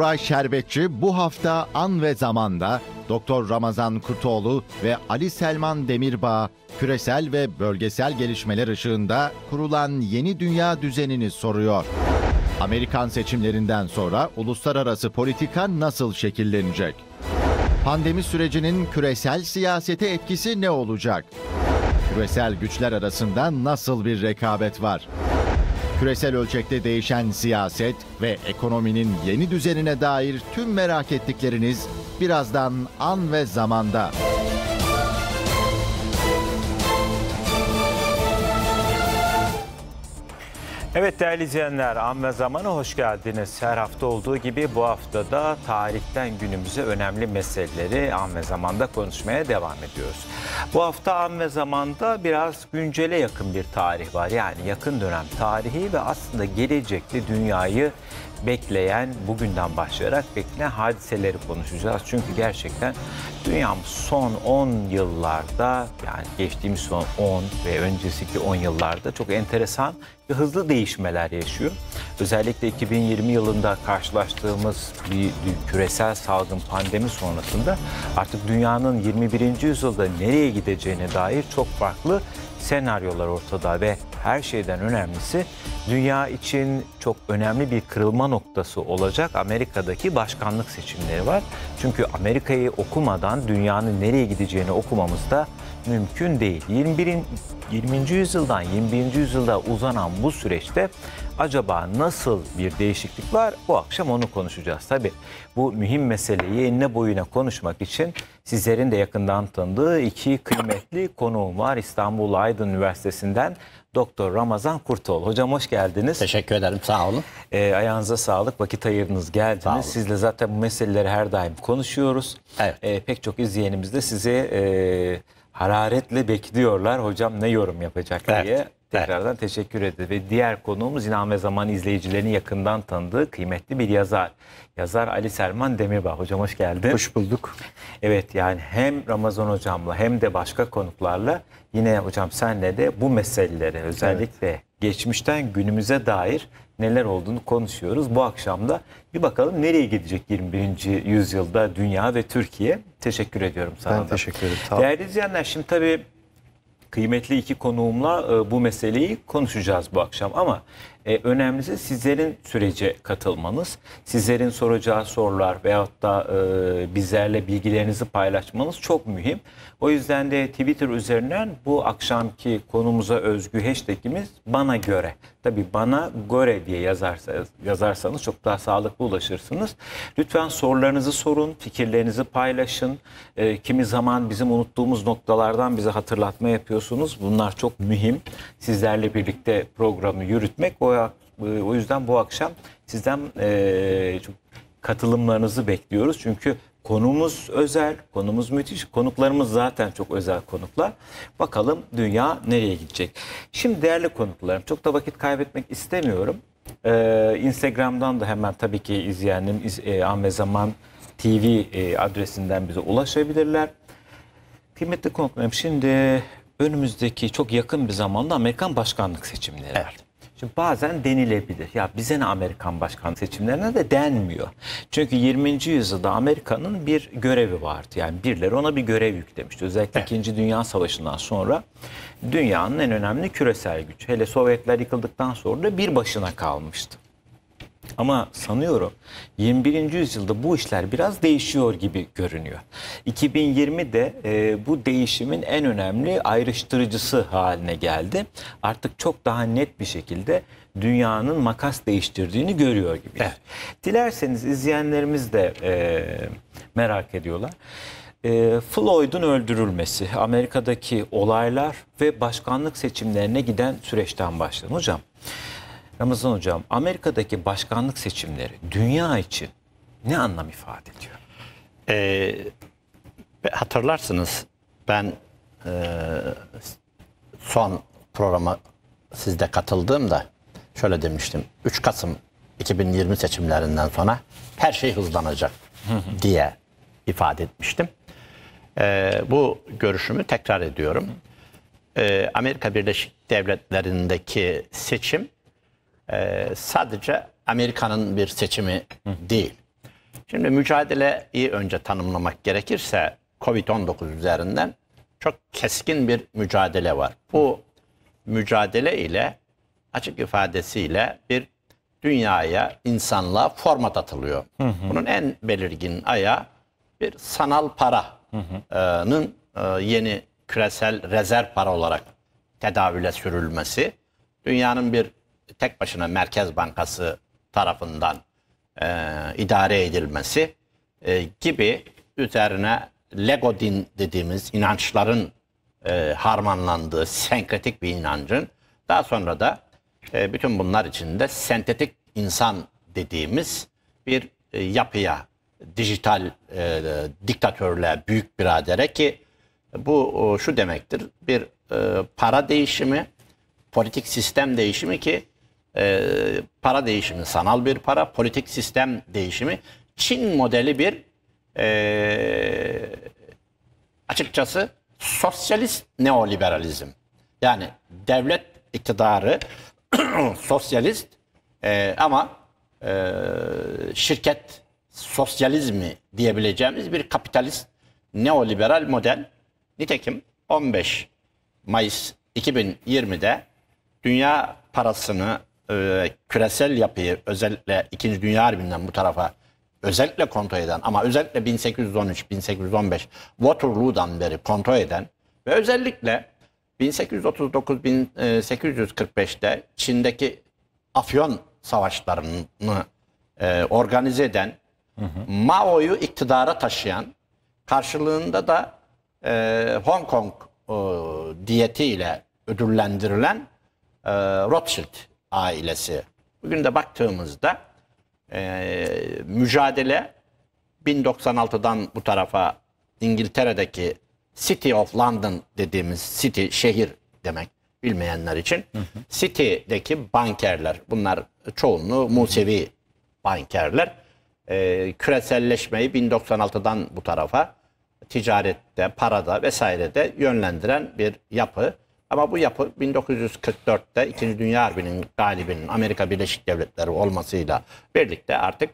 Koray Şerbetçi bu hafta An ve Zaman'da Doktor Ramazan Kurtoğlu ve Ali Selman Demirbağ küresel ve bölgesel gelişmeler ışığında kurulan yeni dünya düzenini soruyor. Amerikan seçimlerinden sonra uluslararası politika nasıl şekillenecek? Pandemi sürecinin küresel siyasete etkisi ne olacak? Küresel güçler arasında nasıl bir rekabet var? Küresel ölçekte değişen siyaset ve ekonominin yeni düzenine dair tüm merak ettikleriniz birazdan an ve zamanda. Evet değerli izleyenler, ve Zaman'a hoş geldiniz. Her hafta olduğu gibi bu hafta da tarihten günümüze önemli meseleleri an ve Zaman'da konuşmaya devam ediyoruz. Bu hafta an ve Zaman'da biraz güncele yakın bir tarih var. Yani yakın dönem tarihi ve aslında gelecekte dünyayı bekleyen, bugünden başlayarak bekleyen hadiseleri konuşacağız. Çünkü gerçekten dünyamız son 10 yıllarda, yani geçtiğimiz son 10 ve öncesiki 10 yıllarda çok enteresan hızlı değişmeler yaşıyor. Özellikle 2020 yılında karşılaştığımız bir küresel salgın pandemi sonrasında artık dünyanın 21. yüzyılda nereye gideceğine dair çok farklı senaryolar ortada ve her şeyden önemlisi dünya için çok önemli bir kırılma noktası olacak Amerika'daki başkanlık seçimleri var. Çünkü Amerika'yı okumadan dünyanın nereye gideceğini okumamız da mümkün değil. 21. 20. yüzyıldan 21. yüzyılda uzanan bu süreçte acaba nasıl bir değişiklik var? Bu akşam onu konuşacağız. Tabii bu mühim meseleyi ne boyuna konuşmak için sizlerin de yakından tanıdığı iki kıymetli konuğum var. İstanbul Aydın Üniversitesi'nden Doktor Ramazan Kurtol Hocam hoş geldiniz. Teşekkür ederim. Sağ olun. E, ayağınıza sağlık. Vakit ayırdınız, geldiniz. Sizle zaten bu meseleleri her daim konuşuyoruz. Evet. E, pek çok izleyenimiz de sizi... E, hararetle bekliyorlar. Hocam ne yorum yapacak evet. diye. Tekrardan evet. teşekkür ederiz. Ve diğer konuğumuz İnan ve Zaman izleyicilerini yakından tanıdığı kıymetli bir yazar. Yazar Ali Serman Demirbağ. Hocam hoş geldin. Hoş bulduk. Evet yani hem Ramazan hocamla hem de başka konuklarla yine hocam senle de bu meseleleri özellikle evet. geçmişten günümüze dair neler olduğunu konuşuyoruz. Bu akşam da bir bakalım nereye gidecek 21. yüzyılda dünya ve Türkiye. Teşekkür ediyorum sana ben da. teşekkür ederim. Tamam. Değerli izleyenler şimdi tabii kıymetli iki konuğumla e, bu meseleyi konuşacağız bu akşam ama e, önemlisi sizlerin sürece katılmanız, sizlerin soracağı sorular veyahut da e, bizlerle bilgilerinizi paylaşmanız çok mühim. O yüzden de Twitter üzerinden bu akşamki konumuza özgü hashtagimiz bana göre. Tabi bana göre diye yazarsanız, yazarsanız çok daha sağlıklı ulaşırsınız. Lütfen sorularınızı sorun, fikirlerinizi paylaşın. E, kimi zaman bizim unuttuğumuz noktalardan bize hatırlatma yapıyorsunuz. Bunlar çok mühim. Sizlerle birlikte programı yürütmek o o, yüzden bu akşam sizden e, katılımlarınızı bekliyoruz. Çünkü konumuz özel, konumuz müthiş. Konuklarımız zaten çok özel konuklar. Bakalım dünya nereye gidecek? Şimdi değerli konuklarım çok da vakit kaybetmek istemiyorum. Ee, Instagram'dan da hemen tabii ki izleyenim e, An ve Zaman TV e, adresinden bize ulaşabilirler. Kıymetli konuklarım şimdi önümüzdeki çok yakın bir zamanda Amerikan başkanlık seçimleri evet. var. Şimdi bazen denilebilir. Ya bize ne Amerikan başkan seçimlerine de denmiyor. Çünkü 20. yüzyılda Amerika'nın bir görevi vardı. Yani birileri ona bir görev yüklemişti. Özellikle evet. 2. Dünya Savaşı'ndan sonra dünyanın en önemli küresel güç. Hele Sovyetler yıkıldıktan sonra da bir başına kalmıştı. Ama sanıyorum 21. yüzyılda bu işler biraz değişiyor gibi görünüyor. 2020'de e, bu değişimin en önemli ayrıştırıcısı haline geldi. Artık çok daha net bir şekilde dünyanın makas değiştirdiğini görüyor gibi. Evet. Dilerseniz izleyenlerimiz de e, merak ediyorlar. E, Floyd'un öldürülmesi, Amerika'daki olaylar ve başkanlık seçimlerine giden süreçten başlayalım. Hocam Ramazan Hocam, Amerika'daki başkanlık seçimleri dünya için ne anlam ifade ediyor? Ee, hatırlarsınız ben e, son programa sizde katıldığımda şöyle demiştim. 3 Kasım 2020 seçimlerinden sonra her şey hızlanacak diye ifade etmiştim. Ee, bu görüşümü tekrar ediyorum. Ee, Amerika Birleşik Devletleri'ndeki seçim ee, sadece Amerika'nın bir seçimi değil. Şimdi mücadeleyi önce tanımlamak gerekirse Covid-19 üzerinden çok keskin bir mücadele var. Bu mücadele ile açık ifadesiyle bir dünyaya, insanlığa format atılıyor. Hı hı. Bunun en belirgin ayağı bir sanal paranın e, yeni küresel rezerv para olarak tedavüle sürülmesi. Dünyanın bir tek başına Merkez Bankası tarafından e, idare edilmesi e, gibi üzerine Lego din dediğimiz inançların e, harmanlandığı senkretik bir inancın daha sonra da e, bütün bunlar içinde sentetik insan dediğimiz bir e, yapıya dijital e, diktatörle büyük biradere ki bu şu demektir bir e, para değişimi politik sistem değişimi ki e, para değişimi sanal bir para, politik sistem değişimi. Çin modeli bir e, açıkçası sosyalist neoliberalizm. Yani devlet iktidarı sosyalist e, ama e, şirket sosyalizmi diyebileceğimiz bir kapitalist neoliberal model. Nitekim 15 Mayıs 2020'de dünya parasını ee, küresel yapıyı özellikle 2. Dünya Harbi'nden bu tarafa özellikle kontrol eden ama özellikle 1813-1815 Waterloo'dan beri kontrol eden ve özellikle 1839-1845'te Çin'deki Afyon savaşlarını e, organize eden, Mao'yu iktidara taşıyan, karşılığında da e, Hong Kong e, diyetiyle ödüllendirilen e, Rothschild ailesi. Bugün de baktığımızda e, mücadele 1096'dan bu tarafa İngiltere'deki City of London dediğimiz city şehir demek bilmeyenler için. Hı hı. City'deki bankerler bunlar çoğunluğu Musevi bankerler. E, küreselleşmeyi 1096'dan bu tarafa ticarette, parada vesairede yönlendiren bir yapı. Ama bu yapı 1944'te İkinci Dünya Harbi'nin galibinin Amerika Birleşik Devletleri olmasıyla birlikte artık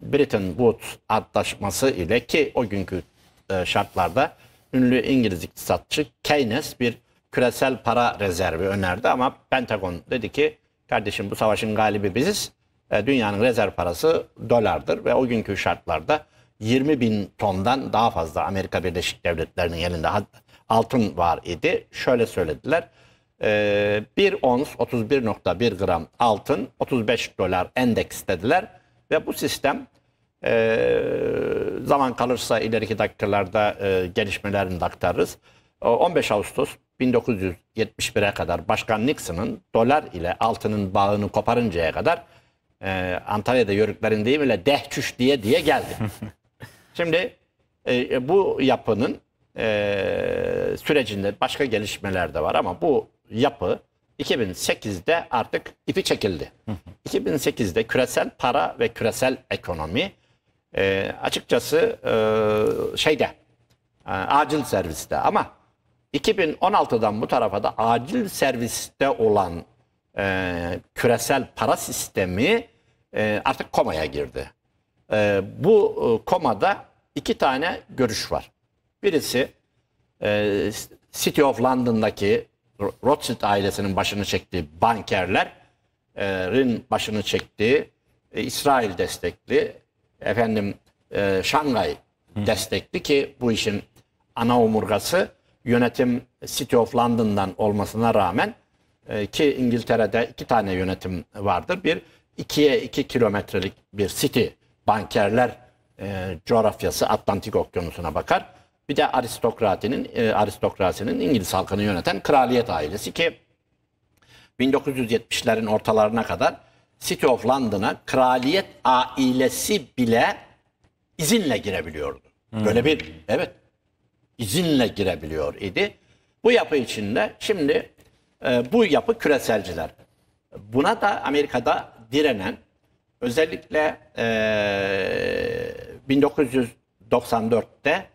Britain Woods Antlaşması ile ki o günkü e, şartlarda ünlü İngiliz iktisatçı Keynes bir küresel para rezervi önerdi ama Pentagon dedi ki kardeşim bu savaşın galibi biziz. E, dünyanın rezerv parası dolardır ve o günkü şartlarda 20 bin tondan daha fazla Amerika Birleşik Devletleri'nin elinde altın var idi. Şöyle söylediler. E, ee, 1 ons 31.1 gram altın 35 dolar endeks dediler. Ve bu sistem e, zaman kalırsa ileriki dakikalarda e, gelişmelerini de aktarırız. 15 Ağustos 1971'e kadar Başkan Nixon'ın dolar ile altının bağını koparıncaya kadar e, Antalya'da yörüklerin deyimiyle dehçüş diye diye geldi. Şimdi e, bu yapının e, sürecinde başka gelişmeler de var ama bu yapı 2008'de artık ipi çekildi. 2008'de küresel para ve küresel ekonomi e, açıkçası e, şeyde e, acil serviste ama 2016'dan bu tarafa da acil serviste olan e, küresel para sistemi e, artık komaya girdi. E, bu e, komada iki tane görüş var. Birisi e, City of London'daki Rothschild ailesinin başını çektiği bankerlerin e, başını çektiği e, İsrail destekli efendim e, Şangay destekli ki bu işin ana omurgası yönetim City of London'dan olmasına rağmen e, ki İngiltere'de iki tane yönetim vardır. Bir ikiye iki kilometrelik bir city bankerler e, coğrafyası Atlantik Okyanusu'na bakar. Bir de aristokratinin e, aristokrasinin İngiliz halkını yöneten kraliyet ailesi ki 1970'lerin ortalarına kadar City of London'a kraliyet ailesi bile izinle girebiliyordu. Hmm. Böyle bir evet izinle girebiliyor idi. Bu yapı içinde şimdi e, bu yapı küreselciler. Buna da Amerika'da direnen özellikle e, 1994'te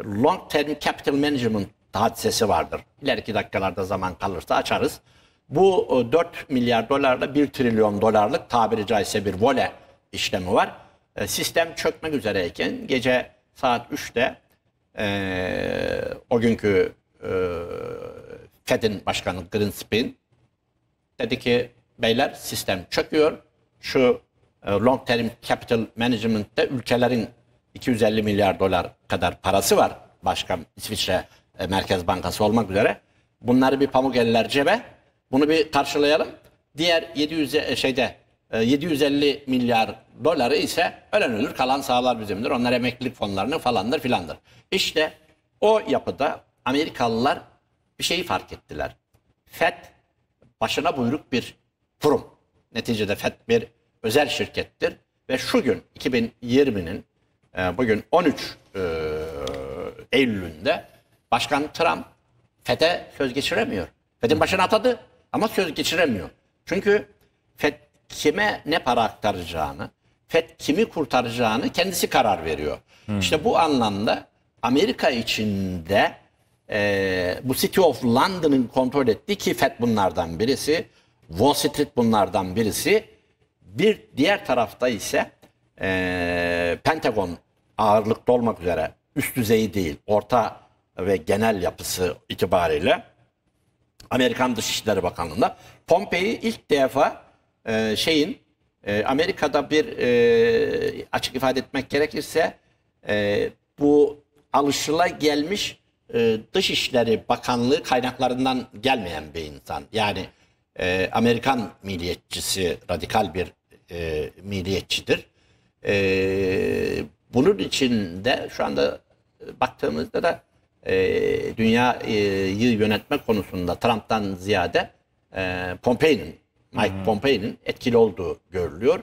long term capital management hadisesi vardır. İleriki dakikalarda zaman kalırsa açarız. Bu 4 e, milyar dolarla 1 trilyon dolarlık tabiri caizse bir vole işlemi var. E, sistem çökmek üzereyken gece saat 3'te e, o günkü e, Fed'in başkanı Greenspan dedi ki beyler sistem çöküyor. Şu long term capital management'te ülkelerin 250 milyar dolar kadar parası var. Başkan İsviçre e, Merkez Bankası olmak üzere. Bunları bir pamuk eller cebe. Bunu bir karşılayalım. Diğer 700 e, şeyde 750 e, milyar doları ise ölen ölür kalan sağlar bizimdir. Onlar emeklilik fonlarını falandır filandır. İşte o yapıda Amerikalılar bir şeyi fark ettiler. FED başına buyruk bir kurum. Neticede FED bir özel şirkettir. Ve şu gün 2020'nin ee, bugün 13 e, Eylül'ünde Başkan Trump FETÖ söz geçiremiyor. FETÖ'nün başına atadı ama söz geçiremiyor. Çünkü FET kime ne para aktaracağını, FET kimi kurtaracağını kendisi karar veriyor. Hmm. İşte bu anlamda Amerika içinde e, bu City of London'ın kontrol ettiği ki FED bunlardan birisi, Wall Street bunlardan birisi. Bir diğer tarafta ise e, Pentagon ağırlıkta olmak üzere üst düzeyi değil, orta ve genel yapısı itibariyle Amerikan Dışişleri Bakanlığı'nda Pompei ilk defa e, şeyin e, Amerika'da bir e, açık ifade etmek gerekirse e, bu alışıla gelmiş e, Dışişleri Bakanlığı kaynaklarından gelmeyen bir insan. Yani e, Amerikan milliyetçisi, radikal bir e, milliyetçidir. E, bunun için şu anda e, baktığımızda da e, dünyayı yönetme konusunda Trump'tan ziyade e, Pompei'nin, Mike hmm. Pompei'nin etkili olduğu görülüyor.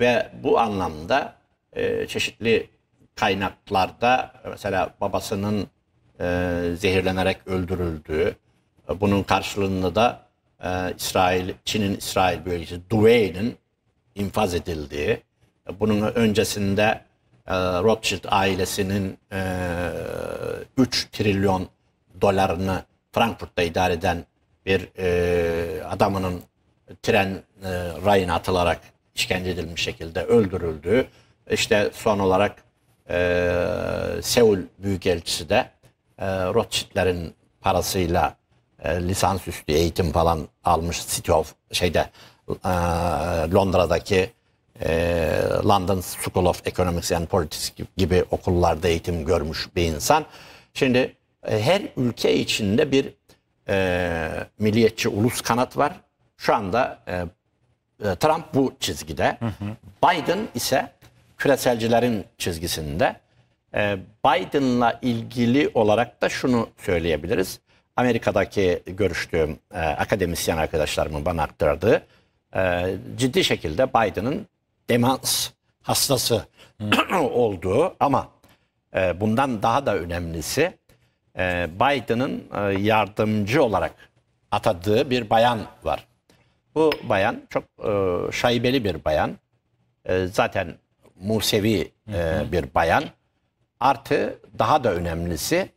Ve bu anlamda e, çeşitli kaynaklarda mesela babasının e, zehirlenerek öldürüldüğü, e, bunun karşılığında da e, İsrail, Çin'in İsrail bölgesi Duwei'nin infaz edildiği, bunun öncesinde e, Rothschild ailesinin e, 3 trilyon dolarını Frankfurt'ta idare eden bir e, adamının tren e, rayına atılarak işkence edilmiş şekilde öldürüldü. İşte son olarak e, Seul Büyükelçisi de e, Rothschild'lerin parasıyla e, lisansüstü eğitim falan almış City of şeyde e, Londra'daki ee, London School of Economics and Politics gibi okullarda eğitim görmüş bir insan. Şimdi e, her ülke içinde bir e, milliyetçi ulus kanat var. Şu anda e, e, Trump bu çizgide. Hı hı. Biden ise küreselcilerin çizgisinde. E, Biden'la ilgili olarak da şunu söyleyebiliriz. Amerika'daki görüştüğüm e, akademisyen arkadaşlarımın bana aktardığı e, ciddi şekilde Biden'ın demans hastası olduğu ama e, bundan daha da önemlisi e, Biden'ın e, yardımcı olarak atadığı bir bayan var. Bu bayan çok e, şaibeli bir bayan. E, zaten Musevi e, bir bayan. Artı daha da önemlisi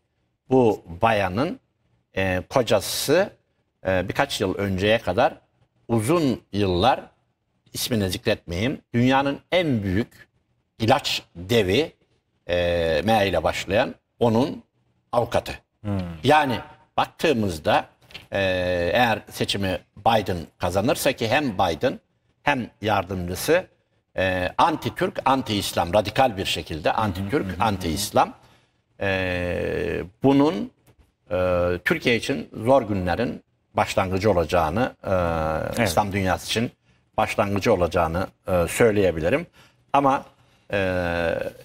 bu bayanın e, kocası e, birkaç yıl önceye kadar uzun yıllar ismini zikretmeyeyim. Dünyanın en büyük ilaç devi e, M ile başlayan onun avukatı. Hmm. Yani baktığımızda e, eğer seçimi Biden kazanırsa ki hem Biden hem yardımcısı e, anti-Türk, anti-İslam, radikal bir şekilde anti-Türk, anti-İslam. E, bunun e, Türkiye için zor günlerin başlangıcı olacağını e, evet. İslam dünyası için başlangıcı olacağını e, söyleyebilirim. Ama e,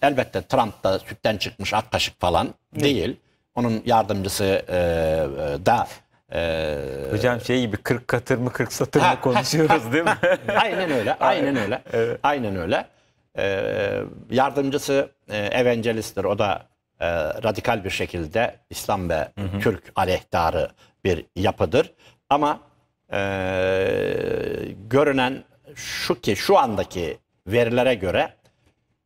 elbette Trump da sütten çıkmış ak kaşık falan Hı. değil. Onun yardımcısı e, e da ee, Hocam şey gibi 40 katır mı 40 satır mı konuşuyoruz değil mi? aynen öyle, aynen öyle. Evet. Aynen öyle. Ee, yardımcısı e, evangelisttir. O da e, radikal bir şekilde İslam ve hı hı. Türk aleyhtarı bir yapıdır. Ama e, görünen şu ki şu andaki verilere göre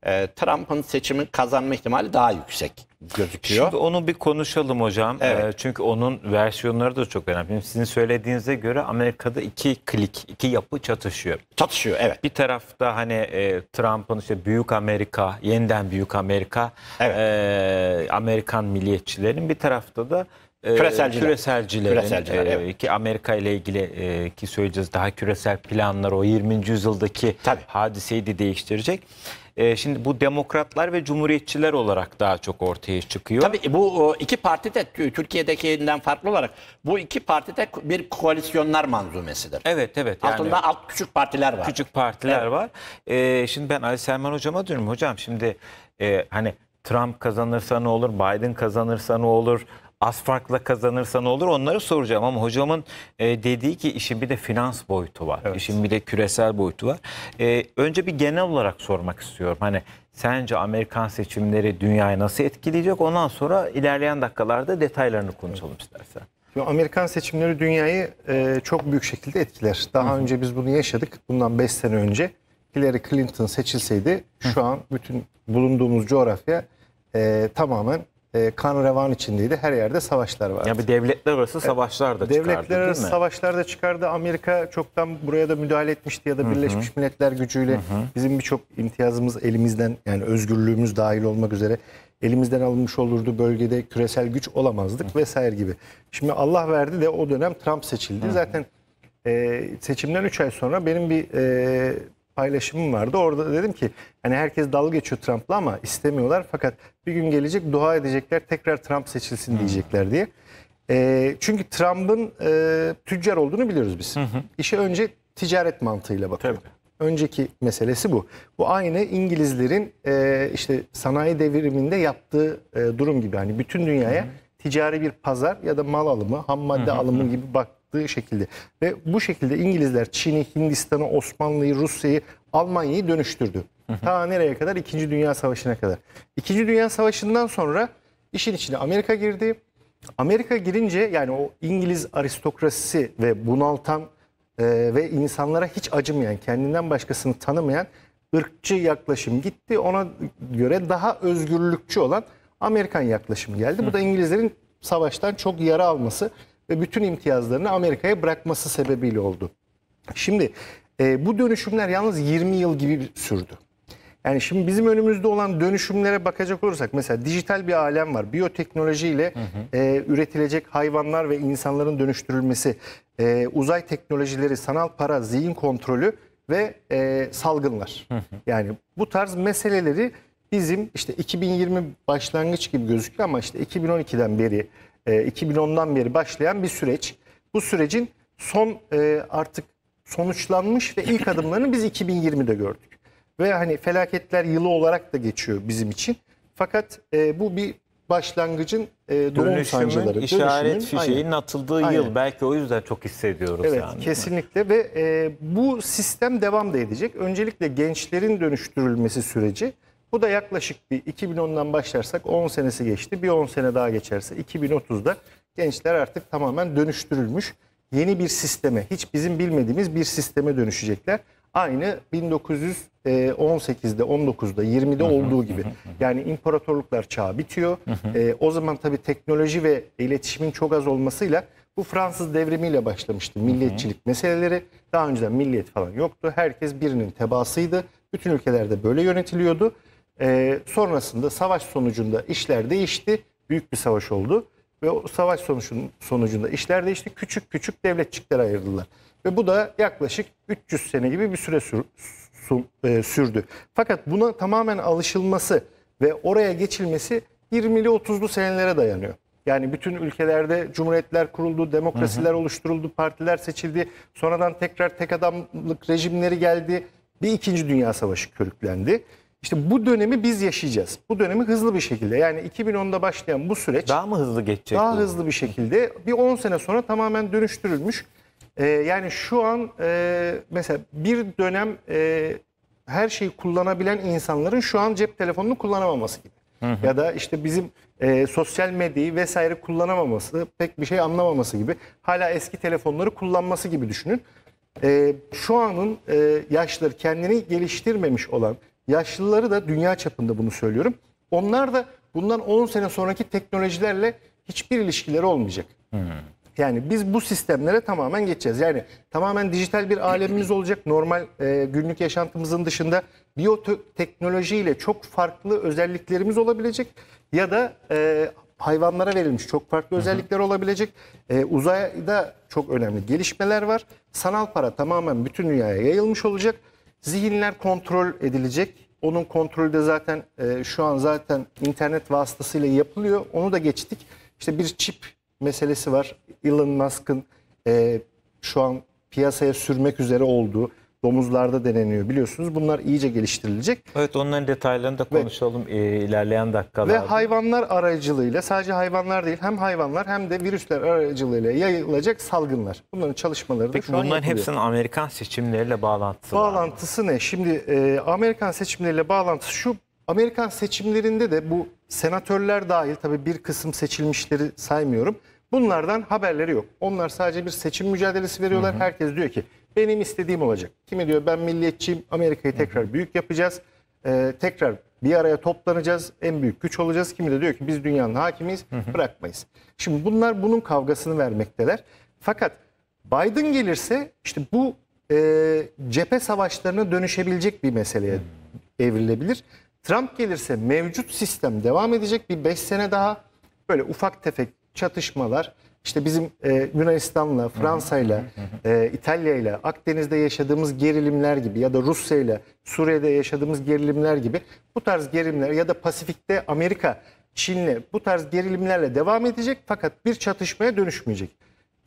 e, Trump'ın seçimi kazanma ihtimali daha yüksek gözüküyor. Şimdi onu bir konuşalım hocam. Evet. E, çünkü onun versiyonları da çok önemli. Şimdi sizin söylediğinize göre Amerika'da iki klik, iki yapı çatışıyor. Çatışıyor evet. Bir tarafta hani e, Trump'ın işte Büyük Amerika, yeniden Büyük Amerika, evet. e, Amerikan milliyetçilerin bir tarafta da ee, küreselciler. küreselcilerin küreselciler, e, evet. ki Amerika ile ilgili e, ki söyleyeceğiz daha küresel planlar o 20. yüzyıldaki Tabii. hadiseyi de değiştirecek. E, şimdi bu demokratlar ve cumhuriyetçiler olarak daha çok ortaya çıkıyor. Tabii bu iki parti de Türkiye'dekinden farklı olarak bu iki parti de bir koalisyonlar manzumesidir. Evet evet. Yani, Altında alt küçük partiler var. Küçük partiler evet. var. E, şimdi ben Ali Selman hocama diyorum hocam şimdi e, hani Trump kazanırsa ne olur, Biden kazanırsa ne olur, az farkla kazanırsa ne olur onları soracağım ama hocamın e, dediği ki işin bir de finans boyutu var. Evet. İşin bir de küresel boyutu var. E, önce bir genel olarak sormak istiyorum. Hani sence Amerikan seçimleri dünyayı nasıl etkileyecek? Ondan sonra ilerleyen dakikalarda detaylarını konuşalım evet. istersen. Şimdi Amerikan seçimleri dünyayı e, çok büyük şekilde etkiler. Daha Hı. önce biz bunu yaşadık. Bundan 5 sene önce Hillary Clinton seçilseydi şu an bütün bulunduğumuz coğrafya e, tamamen e, kan revan içindeydi. Her yerde savaşlar vardı. Ya yani bir devletler arası e, savaşlar da devletler çıkardı Devletler arası savaşlar da çıkardı. Amerika çoktan buraya da müdahale etmişti ya da Birleşmiş Hı-hı. Milletler gücüyle Hı-hı. bizim birçok imtiyazımız elimizden yani özgürlüğümüz dahil olmak üzere elimizden alınmış olurdu. Bölgede küresel güç olamazdık Hı-hı. vesaire gibi. Şimdi Allah verdi de o dönem Trump seçildi. Hı-hı. Zaten e, seçimden 3 ay sonra benim bir e, paylaşımım vardı. Orada dedim ki hani herkes dalga geçiyor Trump'la ama istemiyorlar. Fakat bir gün gelecek dua edecekler tekrar Trump seçilsin diyecekler diye. E, çünkü Trump'ın e, tüccar olduğunu biliyoruz biz. Hı hı. İşe önce ticaret mantığıyla bakıyorduk. Tabii. Önceki meselesi bu. Bu aynı İngilizlerin e, işte sanayi devriminde yaptığı e, durum gibi. Hani bütün dünyaya hı hı. ticari bir pazar ya da mal alımı, ham madde hı hı. alımı gibi bak yaptığı şekilde. Ve bu şekilde İngilizler Çin'i, Hindistan'ı, Osmanlı'yı, Rusya'yı, Almanya'yı dönüştürdü. Hı Ta nereye kadar? İkinci Dünya Savaşı'na kadar. İkinci Dünya Savaşı'ndan sonra işin içine Amerika girdi. Amerika girince yani o İngiliz aristokrasisi ve bunaltan e, ve insanlara hiç acımayan, kendinden başkasını tanımayan ırkçı yaklaşım gitti. Ona göre daha özgürlükçü olan Amerikan yaklaşım geldi. Bu da İngilizlerin savaştan çok yara alması ve bütün imtiyazlarını Amerika'ya bırakması sebebiyle oldu. Şimdi e, bu dönüşümler yalnız 20 yıl gibi sürdü. Yani şimdi bizim önümüzde olan dönüşümlere bakacak olursak mesela dijital bir alem var. biyoteknoloji ile hı. E, üretilecek hayvanlar ve insanların dönüştürülmesi, e, uzay teknolojileri, sanal para, zihin kontrolü ve e, salgınlar. Hı hı. Yani bu tarz meseleleri bizim işte 2020 başlangıç gibi gözüküyor ama işte 2012'den beri 2010'dan e, beri başlayan bir süreç. Bu sürecin son e, artık sonuçlanmış ve ilk adımlarını biz 2020'de gördük. Ve hani felaketler yılı olarak da geçiyor bizim için. Fakat e, bu bir başlangıcın e, doğum dönüşümün, sancıları. işaret dönüşümün, fişeğinin aynen. atıldığı aynen. yıl. Belki o yüzden çok hissediyoruz. Evet yani. kesinlikle ve bu sistem devam da edecek. Öncelikle gençlerin dönüştürülmesi süreci bu da yaklaşık bir 2010'dan başlarsak 10 senesi geçti. Bir 10 sene daha geçerse 2030'da gençler artık tamamen dönüştürülmüş yeni bir sisteme, hiç bizim bilmediğimiz bir sisteme dönüşecekler. Aynı 1918'de, 19'da, 20'de olduğu gibi. Yani imparatorluklar çağı bitiyor. e, o zaman tabii teknoloji ve iletişimin çok az olmasıyla bu Fransız devrimiyle başlamıştı. Milliyetçilik meseleleri. Daha önceden milliyet falan yoktu. Herkes birinin tebaasıydı. Bütün ülkelerde böyle yönetiliyordu. Ee, sonrasında savaş sonucunda işler değişti. Büyük bir savaş oldu. Ve o savaş sonucun, sonucunda işler değişti. Küçük küçük devletçiklere ayrıldılar. Ve bu da yaklaşık 300 sene gibi bir süre sür, e, sürdü. Fakat buna tamamen alışılması ve oraya geçilmesi 20'li 30'lu senelere dayanıyor. Yani bütün ülkelerde cumhuriyetler kuruldu, demokrasiler hı hı. oluşturuldu, partiler seçildi. Sonradan tekrar tek adamlık rejimleri geldi. Bir ikinci dünya savaşı körüklendi. İşte bu dönemi biz yaşayacağız. Bu dönemi hızlı bir şekilde yani 2010'da başlayan bu süreç daha mı hızlı geçecek? Daha bu? hızlı bir şekilde bir 10 sene sonra tamamen dönüştürülmüş. Ee, yani şu an e, mesela bir dönem e, her şeyi kullanabilen insanların şu an cep telefonunu kullanamaması gibi. Hı hı. Ya da işte bizim e, sosyal medyayı vesaire kullanamaması, pek bir şey anlamaması gibi. Hala eski telefonları kullanması gibi düşünün. E, şu anın e, yaşları kendini geliştirmemiş olan, Yaşlıları da dünya çapında bunu söylüyorum. Onlar da bundan 10 sene sonraki teknolojilerle hiçbir ilişkileri olmayacak. Hmm. Yani biz bu sistemlere tamamen geçeceğiz. Yani tamamen dijital bir alemimiz olacak. Normal e, günlük yaşantımızın dışında biyoteknolojiyle çok farklı özelliklerimiz olabilecek. Ya da e, hayvanlara verilmiş çok farklı Hı-hı. özellikler olabilecek. E, uzayda çok önemli gelişmeler var. Sanal para tamamen bütün dünyaya yayılmış olacak. Zihinler kontrol edilecek. Onun kontrolü de zaten e, şu an zaten internet vasıtasıyla yapılıyor. Onu da geçtik. İşte bir çip meselesi var. Elon Musk'ın e, şu an piyasaya sürmek üzere olduğu domuzlarda deneniyor biliyorsunuz. Bunlar iyice geliştirilecek. Evet onların detaylarını da konuşalım ve, e, ilerleyen dakikalarda. Ve hayvanlar aracılığıyla sadece hayvanlar değil hem hayvanlar hem de virüsler aracılığıyla yayılacak salgınlar. Bunların çalışmaları Peki, da şu bunların an Bunların hepsinin Amerikan seçimleriyle bağlantısı Bağlantısı var. ne? Şimdi e, Amerikan seçimleriyle bağlantısı şu. Amerikan seçimlerinde de bu senatörler dahil tabii bir kısım seçilmişleri saymıyorum. Bunlardan haberleri yok. Onlar sadece bir seçim mücadelesi veriyorlar. Hı hı. Herkes diyor ki benim istediğim olacak. Kimi diyor ben milliyetçiyim Amerika'yı tekrar büyük yapacağız. E, tekrar bir araya toplanacağız. En büyük güç olacağız. Kimi de diyor ki biz dünyanın hakimiyiz bırakmayız. Şimdi bunlar bunun kavgasını vermekteler. Fakat Biden gelirse işte bu e, cephe savaşlarına dönüşebilecek bir meseleye hmm. evrilebilir. Trump gelirse mevcut sistem devam edecek bir 5 sene daha böyle ufak tefek çatışmalar, işte bizim e, Yunanistan'la, Fransa'yla, e, İtalya'yla, Akdeniz'de yaşadığımız gerilimler gibi ya da Rusya'yla, Suriye'de yaşadığımız gerilimler gibi bu tarz gerilimler ya da Pasifik'te Amerika, Çin'le bu tarz gerilimlerle devam edecek fakat bir çatışmaya dönüşmeyecek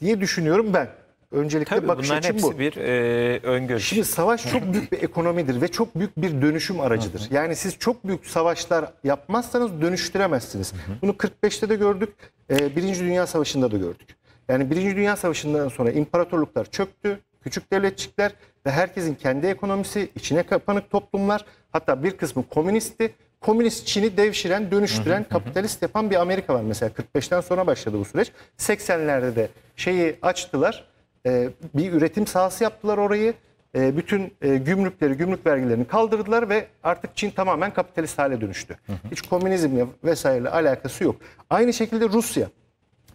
diye düşünüyorum ben. Öncelikle Tabii bakış bunların açım bu. bir e, öngörüş. Şimdi savaş çok büyük bir ekonomidir ve çok büyük bir dönüşüm aracıdır. Yani siz çok büyük savaşlar yapmazsanız dönüştüremezsiniz. Bunu 45'te de gördük, e, Birinci Dünya Savaşı'nda da gördük. Yani Birinci Dünya Savaşı'ndan sonra imparatorluklar çöktü, küçük devletçikler ve herkesin kendi ekonomisi, içine kapanık toplumlar, hatta bir kısmı komünistti. Komünist Çin'i devşiren, dönüştüren, kapitalist yapan bir Amerika var mesela. 45'ten sonra başladı bu süreç. 80'lerde de şeyi açtılar ee, bir üretim sahası yaptılar orayı. Ee, bütün e, gümrükleri, gümrük vergilerini kaldırdılar ve artık Çin tamamen kapitalist hale dönüştü. Hı hı. Hiç komünizmle vesaireyle alakası yok. Aynı şekilde Rusya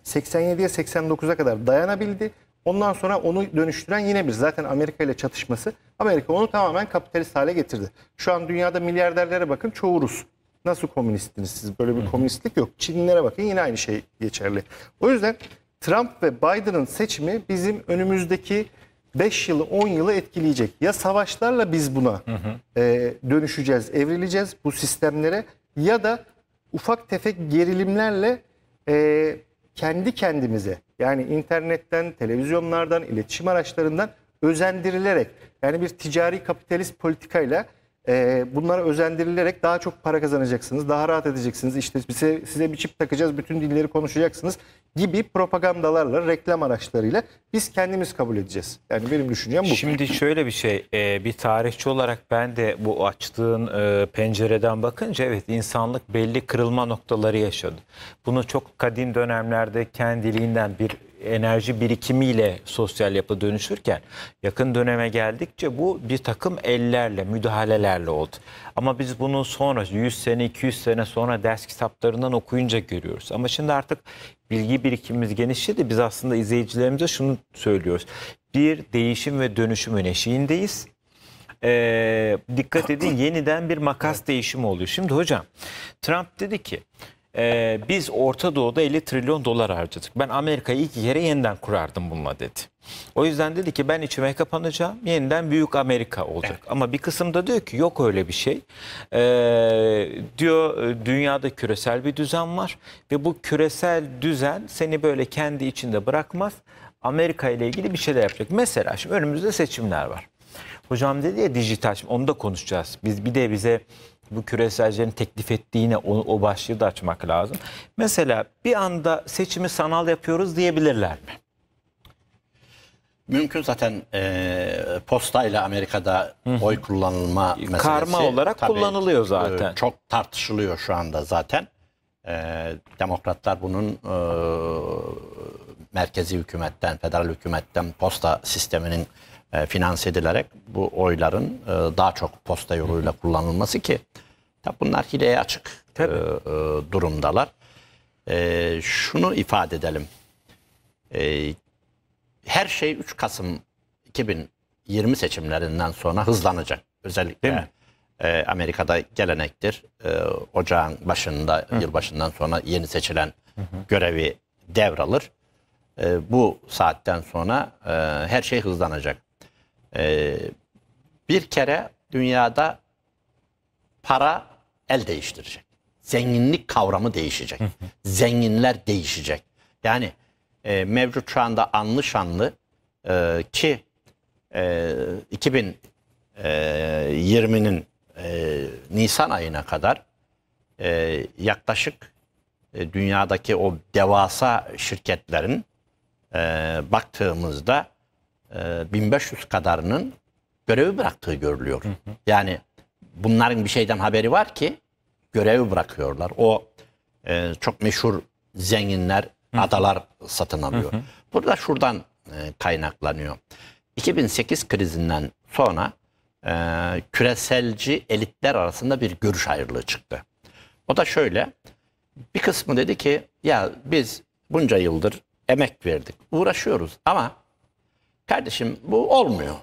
87'ye 89'a kadar dayanabildi. Ondan sonra onu dönüştüren yine biz. Zaten Amerika ile çatışması. Amerika onu tamamen kapitalist hale getirdi. Şu an dünyada milyarderlere bakın çoğu Rus. Nasıl komünisttiniz siz? Böyle bir komünistlik yok. Çinlilere bakın yine aynı şey geçerli. O yüzden Trump ve Biden'ın seçimi bizim önümüzdeki 5 yılı 10 yılı etkileyecek. Ya savaşlarla biz buna hı hı. E, dönüşeceğiz, evrileceğiz bu sistemlere ya da ufak tefek gerilimlerle e, kendi kendimize yani internetten, televizyonlardan, iletişim araçlarından özendirilerek yani bir ticari kapitalist politikayla ee, bunlara özendirilerek daha çok para kazanacaksınız, daha rahat edeceksiniz. işte size, size bir çip takacağız, bütün dilleri konuşacaksınız gibi propagandalarla, reklam araçlarıyla biz kendimiz kabul edeceğiz. Yani benim düşüncem bu. Şimdi şöyle bir şey, e, bir tarihçi olarak ben de bu açtığın e, pencereden bakınca evet insanlık belli kırılma noktaları yaşadı. Bunu çok kadim dönemlerde kendiliğinden bir enerji birikimiyle sosyal yapı dönüşürken yakın döneme geldikçe bu bir takım ellerle, müdahalelerle oldu. Ama biz bunu sonra 100 sene, 200 sene sonra ders kitaplarından okuyunca görüyoruz. Ama şimdi artık bilgi birikimimiz genişledi. Biz aslında izleyicilerimize şunu söylüyoruz. Bir değişim ve dönüşümün eşiğindeyiz ee, dikkat edin yeniden bir makas değişimi oluyor. Şimdi hocam Trump dedi ki ee, biz Orta Doğu'da 50 trilyon dolar harcadık. Ben Amerika'yı ilk yere yeniden kurardım bununla dedi. O yüzden dedi ki ben içime kapanacağım yeniden büyük Amerika olacak. Evet. Ama bir kısım da diyor ki yok öyle bir şey. Ee, diyor dünyada küresel bir düzen var ve bu küresel düzen seni böyle kendi içinde bırakmaz. Amerika ile ilgili bir şeyler yapacak. Mesela şimdi önümüzde seçimler var. Hocam dedi ya dijital, onu da konuşacağız. Biz bir de bize bu küreselcilerin teklif ettiğine o, o başlığı da açmak lazım. Mesela bir anda seçimi sanal yapıyoruz diyebilirler mi? Mümkün zaten e, postayla Amerika'da Hı-hı. oy kullanılma meselesi. Karma olarak tabii, kullanılıyor e, zaten. E, çok tartışılıyor şu anda zaten. E, demokratlar bunun e, merkezi hükümetten, federal hükümetten posta sisteminin e, finanse edilerek bu oyların e, daha çok posta yoluyla kullanılması ki tabi bunlar hileye açık e, e, durumdalar. E, şunu ifade edelim. E, her şey 3 Kasım 2020 seçimlerinden sonra hızlanacak. Özellikle e, Amerika'da gelenektir. E, ocağın başında, Hı. yılbaşından sonra yeni seçilen Hı. görevi devralır. E, bu saatten sonra e, her şey hızlanacak. Ee, bir kere dünyada para el değiştirecek. Zenginlik kavramı değişecek. Zenginler değişecek. Yani e, mevcut şu anda anlı şanlı e, ki e, 2020'nin e, e, Nisan ayına kadar e, yaklaşık e, dünyadaki o devasa şirketlerin e, baktığımızda 1500 ee, kadarının görevi bıraktığı görülüyor. Hı hı. Yani bunların bir şeyden haberi var ki görevi bırakıyorlar. O e, çok meşhur zenginler hı. adalar satın alıyor. Hı hı. Burada şuradan e, kaynaklanıyor. 2008 krizinden sonra e, küreselci elitler arasında bir görüş ayrılığı çıktı. O da şöyle. Bir kısmı dedi ki ya biz bunca yıldır emek verdik, uğraşıyoruz ama Kardeşim bu olmuyor.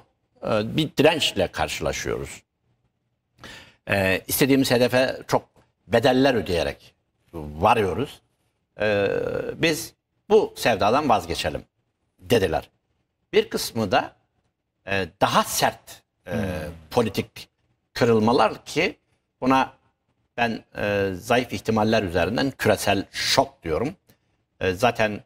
Ee, bir dirençle karşılaşıyoruz. Ee, istediğimiz hedefe çok bedeller ödeyerek varıyoruz. Ee, biz bu sevdadan vazgeçelim dediler. Bir kısmı da e, daha sert e, hmm. politik kırılmalar ki buna ben e, zayıf ihtimaller üzerinden küresel şok diyorum. zaten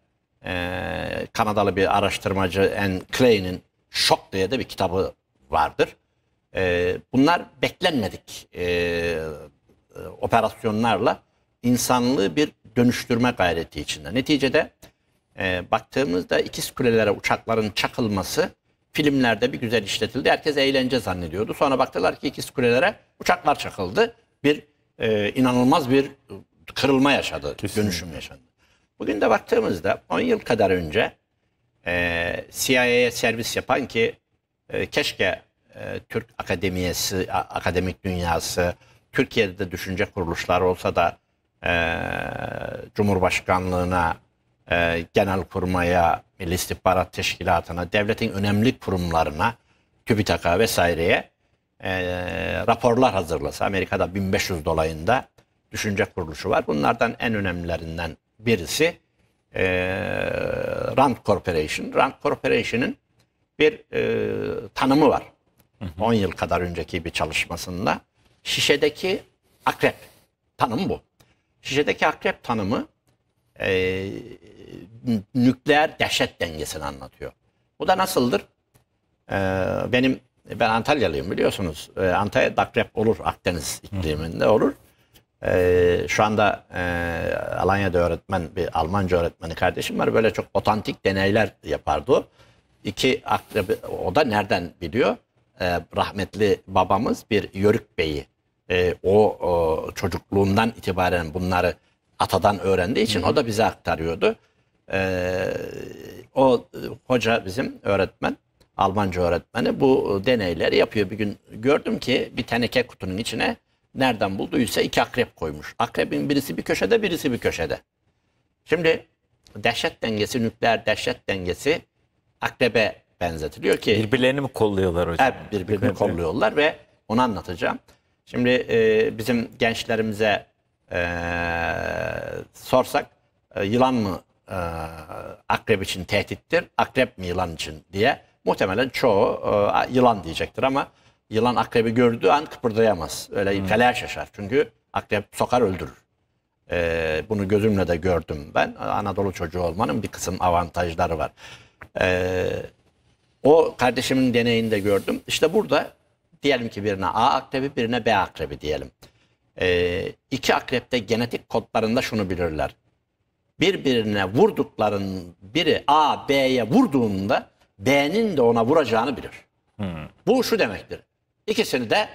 e, Kanadalı bir araştırmacı Anne Clay'nin Şok diye de bir kitabı vardır. E, bunlar beklenmedik e, operasyonlarla insanlığı bir dönüştürme gayreti içinde. Neticede e, baktığımızda ikiz kulelere uçakların çakılması filmlerde bir güzel işletildi. Herkes eğlence zannediyordu. Sonra baktılar ki ikiz kulelere uçaklar çakıldı. Bir e, inanılmaz bir kırılma yaşadı, Kesinlikle. dönüşüm yaşadı. Bugün de baktığımızda 10 yıl kadar önce e, CIA'ya servis yapan ki e, keşke e, Türk akademiyesi, a, akademik dünyası, Türkiye'de de düşünce kuruluşları olsa da e, Cumhurbaşkanlığına, e, genel kurmaya, Milli İstihbarat Teşkilatı'na, devletin önemli kurumlarına, TÜBİTAK'a vesaireye e, raporlar hazırlasa. Amerika'da 1500 dolayında düşünce kuruluşu var. Bunlardan en önemlilerinden birisi e, Rand Corporation. Rand Corporation'ın bir e, tanımı var. Hı 10 yıl kadar önceki bir çalışmasında. Şişedeki akrep tanımı bu. Şişedeki akrep tanımı e, nükleer dehşet dengesini anlatıyor. Bu da nasıldır? E, benim ben Antalyalıyım biliyorsunuz. E, Antalya'da akrep olur Akdeniz ikliminde olur. Ee, şu anda e, Alanya'da öğretmen bir Almanca öğretmeni kardeşim var. Böyle çok otantik deneyler yapardı o. İki akrabi, o da nereden biliyor? Ee, rahmetli babamız bir Yörük Bey'i e, o, o çocukluğundan itibaren bunları atadan öğrendiği için Hı -hı. o da bize aktarıyordu. Ee, o hoca bizim öğretmen, Almanca öğretmeni bu deneyleri yapıyor. Bir gün gördüm ki bir teneke kutunun içine Nereden bulduysa iki akrep koymuş. Akrebin birisi bir köşede, birisi bir köşede. Şimdi dehşet dengesi, nükleer dehşet dengesi akrebe benzetiliyor ki... Birbirlerini mi kolluyorlar hocam? Evet, birbirini kolluyorlar ve onu anlatacağım. Şimdi e, bizim gençlerimize e, sorsak e, yılan mı e, akrep için tehdittir, akrep mi yılan için diye muhtemelen çoğu e, yılan diyecektir ama yılan akrebi gördüğü an kıpırdayamaz. Öyle hmm. kaleye şaşar. Çünkü akrep sokar öldürür. Ee, bunu gözümle de gördüm ben. Anadolu çocuğu olmanın bir kısım avantajları var. Ee, o kardeşimin deneyinde gördüm. İşte burada diyelim ki birine A akrebi birine B akrebi diyelim. Ee, iki akrepte genetik kodlarında şunu bilirler. Birbirine vurdukların biri A B'ye vurduğunda B'nin de ona vuracağını bilir. Hmm. Bu şu demektir. İkisini de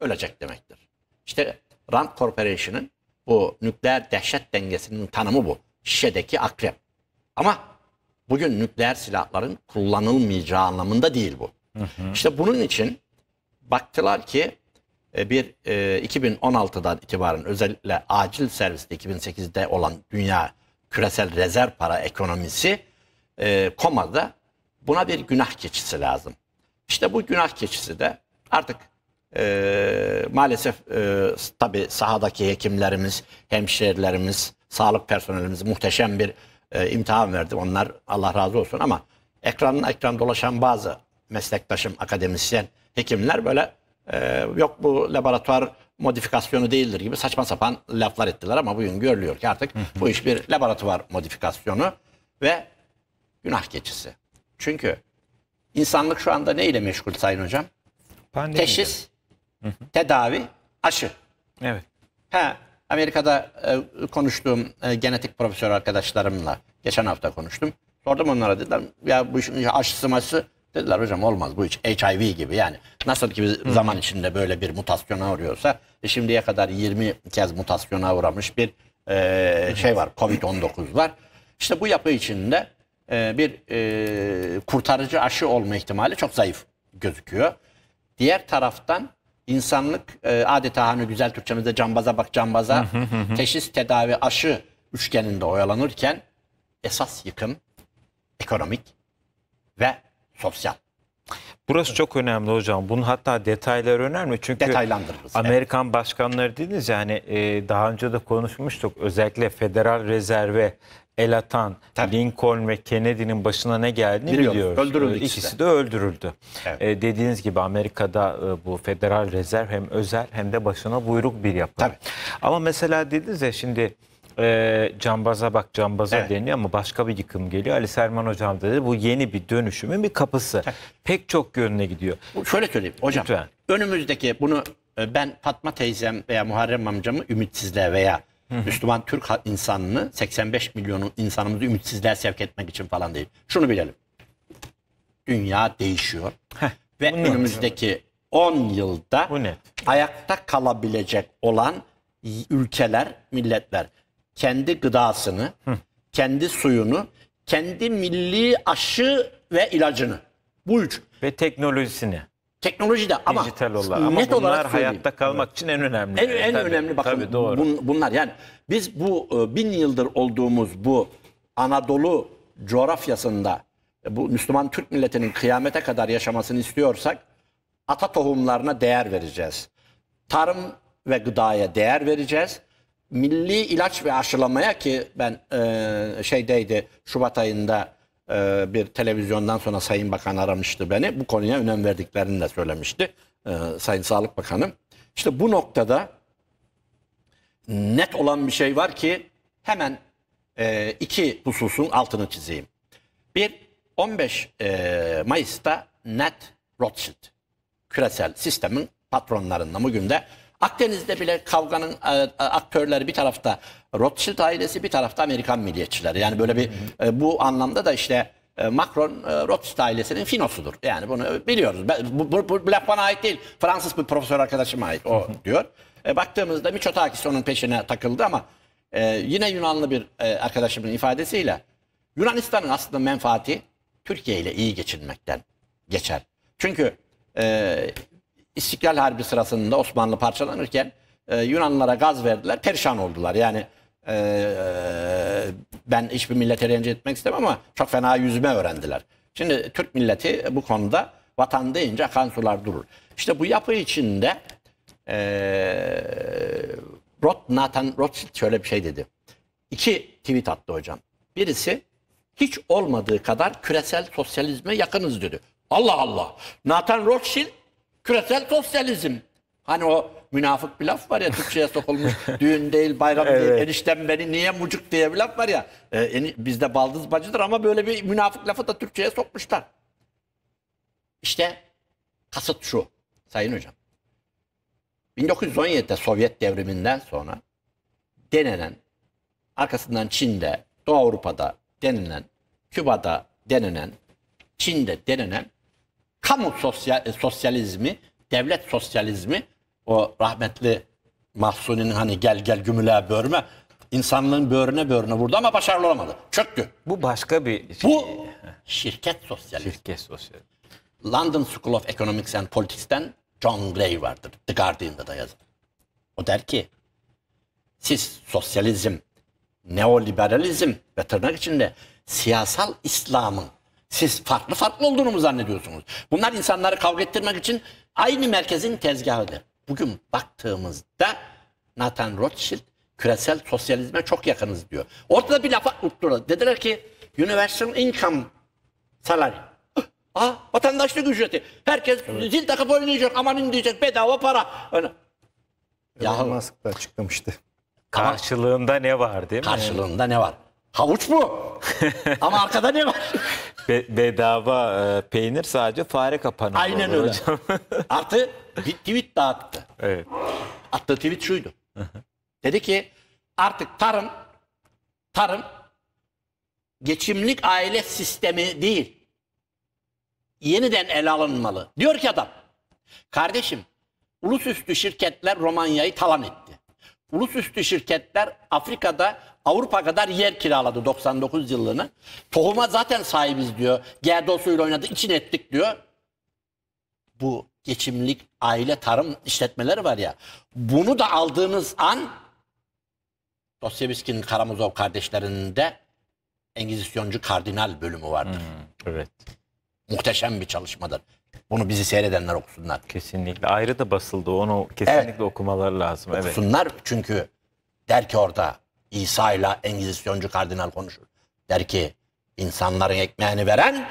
ölecek demektir. İşte Rand Corporation'ın bu nükleer dehşet dengesinin tanımı bu. Şişedeki akrep. Ama bugün nükleer silahların kullanılmayacağı anlamında değil bu. Hı hı. İşte bunun için baktılar ki e, bir e, 2016'dan itibaren özellikle acil serviste 2008'de olan dünya küresel rezerv para ekonomisi e, komada buna bir günah keçisi lazım. İşte bu günah keçisi de artık e, maalesef e, tabii sahadaki hekimlerimiz, hemşehrilerimiz, sağlık personelimiz muhteşem bir e, imtihan verdi. Onlar Allah razı olsun ama ekranın ekran dolaşan bazı meslektaşım, akademisyen, hekimler böyle e, yok bu laboratuvar modifikasyonu değildir gibi saçma sapan laflar ettiler ama bugün görülüyor ki artık bu iş bir laboratuvar modifikasyonu ve günah keçisi. Çünkü insanlık şu anda neyle meşgul sayın hocam? Pandemi Teşhis, hı hı. tedavi, aşı. Evet. Ha, Amerika'da e, konuştuğum e, genetik profesör arkadaşlarımla geçen hafta konuştum. Sordum onlara dediler ya bu işin aşısı maşısı dediler hocam olmaz bu iş HIV gibi yani nasıl ki biz zaman içinde böyle bir mutasyona uğruyorsa e, şimdiye kadar 20 kez mutasyona uğramış bir e, şey var Covid-19 var. İşte bu yapı içinde e, bir e, kurtarıcı aşı olma ihtimali çok zayıf gözüküyor. Diğer taraftan insanlık e, adeta hani güzel Türkçemizde cambaza bak cambaza teşhis tedavi aşı üçgeninde oyalanırken esas yıkım ekonomik ve sosyal. Burası çok önemli hocam. Bunun hatta detayları önemli. Çünkü Detaylandırırız. Amerikan evet. başkanları dediniz yani e, daha önce de konuşmuştuk. Özellikle Federal Rezerve el atan Tabii. Lincoln ve Kennedy'nin başına ne geldiğini Biliyorum, biliyoruz. Öldürüldü ikisi, ee, ikisi de. de öldürüldü. Evet. E, dediğiniz gibi Amerika'da e, bu Federal Rezerv hem özel hem de başına buyruk bir yapı. Tabii. Ama mesela dediniz ya şimdi e, cambaza bak cambaza evet. deniyor ama başka bir yıkım geliyor. Ali Serman hocam dedi bu yeni bir dönüşümün bir kapısı. Evet. Pek çok yönüne gidiyor. Şöyle söyleyeyim hocam. Lütfen. Önümüzdeki bunu e, ben Fatma teyzem veya Muharrem amcamı ümitsizliğe veya Müslüman Türk insanını 85 milyonun insanımızı ümitsizliğe sevk etmek için falan değil. Şunu bilelim. Dünya değişiyor. Heh, Ve önümüzdeki ne? 10 yılda ayakta kalabilecek olan ülkeler, milletler kendi gıdasını, hı. kendi suyunu, kendi milli aşı ve ilacını. Bu üç. Ve teknolojisini teknolojide ama dijital olarak net bunlar olarak hayatta kalmak evet. için en önemli. En, en tabii, önemli bakın tabii, doğru. Bun, bunlar yani biz bu e, bin yıldır olduğumuz bu Anadolu coğrafyasında e, bu Müslüman Türk milletinin kıyamete kadar yaşamasını istiyorsak ata tohumlarına değer vereceğiz. Tarım ve gıdaya değer vereceğiz. Milli ilaç ve aşılamaya ki ben e, şeydeydi Şubat ayında e, bir televizyondan sonra Sayın Bakan aramıştı beni. Bu konuya önem verdiklerini de söylemişti e, Sayın Sağlık Bakanım. İşte bu noktada net olan bir şey var ki hemen e, iki hususun altını çizeyim. Bir, 15 Mayıs'ta Net Rothschild küresel sistemin patronlarından bugün de Akdeniz'de bile kavganın aktörleri bir tarafta Rothschild ailesi bir tarafta Amerikan milliyetçileri. Yani böyle bir e, bu anlamda da işte e, Macron e, Rothschild ailesinin finosudur. Yani bunu biliyoruz. Ben, bu, bu, bu laf bana ait değil. Fransız bir profesör arkadaşıma ait o diyor. E, baktığımızda Miçotakis onun peşine takıldı ama e, yine Yunanlı bir e, arkadaşımın ifadesiyle Yunanistan'ın aslında menfaati Türkiye ile iyi geçinmekten geçer. Çünkü e, İstiklal Harbi sırasında Osmanlı parçalanırken e, Yunanlılara gaz verdiler, perişan oldular. Yani ee, ben hiçbir millete rencide etmek istemem ama çok fena yüzüme öğrendiler. Şimdi Türk milleti bu konuda vatan deyince akan sular durur. İşte bu yapı içinde e, ee, Roth, Nathan Rothschild şöyle bir şey dedi. İki tweet attı hocam. Birisi hiç olmadığı kadar küresel sosyalizme yakınız dedi. Allah Allah. Nathan Rothschild küresel sosyalizm. Hani o münafık bir laf var ya Türkçe'ye sokulmuş. Düğün değil bayram evet. değil enişten beni niye mucuk diye bir laf var ya. E, bizde baldız bacıdır ama böyle bir münafık lafı da Türkçe'ye sokmuşlar. İşte kasıt şu sayın hocam. 1917'de Sovyet devriminden sonra denenen, arkasından Çin'de, Doğu Avrupa'da denilen, Küba'da denenen, Çin'de denenen kamu sosyal, e, sosyalizmi, devlet sosyalizmi o rahmetli Mahsuni'nin hani gel gel gümüle börme insanlığın böğrüne böğrüne vurdu ama başarılı olamadı. Çöktü. Bu başka bir şey. Bu şirket sosyalizmi. Şirket sosyalizmi. London School of Economics and Politics'ten John Gray vardır. The Guardian'da da yazar. O der ki siz sosyalizm, neoliberalizm ve tırnak içinde siyasal İslam'ın siz farklı farklı olduğunu mu zannediyorsunuz? Bunlar insanları kavga ettirmek için aynı merkezin tezgahıdır bugün baktığımızda Nathan Rothschild küresel sosyalizme çok yakınız diyor. Ortada bir lafa tuttular. Dediler ki universal income salary. Aa, ah, vatandaşlık ücreti. Herkes evet. zil takıp oynayacak, amanın diyecek bedava para. Öyle. Elon Musk da açıklamıştı. Karşılığında ne var değil mi? Karşılığında ne var? Havuç mu? Ama arkada ne var? Be bedava e, peynir sadece fare kapanı. Aynen öyle. Hocam. Artı bir tweet daha attı. Evet. Attığı tweet şuydu. Dedi ki artık tarım tarım geçimlik aile sistemi değil. Yeniden ele alınmalı. Diyor ki adam. Kardeşim ulusüstü şirketler Romanya'yı talan etti. Ulusüstü şirketler Afrika'da Avrupa kadar yer kiraladı 99 yılını. Tohuma zaten sahibiz diyor. Gerdosuyla oynadı, için ettik diyor. Bu geçimlik aile tarım işletmeleri var ya. Bunu da aldığınız an Dostoyevski'nin Karamazov kardeşlerinde Engizisyoncu Kardinal bölümü vardır. Hmm, evet. Muhteşem bir çalışmadır. Bunu bizi seyredenler okusunlar. Kesinlikle. Ayrı da basıldı. Onu kesinlikle evet. okumaları lazım. Okusunlar evet. çünkü der ki orada İsa ile Engizisyoncu Kardinal konuşur. Der ki insanların ekmeğini veren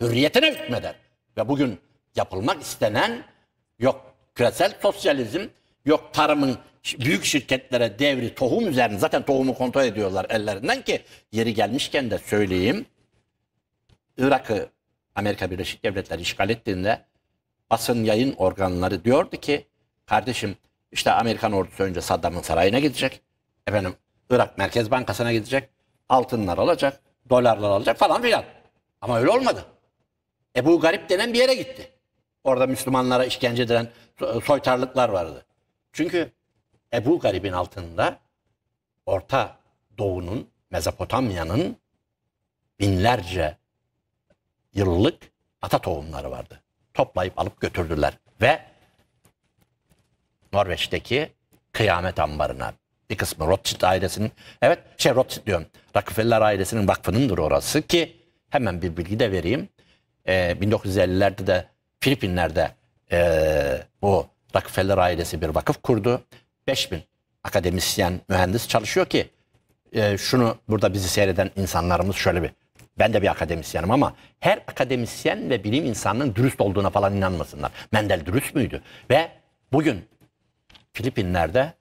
hürriyetine hükmeder. Ve bugün yapılmak istenen yok küresel sosyalizm yok tarımın büyük şirketlere devri tohum üzerine zaten tohumu kontrol ediyorlar ellerinden ki yeri gelmişken de söyleyeyim Irak'ı Amerika Birleşik Devletleri işgal ettiğinde basın yayın organları diyordu ki kardeşim işte Amerikan ordusu önce Saddam'ın sarayına gidecek. Efendim Irak Merkez Bankası'na gidecek. Altınlar alacak, dolarlar alacak falan filan. Ama öyle olmadı. Ebu Garip denen bir yere gitti. Orada Müslümanlara işkence edilen soytarlıklar vardı. Çünkü Ebu Garib'in altında Orta Doğu'nun, Mezopotamya'nın binlerce yıllık ata tohumları vardı. Toplayıp alıp götürdüler ve Norveç'teki kıyamet ambarına bir kısmı Rothschild ailesinin evet şey Rothschild diyorum Rockefeller ailesinin vakfınındır orası ki hemen bir bilgi de vereyim. Ee, 1950'lerde de Filipinler'de e, bu Rockefeller ailesi bir vakıf kurdu. 5000 akademisyen, mühendis çalışıyor ki e, şunu burada bizi seyreden insanlarımız şöyle bir ben de bir akademisyenim ama her akademisyen ve bilim insanının dürüst olduğuna falan inanmasınlar. Mendel dürüst müydü? Ve bugün Filipinler'de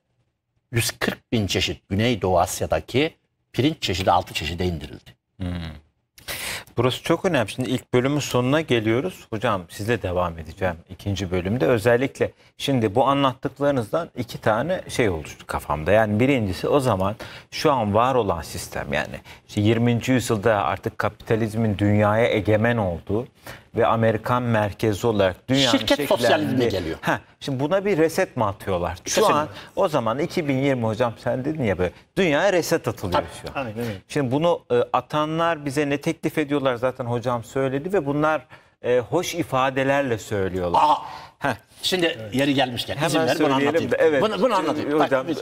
140 bin çeşit Güneydoğu Asya'daki pirinç çeşidi 6 çeşide indirildi. Hmm. Burası çok önemli. Şimdi ilk bölümün sonuna geliyoruz. Hocam Size devam edeceğim ikinci bölümde. Özellikle şimdi bu anlattıklarınızdan iki tane şey oluştu kafamda. Yani birincisi o zaman şu an var olan sistem yani işte 20. yüzyılda artık kapitalizmin dünyaya egemen olduğu ve Amerikan merkezi olarak dünyanın Şirket şeklendi. sosyalizmi geliyor. Ha, şimdi buna bir reset mi atıyorlar? Şu Kesinlikle. an o zaman 2020 hocam sen dedin ya böyle dünyaya reset atılıyor Tabii. şu an. Aynen, aynen. Şimdi bunu e, atanlar bize ne teklif ediyorlar zaten hocam söyledi ve bunlar e, hoş ifadelerle söylüyorlar. Aa. Heh. Şimdi evet. yeri gelmişken Hemen izin bunu anlatayım. De, evet. Bunu, bunu anlatayım. bak, hocam biz,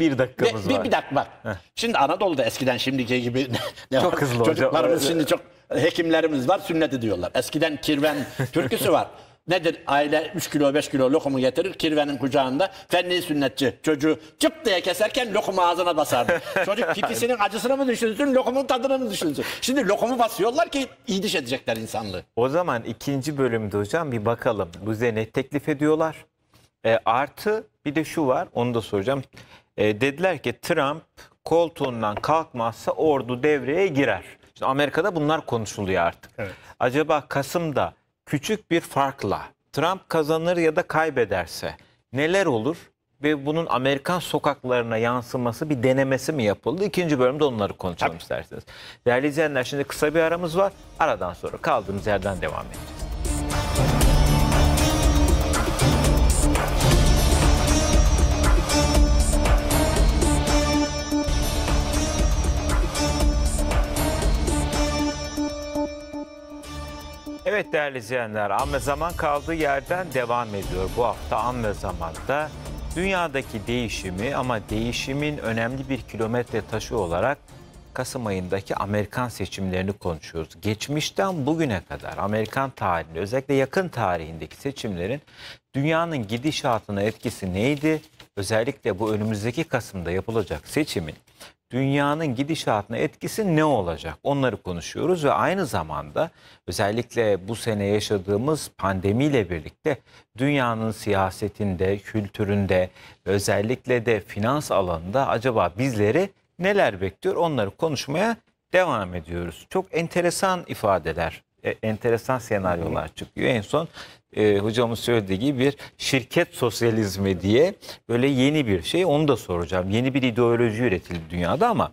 bir dakikamız bir, var. Bir, bir dakika bak. Heh. Şimdi Anadolu'da eskiden şimdiki gibi ne çok var? hızlı Çocuklarımız hocam. şimdi çok hekimlerimiz var sünnet diyorlar. Eskiden kirven türküsü var. Nedir? Aile 3 kilo 5 kilo lokumu getirir kirvenin kucağında. Fenli sünnetçi çocuğu çıp diye keserken lokumu ağzına basardı. Çocuk pipisinin acısını mı düşünsün lokumun tadını mı düşünsün? Şimdi lokumu basıyorlar ki iyidiş edecekler insanlığı. O zaman ikinci bölümde hocam bir bakalım. Bu ne teklif ediyorlar? E, artı bir de şu var onu da soracağım. E, dediler ki Trump koltuğundan kalkmazsa ordu devreye girer. Şimdi Amerika'da bunlar konuşuluyor artık. Evet. Acaba Kasım'da küçük bir farkla Trump kazanır ya da kaybederse neler olur ve bunun Amerikan sokaklarına yansıması bir denemesi mi yapıldı? İkinci bölümde onları konuşalım Tabii. isterseniz. Değerli izleyenler şimdi kısa bir aramız var. Aradan sonra kaldığımız yerden devam edeceğiz. Evet değerli izleyenler, an ve zaman kaldığı yerden devam ediyor. Bu hafta an amme zamanda dünyadaki değişimi ama değişimin önemli bir kilometre taşı olarak Kasım ayındaki Amerikan seçimlerini konuşuyoruz. Geçmişten bugüne kadar Amerikan tarihinde özellikle yakın tarihindeki seçimlerin dünyanın gidişatına etkisi neydi? Özellikle bu önümüzdeki Kasım'da yapılacak seçimin dünyanın gidişatına etkisi ne olacak? Onları konuşuyoruz ve aynı zamanda özellikle bu sene yaşadığımız pandemiyle birlikte dünyanın siyasetinde, kültüründe, özellikle de finans alanında acaba bizleri neler bekliyor? Onları konuşmaya devam ediyoruz. Çok enteresan ifadeler, e, enteresan senaryolar çıkıyor. En son e, hocamın söylediği gibi bir şirket sosyalizmi diye böyle yeni bir şey. Onu da soracağım. Yeni bir ideoloji üretildi dünyada ama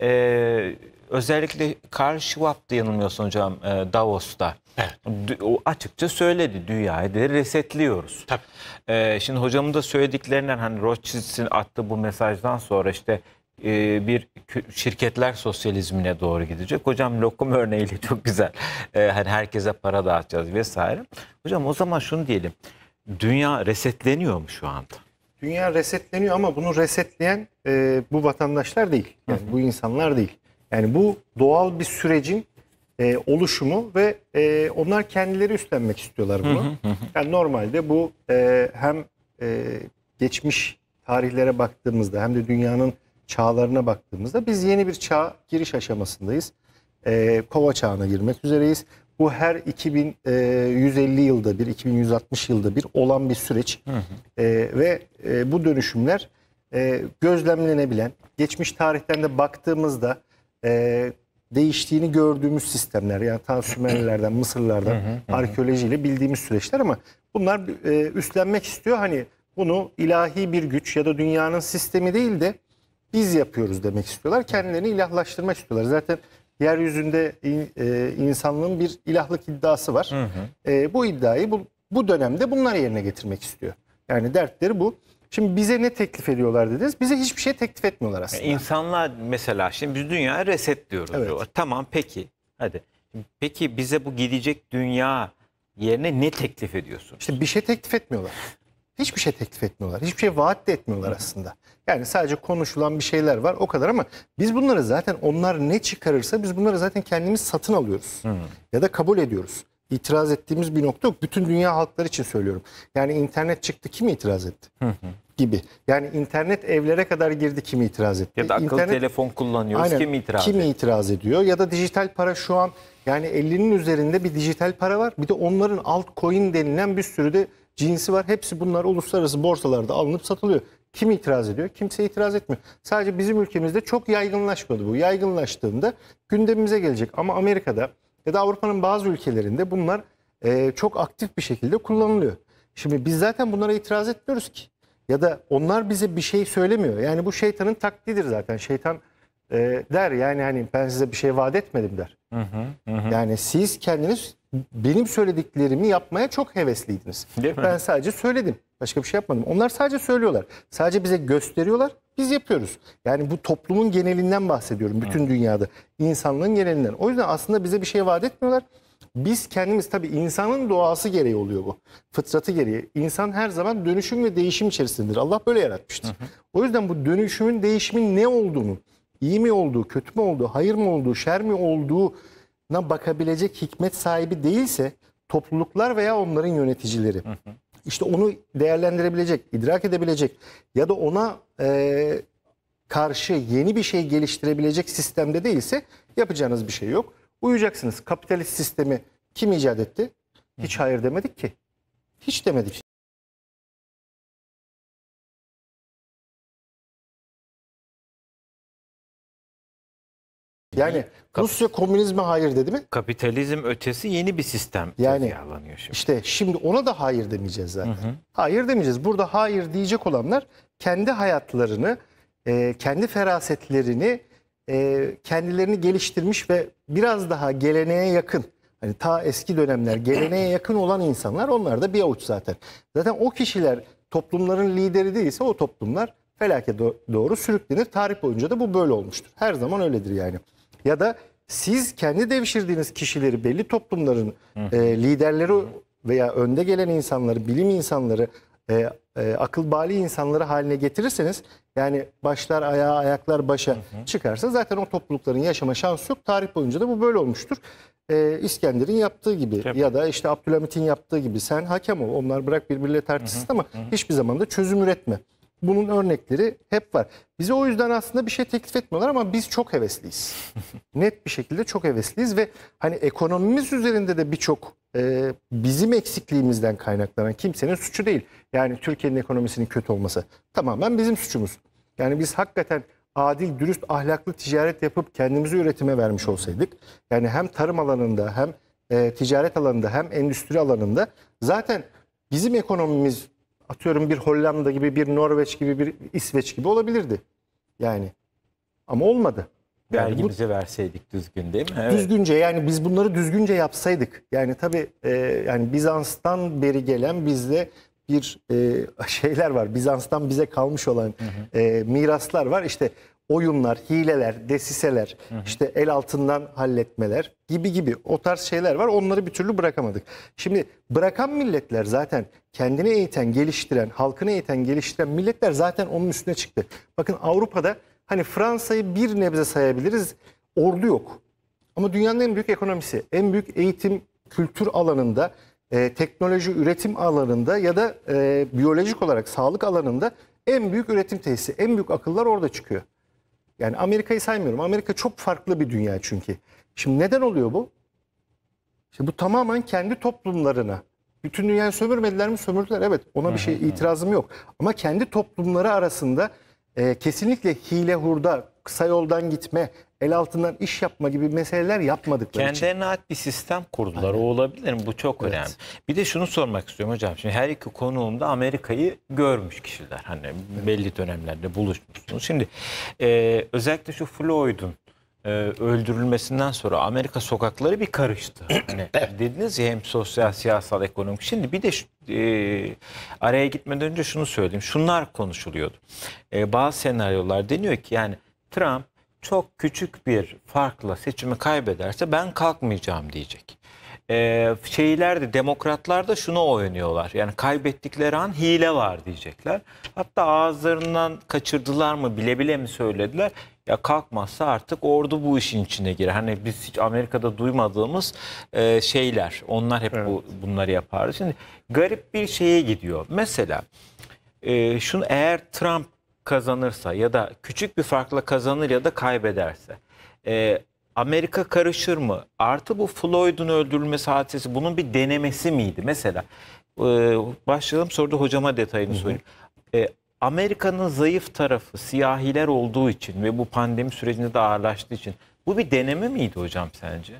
e, özellikle Karl Schwab da yanılmıyorsun hocam e, Davos'ta. Evet. O açıkça söyledi dünyayı de resetliyoruz. Tabii. Ee, şimdi hocamın da söylediklerinden hani Rothschild'in attığı bu mesajdan sonra işte e, bir şirketler sosyalizmine doğru gidecek. Hocam lokum örneğiyle çok güzel. E, hani herkese para dağıtacağız vesaire. Hocam o zaman şunu diyelim. Dünya resetleniyor mu şu anda? Dünya resetleniyor ama bunu resetleyen e, bu vatandaşlar değil. Yani bu insanlar değil. Yani bu doğal bir sürecin e, oluşumu ve e, onlar kendileri üstlenmek istiyorlar bunu. Yani normalde bu e, hem e, geçmiş tarihlere baktığımızda hem de dünyanın çağlarına baktığımızda biz yeni bir çağ giriş aşamasındayız. E, kova çağına girmek üzereyiz. Bu her 2150 e, yılda bir, 2160 yılda bir olan bir süreç. Hı hı. E, ve e, bu dönüşümler e, gözlemlenebilen, geçmiş tarihten de baktığımızda e, değiştiğini gördüğümüz sistemler. Yani ta Sümerlilerden, Mısırlardan, arkeolojiyle bildiğimiz süreçler ama bunlar e, üstlenmek istiyor. Hani bunu ilahi bir güç ya da dünyanın sistemi değil de biz yapıyoruz demek istiyorlar. Kendilerini ilahlaştırmak istiyorlar. Zaten yeryüzünde e, insanlığın bir ilahlık iddiası var. Hı hı. E, bu iddiayı bu, bu dönemde bunlar yerine getirmek istiyor. Yani dertleri bu. Şimdi bize ne teklif ediyorlar dediniz. Bize hiçbir şey teklif etmiyorlar aslında. İnsanlar mesela şimdi biz dünya reset diyoruz. Evet. Diyor. Tamam peki hadi. Peki bize bu gidecek dünya yerine ne teklif ediyorsun? İşte bir şey teklif etmiyorlar hiçbir şey teklif etmiyorlar. Hiçbir şey, şey. vaat de etmiyorlar aslında. Yani sadece konuşulan bir şeyler var o kadar ama biz bunları zaten onlar ne çıkarırsa biz bunları zaten kendimiz satın alıyoruz. Hı. Ya da kabul ediyoruz. İtiraz ettiğimiz bir nokta yok. Bütün dünya halkları için söylüyorum. Yani internet çıktı kim itiraz etti? Hı hı gibi. Yani internet evlere kadar girdi kim itiraz etti? Ya da akıllı internet, telefon kullanıyoruz aynen, kim itiraz kim itiraz ediyor? Ya da dijital para şu an yani 50'nin üzerinde bir dijital para var. Bir de onların altcoin denilen bir sürü de cinsi var. Hepsi bunlar uluslararası borsalarda alınıp satılıyor. Kim itiraz ediyor? Kimse itiraz etmiyor. Sadece bizim ülkemizde çok yaygınlaşmadı bu. Yaygınlaştığında gündemimize gelecek. Ama Amerika'da ya da Avrupa'nın bazı ülkelerinde bunlar e, çok aktif bir şekilde kullanılıyor. Şimdi biz zaten bunlara itiraz etmiyoruz ki. Ya da onlar bize bir şey söylemiyor. Yani bu şeytanın taklididir zaten. Şeytan e, der. Yani hani ben size bir şey vaat etmedim der. Hı hı, hı. Yani siz kendiniz benim söylediklerimi yapmaya çok hevesliydiniz. Değil mi? Ben sadece söyledim. Başka bir şey yapmadım. Onlar sadece söylüyorlar. Sadece bize gösteriyorlar. Biz yapıyoruz. Yani bu toplumun genelinden bahsediyorum. Bütün hı. dünyada. insanlığın genelinden. O yüzden aslında bize bir şey vaat etmiyorlar. Biz kendimiz tabii insanın doğası gereği oluyor bu. Fıtratı gereği. İnsan her zaman dönüşüm ve değişim içerisindedir. Allah böyle yaratmıştır. Hı hı. O yüzden bu dönüşümün, değişimin ne olduğunu, iyi mi olduğu, kötü mü olduğu, hayır mı olduğu, şer mi olduğuna bakabilecek hikmet sahibi değilse topluluklar veya onların yöneticileri. Hı İşte onu değerlendirebilecek, idrak edebilecek ya da ona e, karşı yeni bir şey geliştirebilecek sistemde değilse yapacağınız bir şey yok. Uyuyacaksınız. Kapitalist sistemi kim icat etti? Hiç hayır demedik ki. Hiç demedik. Yani Rusya komünizme hayır dedi mi? Kapitalizm ötesi yeni bir sistem yani, yağlanıyor şimdi. İşte şimdi ona da hayır demeyeceğiz zaten. Hı hı. Hayır demeyeceğiz. Burada hayır diyecek olanlar kendi hayatlarını, e, kendi ferasetlerini, e, kendilerini geliştirmiş ve biraz daha geleneğe yakın, hani ta eski dönemler geleneğe yakın olan insanlar onlar da bir avuç zaten. Zaten o kişiler toplumların lideri değilse o toplumlar felakete doğru sürüklenir. Tarih boyunca da bu böyle olmuştur. Her zaman öyledir yani. Ya da siz kendi devşirdiğiniz kişileri belli toplumların e, liderleri veya önde gelen insanları, bilim insanları, e, e, akıl bali insanları haline getirirseniz yani başlar ayağa, ayaklar başa hı hı. çıkarsa zaten o toplulukların yaşama şansı yok. Tarih boyunca da bu böyle olmuştur. E, İskender'in yaptığı gibi Tabii. ya da işte Abdülhamit'in yaptığı gibi sen hakem ol. Onlar bırak birbiriyle tartışsın hı hı. ama hı. hiçbir zaman da çözüm üretme bunun örnekleri hep var. Bize o yüzden aslında bir şey teklif etmiyorlar ama biz çok hevesliyiz. Net bir şekilde çok hevesliyiz ve hani ekonomimiz üzerinde de birçok e, bizim eksikliğimizden kaynaklanan kimsenin suçu değil. Yani Türkiye'nin ekonomisinin kötü olması tamamen bizim suçumuz. Yani biz hakikaten adil, dürüst, ahlaklı ticaret yapıp kendimizi üretime vermiş olsaydık yani hem tarım alanında hem e, ticaret alanında hem endüstri alanında zaten bizim ekonomimiz atıyorum bir Hollanda gibi, bir Norveç gibi, bir İsveç gibi olabilirdi. Yani ama olmadı. Yani Vergimizi bu, verseydik düzgün değil mi? Evet. Düzgünce yani biz bunları düzgünce yapsaydık. Yani tabii e, yani Bizans'tan beri gelen bizde bir e, şeyler var. Bizans'tan bize kalmış olan hı hı. E, miraslar var. İşte oyunlar, hileler, desiseler, hı hı. işte el altından halletmeler gibi gibi o tarz şeyler var. Onları bir türlü bırakamadık. Şimdi bırakan milletler zaten kendini eğiten, geliştiren, halkını eğiten, geliştiren milletler zaten onun üstüne çıktı. Bakın Avrupa'da hani Fransa'yı bir nebze sayabiliriz. Ordu yok. Ama dünyanın en büyük ekonomisi, en büyük eğitim, kültür alanında, e, teknoloji, üretim alanında ya da e, biyolojik olarak sağlık alanında en büyük üretim tesisi, en büyük akıllar orada çıkıyor. Yani Amerika'yı saymıyorum. Amerika çok farklı bir dünya çünkü. Şimdi neden oluyor bu? İşte bu tamamen kendi toplumlarına. Bütün dünyayı sömürmediler mi? Sömürdüler. Evet ona bir şey itirazım yok. Ama kendi toplumları arasında e, kesinlikle hile hurda, kısa yoldan gitme, el altından iş yapma gibi meseleler yapmadıkları Kendilerine için. Kendilerine ait bir sistem kurdular. Aynen. O olabilir mi? Bu çok evet. önemli. Bir de şunu sormak istiyorum hocam. Şimdi her iki konuğumda Amerika'yı görmüş kişiler. Hani evet. belli dönemlerde buluşmuşsunuz. Şimdi e, özellikle şu Floyd'un e, öldürülmesinden sonra Amerika sokakları bir karıştı. Hani dediniz ya hem sosyal, siyasal, ekonomik. Şimdi bir de şu, e, araya gitmeden önce şunu söyleyeyim. Şunlar konuşuluyordu. E, bazı senaryolar deniyor ki yani Trump çok küçük bir farkla seçimi kaybederse ben kalkmayacağım diyecek. Ee, şeyler de demokratlar da şunu oynuyorlar. Yani kaybettikleri an hile var diyecekler. Hatta ağızlarından kaçırdılar mı bile bile mi söylediler? Ya kalkmazsa artık ordu bu işin içine girer. Hani biz hiç Amerika'da duymadığımız e, şeyler. Onlar hep evet. bu, bunları yapardı. Şimdi garip bir şeye gidiyor. Mesela e, şunu eğer Trump kazanırsa ya da küçük bir farkla kazanır ya da kaybederse e, Amerika karışır mı? Artı bu Floyd'un öldürülmesi hadisesi bunun bir denemesi miydi? Mesela e, başlayalım sonra hocama detayını hı E, Amerika'nın zayıf tarafı siyahiler olduğu için ve bu pandemi sürecinde de ağırlaştığı için bu bir deneme miydi hocam sence?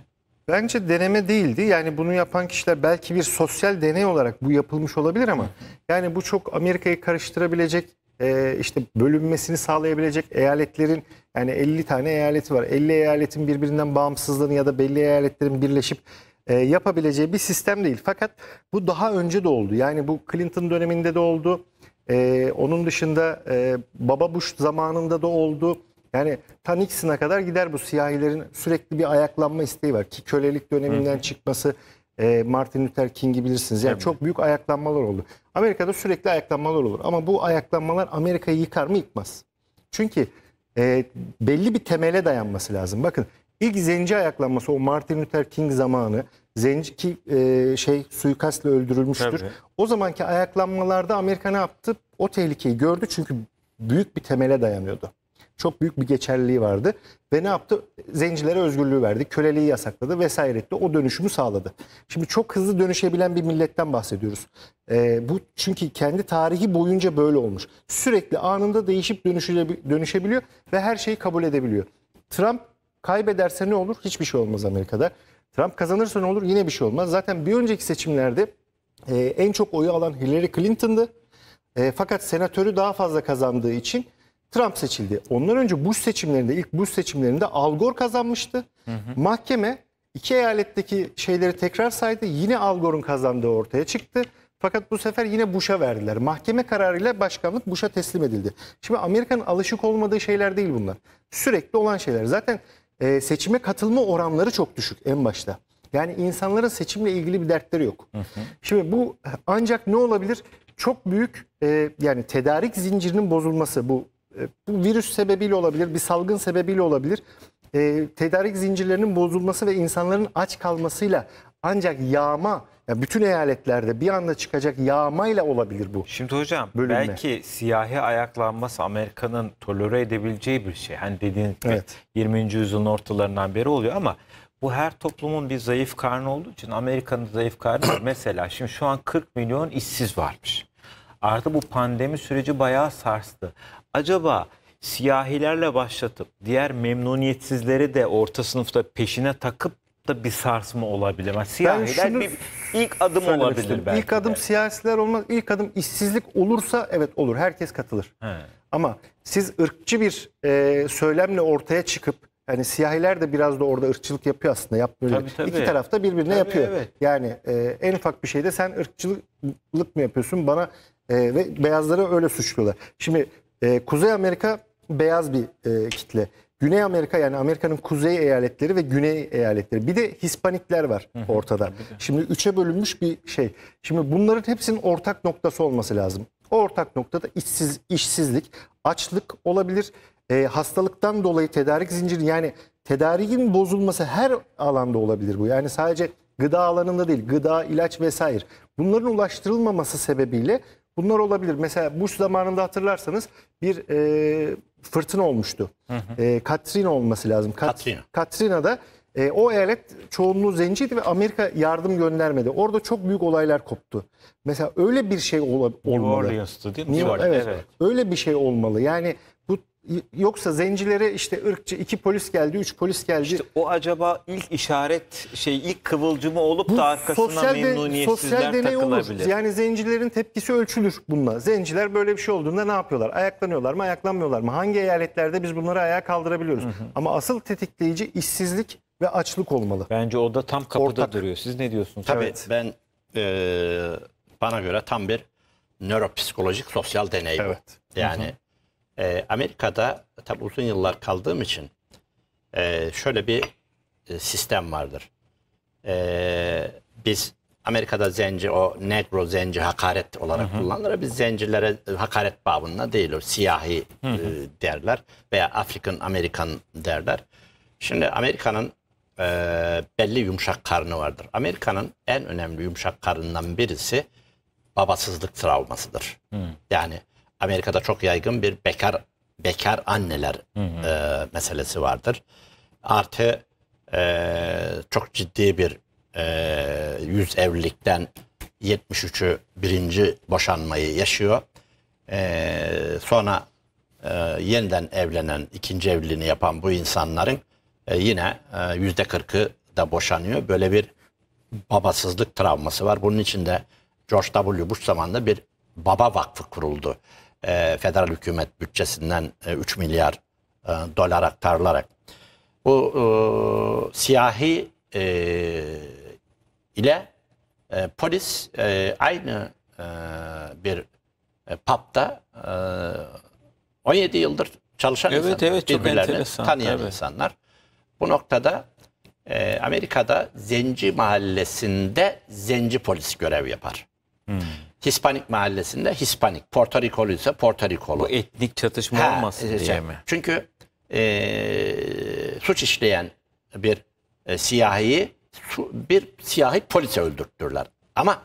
Bence deneme değildi. Yani bunu yapan kişiler belki bir sosyal deney olarak bu yapılmış olabilir ama yani bu çok Amerika'yı karıştırabilecek e, işte bölünmesini sağlayabilecek eyaletlerin yani 50 tane eyaleti var. 50 eyaletin birbirinden bağımsızlığını ya da belli eyaletlerin birleşip e, yapabileceği bir sistem değil. Fakat bu daha önce de oldu. Yani bu Clinton döneminde de oldu. Ee, onun dışında e, Baba Bush zamanında da oldu. Yani ta Nixon'a kadar gider bu siyahilerin sürekli bir ayaklanma isteği var. Ki kölelik döneminden çıkması e, Martin Luther King'i bilirsiniz. Yani Tabii. çok büyük ayaklanmalar oldu. Amerika'da sürekli ayaklanmalar olur. Ama bu ayaklanmalar Amerika'yı yıkar mı? Yıkmaz. Çünkü e, belli bir temele dayanması lazım. Bakın ilk zenci ayaklanması o Martin Luther King zamanı zenci ki e, şey suikastla öldürülmüştür. Tabii. O zamanki ayaklanmalarda Amerika ne yaptı? O tehlikeyi gördü çünkü büyük bir temele dayanıyordu çok büyük bir geçerliliği vardı. Ve ne yaptı? Zencilere özgürlüğü verdi, köleliği yasakladı vesaire etti. O dönüşümü sağladı. Şimdi çok hızlı dönüşebilen bir milletten bahsediyoruz. Ee, bu çünkü kendi tarihi boyunca böyle olmuş. Sürekli anında değişip dönüşebiliyor ve her şeyi kabul edebiliyor. Trump kaybederse ne olur? Hiçbir şey olmaz Amerika'da. Trump kazanırsa ne olur? Yine bir şey olmaz. Zaten bir önceki seçimlerde e, en çok oyu alan Hillary Clinton'dı. E, fakat senatörü daha fazla kazandığı için Trump seçildi. Ondan önce Bush seçimlerinde, ilk Bush seçimlerinde Al Gore kazanmıştı. Hı hı. Mahkeme iki eyaletteki şeyleri tekrar saydı. Yine Al Gore'un kazandığı ortaya çıktı. Fakat bu sefer yine Bush'a verdiler. Mahkeme kararıyla başkanlık Bush'a teslim edildi. Şimdi Amerika'nın alışık olmadığı şeyler değil bunlar. Sürekli olan şeyler. Zaten e, seçime katılma oranları çok düşük en başta. Yani insanların seçimle ilgili bir dertleri yok. Hı hı. Şimdi bu ancak ne olabilir? Çok büyük e, yani tedarik zincirinin bozulması bu e, bu virüs sebebiyle olabilir, bir salgın sebebiyle olabilir. E, tedarik zincirlerinin bozulması ve insanların aç kalmasıyla ancak yağma, ya bütün eyaletlerde bir anda çıkacak yağmayla olabilir bu. Şimdi hocam bölünme. belki siyahi ayaklanması Amerika'nın tolere edebileceği bir şey. Hani dediğin gibi evet. 20. yüzyılın ortalarından beri oluyor ama bu her toplumun bir zayıf karnı olduğu için Amerika'nın zayıf karnı mesela şimdi şu an 40 milyon işsiz varmış. Artı bu pandemi süreci bayağı sarstı acaba siyahilerle başlatıp diğer memnuniyetsizleri de orta sınıfta peşine takıp da bir sarsma olabilir. Yani siyahiler bir ilk adım olabilir belki. İlk adım de. siyasiler olmaz. İlk adım işsizlik olursa evet olur. Herkes katılır. He. Ama siz ırkçı bir e, söylemle ortaya çıkıp yani siyahiler de biraz da orada ırkçılık yapıyor aslında. Yapmıyor. Tabii, tabii. İki tarafta birbirine tabii, yapıyor. Evet. Yani e, en ufak bir şeyde sen ırkçılık mı yapıyorsun bana e, ve beyazları öyle suçluyorlar. Şimdi e, Kuzey Amerika beyaz bir e, kitle. Güney Amerika yani Amerika'nın kuzey eyaletleri ve güney eyaletleri. Bir de Hispanikler var ortada. Şimdi üçe bölünmüş bir şey. Şimdi bunların hepsinin ortak noktası olması lazım. O ortak noktada işsiz, işsizlik, açlık olabilir. E, hastalıktan dolayı tedarik zinciri yani tedarikin bozulması her alanda olabilir bu. Yani sadece gıda alanında değil, gıda, ilaç vesaire. Bunların ulaştırılmaması sebebiyle Bunlar olabilir. Mesela Bush zamanında hatırlarsanız bir e, fırtına olmuştu. Hı hı. E, Katrina olması lazım. Kat, Katrina. Katrina'da e, o eyalet çoğunluğu zenciydi ve Amerika yardım göndermedi. Orada çok büyük olaylar koptu. Mesela öyle bir şey ola, olmalı. New Orleans'tı değil mi? New, evet, evet. Öyle bir şey olmalı. Yani Yoksa zencilere işte ırkçı iki polis geldi, üç polis geldi. İşte o acaba ilk işaret şey ilk kıvılcımı olup Bu da arkasına sosyal memnuniyetsizler de, sosyal takılabilir. Olur. Yani zencilerin tepkisi ölçülür bununla. Zenciler böyle bir şey olduğunda ne yapıyorlar? Ayaklanıyorlar mı, ayaklanmıyorlar mı? Hangi eyaletlerde biz bunları ayağa kaldırabiliyoruz? Hı hı. Ama asıl tetikleyici işsizlik ve açlık olmalı. Bence o da tam kapıda Ortak. duruyor. Siz ne diyorsunuz? Tabii evet. ben e, bana göre tam bir nöropsikolojik sosyal deney. Evet. Yani hı hı e, Amerika'da tabi uzun yıllar kaldığım için e, şöyle bir e, sistem vardır. E, biz Amerika'da zenci o negro zenci hakaret olarak hı kullanılır. Biz zencilere e, hakaret babında değil o siyahi E, derler veya African Amerikan derler. Şimdi Amerika'nın e, belli yumuşak karnı vardır. Amerika'nın en önemli yumuşak karnından birisi babasızlık travmasıdır. Hı. Yani Amerika'da çok yaygın bir bekar bekar anneler hı hı. E, meselesi vardır. Artı e, çok ciddi bir e, 100 evlilikten 73'ü birinci boşanmayı yaşıyor. E, sonra e, yeniden evlenen, ikinci evliliğini yapan bu insanların e, yine e, yüzde %40'ı da boşanıyor. Böyle bir babasızlık travması var. Bunun için de George W. Bush zamanında bir baba vakfı kuruldu e, federal hükümet bütçesinden e, 3 milyar e, dolar aktarılarak bu e, siyahi e, ile e, polis e, aynı e, bir e, papta e, 17 yıldır çalışan evet, insanlar, evet, birbirlerini tanıyan evet. insanlar. Bu noktada e, Amerika'da Zenci Mahallesi'nde Zenci polis görev yapar. Hmm. Hispanik mahallesinde Hispanik, Porto Rikolu ise Porto Rikolu. Bu etnik çatışma ha, olmasın e, diye şey, mi? Çünkü e, suç işleyen bir e, siyahiyi su, bir siyahi polise öldürttürler. Ama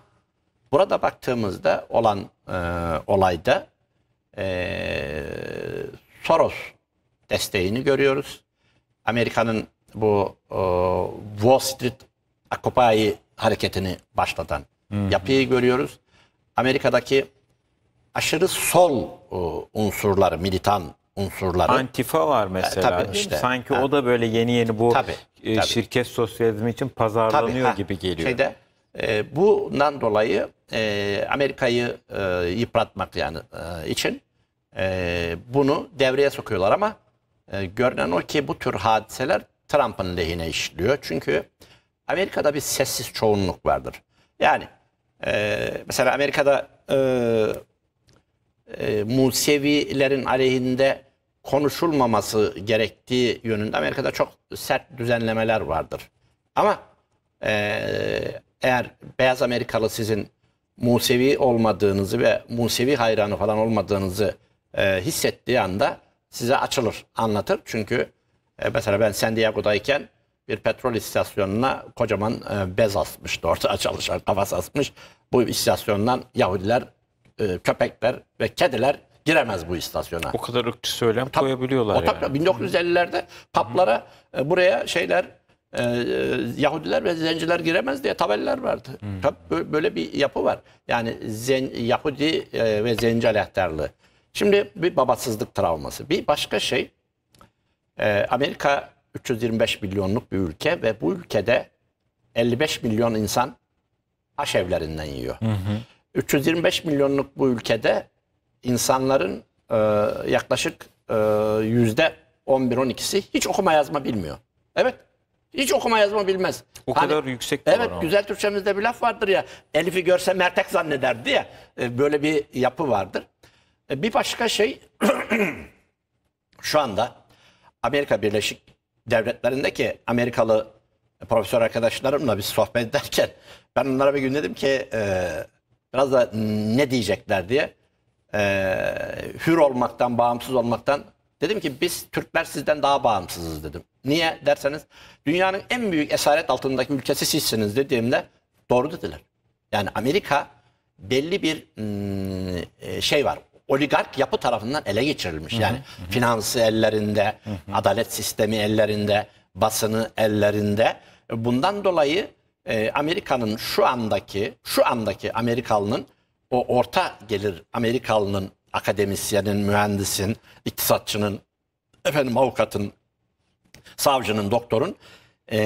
burada baktığımızda olan e, olayda e, Soros desteğini görüyoruz. Amerika'nın bu e, Wall Street Occupy hareketini başlatan hı yapıyı görüyoruz. Amerika'daki aşırı sol e, unsurlar, militan unsurları. Antifa var e, mesela. E, tabii işte. Sanki ha. o da böyle yeni yeni bu tabii, e, tabii. şirket sosyalizmi için pazarlanıyor tabii, gibi geliyor. Şeyde, e, bundan dolayı e, Amerika'yı e, yıpratmak yani e, için e, bunu devreye sokuyorlar ama e, görünen o ki bu tür hadiseler Trump'ın lehine işliyor. Çünkü Amerika'da bir sessiz çoğunluk vardır. Yani e, mesela Amerika'da e, e, Musevilerin aleyhinde konuşulmaması gerektiği yönünde Amerika'da çok sert düzenlemeler vardır. Ama e, eğer beyaz Amerikalı sizin Musevi olmadığınızı ve Musevi hayranı falan olmadığınızı e, hissettiği anda size açılır, anlatır. Çünkü e, mesela ben San Diego'dayken bir petrol istasyonuna kocaman e, bez asmıştı orada çalışan kafas asmış. Bu istasyondan Yahudiler, e, köpekler ve kediler giremez bu istasyona. O kadar ırkçı söylem Tab koyabiliyorlar. O yani. 1950'lerde paplara e, buraya şeyler e, e, Yahudiler ve Zenciler giremez diye tabeller vardı. Hmm. böyle bir yapı var. Yani Zen, Yahudi e, ve Zenci aleyhtarlığı. Şimdi bir babasızlık travması. Bir başka şey e, Amerika 325 milyonluk bir ülke ve bu ülkede 55 milyon insan aş evlerinden yiyor. Hı hı. 325 milyonluk bu ülkede insanların e, yaklaşık e, yüzde 11-12'si hiç okuma yazma bilmiyor. Evet. Hiç okuma yazma bilmez. O hani, kadar yüksek. Evet ama. güzel Türkçemizde bir laf vardır ya. Elif'i görse mertek zannederdi ya. E, böyle bir yapı vardır. E, bir başka şey şu anda Amerika Birleşik devletlerindeki Amerikalı profesör arkadaşlarımla bir sohbet ederken ben onlara bir gün dedim ki e, biraz da ne diyecekler diye e, hür olmaktan, bağımsız olmaktan dedim ki biz Türkler sizden daha bağımsızız dedim. Niye derseniz dünyanın en büyük esaret altındaki ülkesi sizsiniz dediğimde doğru dediler. Yani Amerika belli bir hmm, e, şey var oligark yapı tarafından ele geçirilmiş. Yani hı hı. finansı ellerinde, hı hı. adalet sistemi ellerinde, basını ellerinde. Bundan dolayı e, Amerika'nın şu andaki şu andaki Amerikalının o orta gelir Amerikalının akademisyenin, mühendisin, iktisatçının, efendim avukatın, savcının, doktorun e,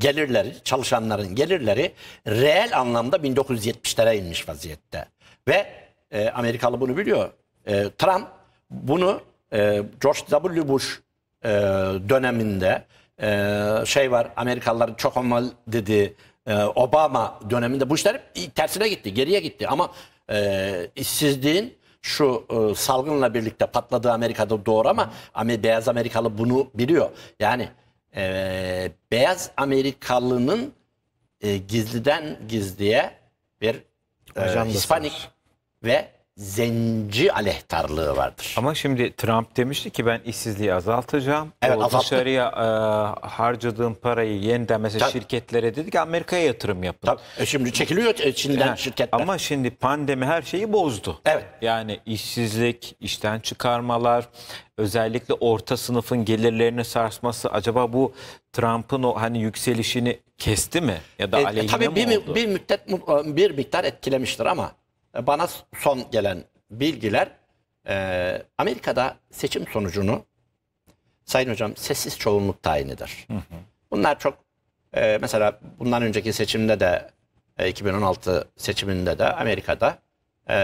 gelirleri, çalışanların gelirleri reel anlamda 1970'lere inmiş vaziyette. Ve e, Amerikalı bunu biliyor. E, Trump bunu e, George W. Bush e, döneminde e, şey var Amerikalıların çok normal dedi. e, Obama döneminde bu işler tersine gitti, geriye gitti. Ama e, işsizliğin şu e, salgınla birlikte patladığı Amerika'da doğru ama Amer beyaz Amerikalı bunu biliyor. Yani e, beyaz Amerikalının e, gizliden gizliye bir e, Hispanik ve zenci aleyhtarlığı vardır. Ama şimdi Trump demişti ki ben işsizliği azaltacağım. Evet, o azalttı. dışarıya e, harcadığım parayı yeniden mesela Tabii. şirketlere dedi ki Amerika'ya yatırım yapın. Tabii. E şimdi çekiliyor e, Çin'den yani, şirketler. Ama şimdi pandemi her şeyi bozdu. Evet. Yani işsizlik, işten çıkarmalar, özellikle orta sınıfın gelirlerini sarsması acaba bu Trump'ın o hani yükselişini kesti mi ya da e, e aleyhine e, tabii mi bir, oldu? bir müddet bir miktar etkilemiştir ama bana son gelen bilgiler e, Amerika'da seçim sonucunu Sayın Hocam sessiz çoğunluk tayinidir. Hı Bunlar çok e, mesela bundan önceki seçimde de e, 2016 seçiminde de Amerika'da e,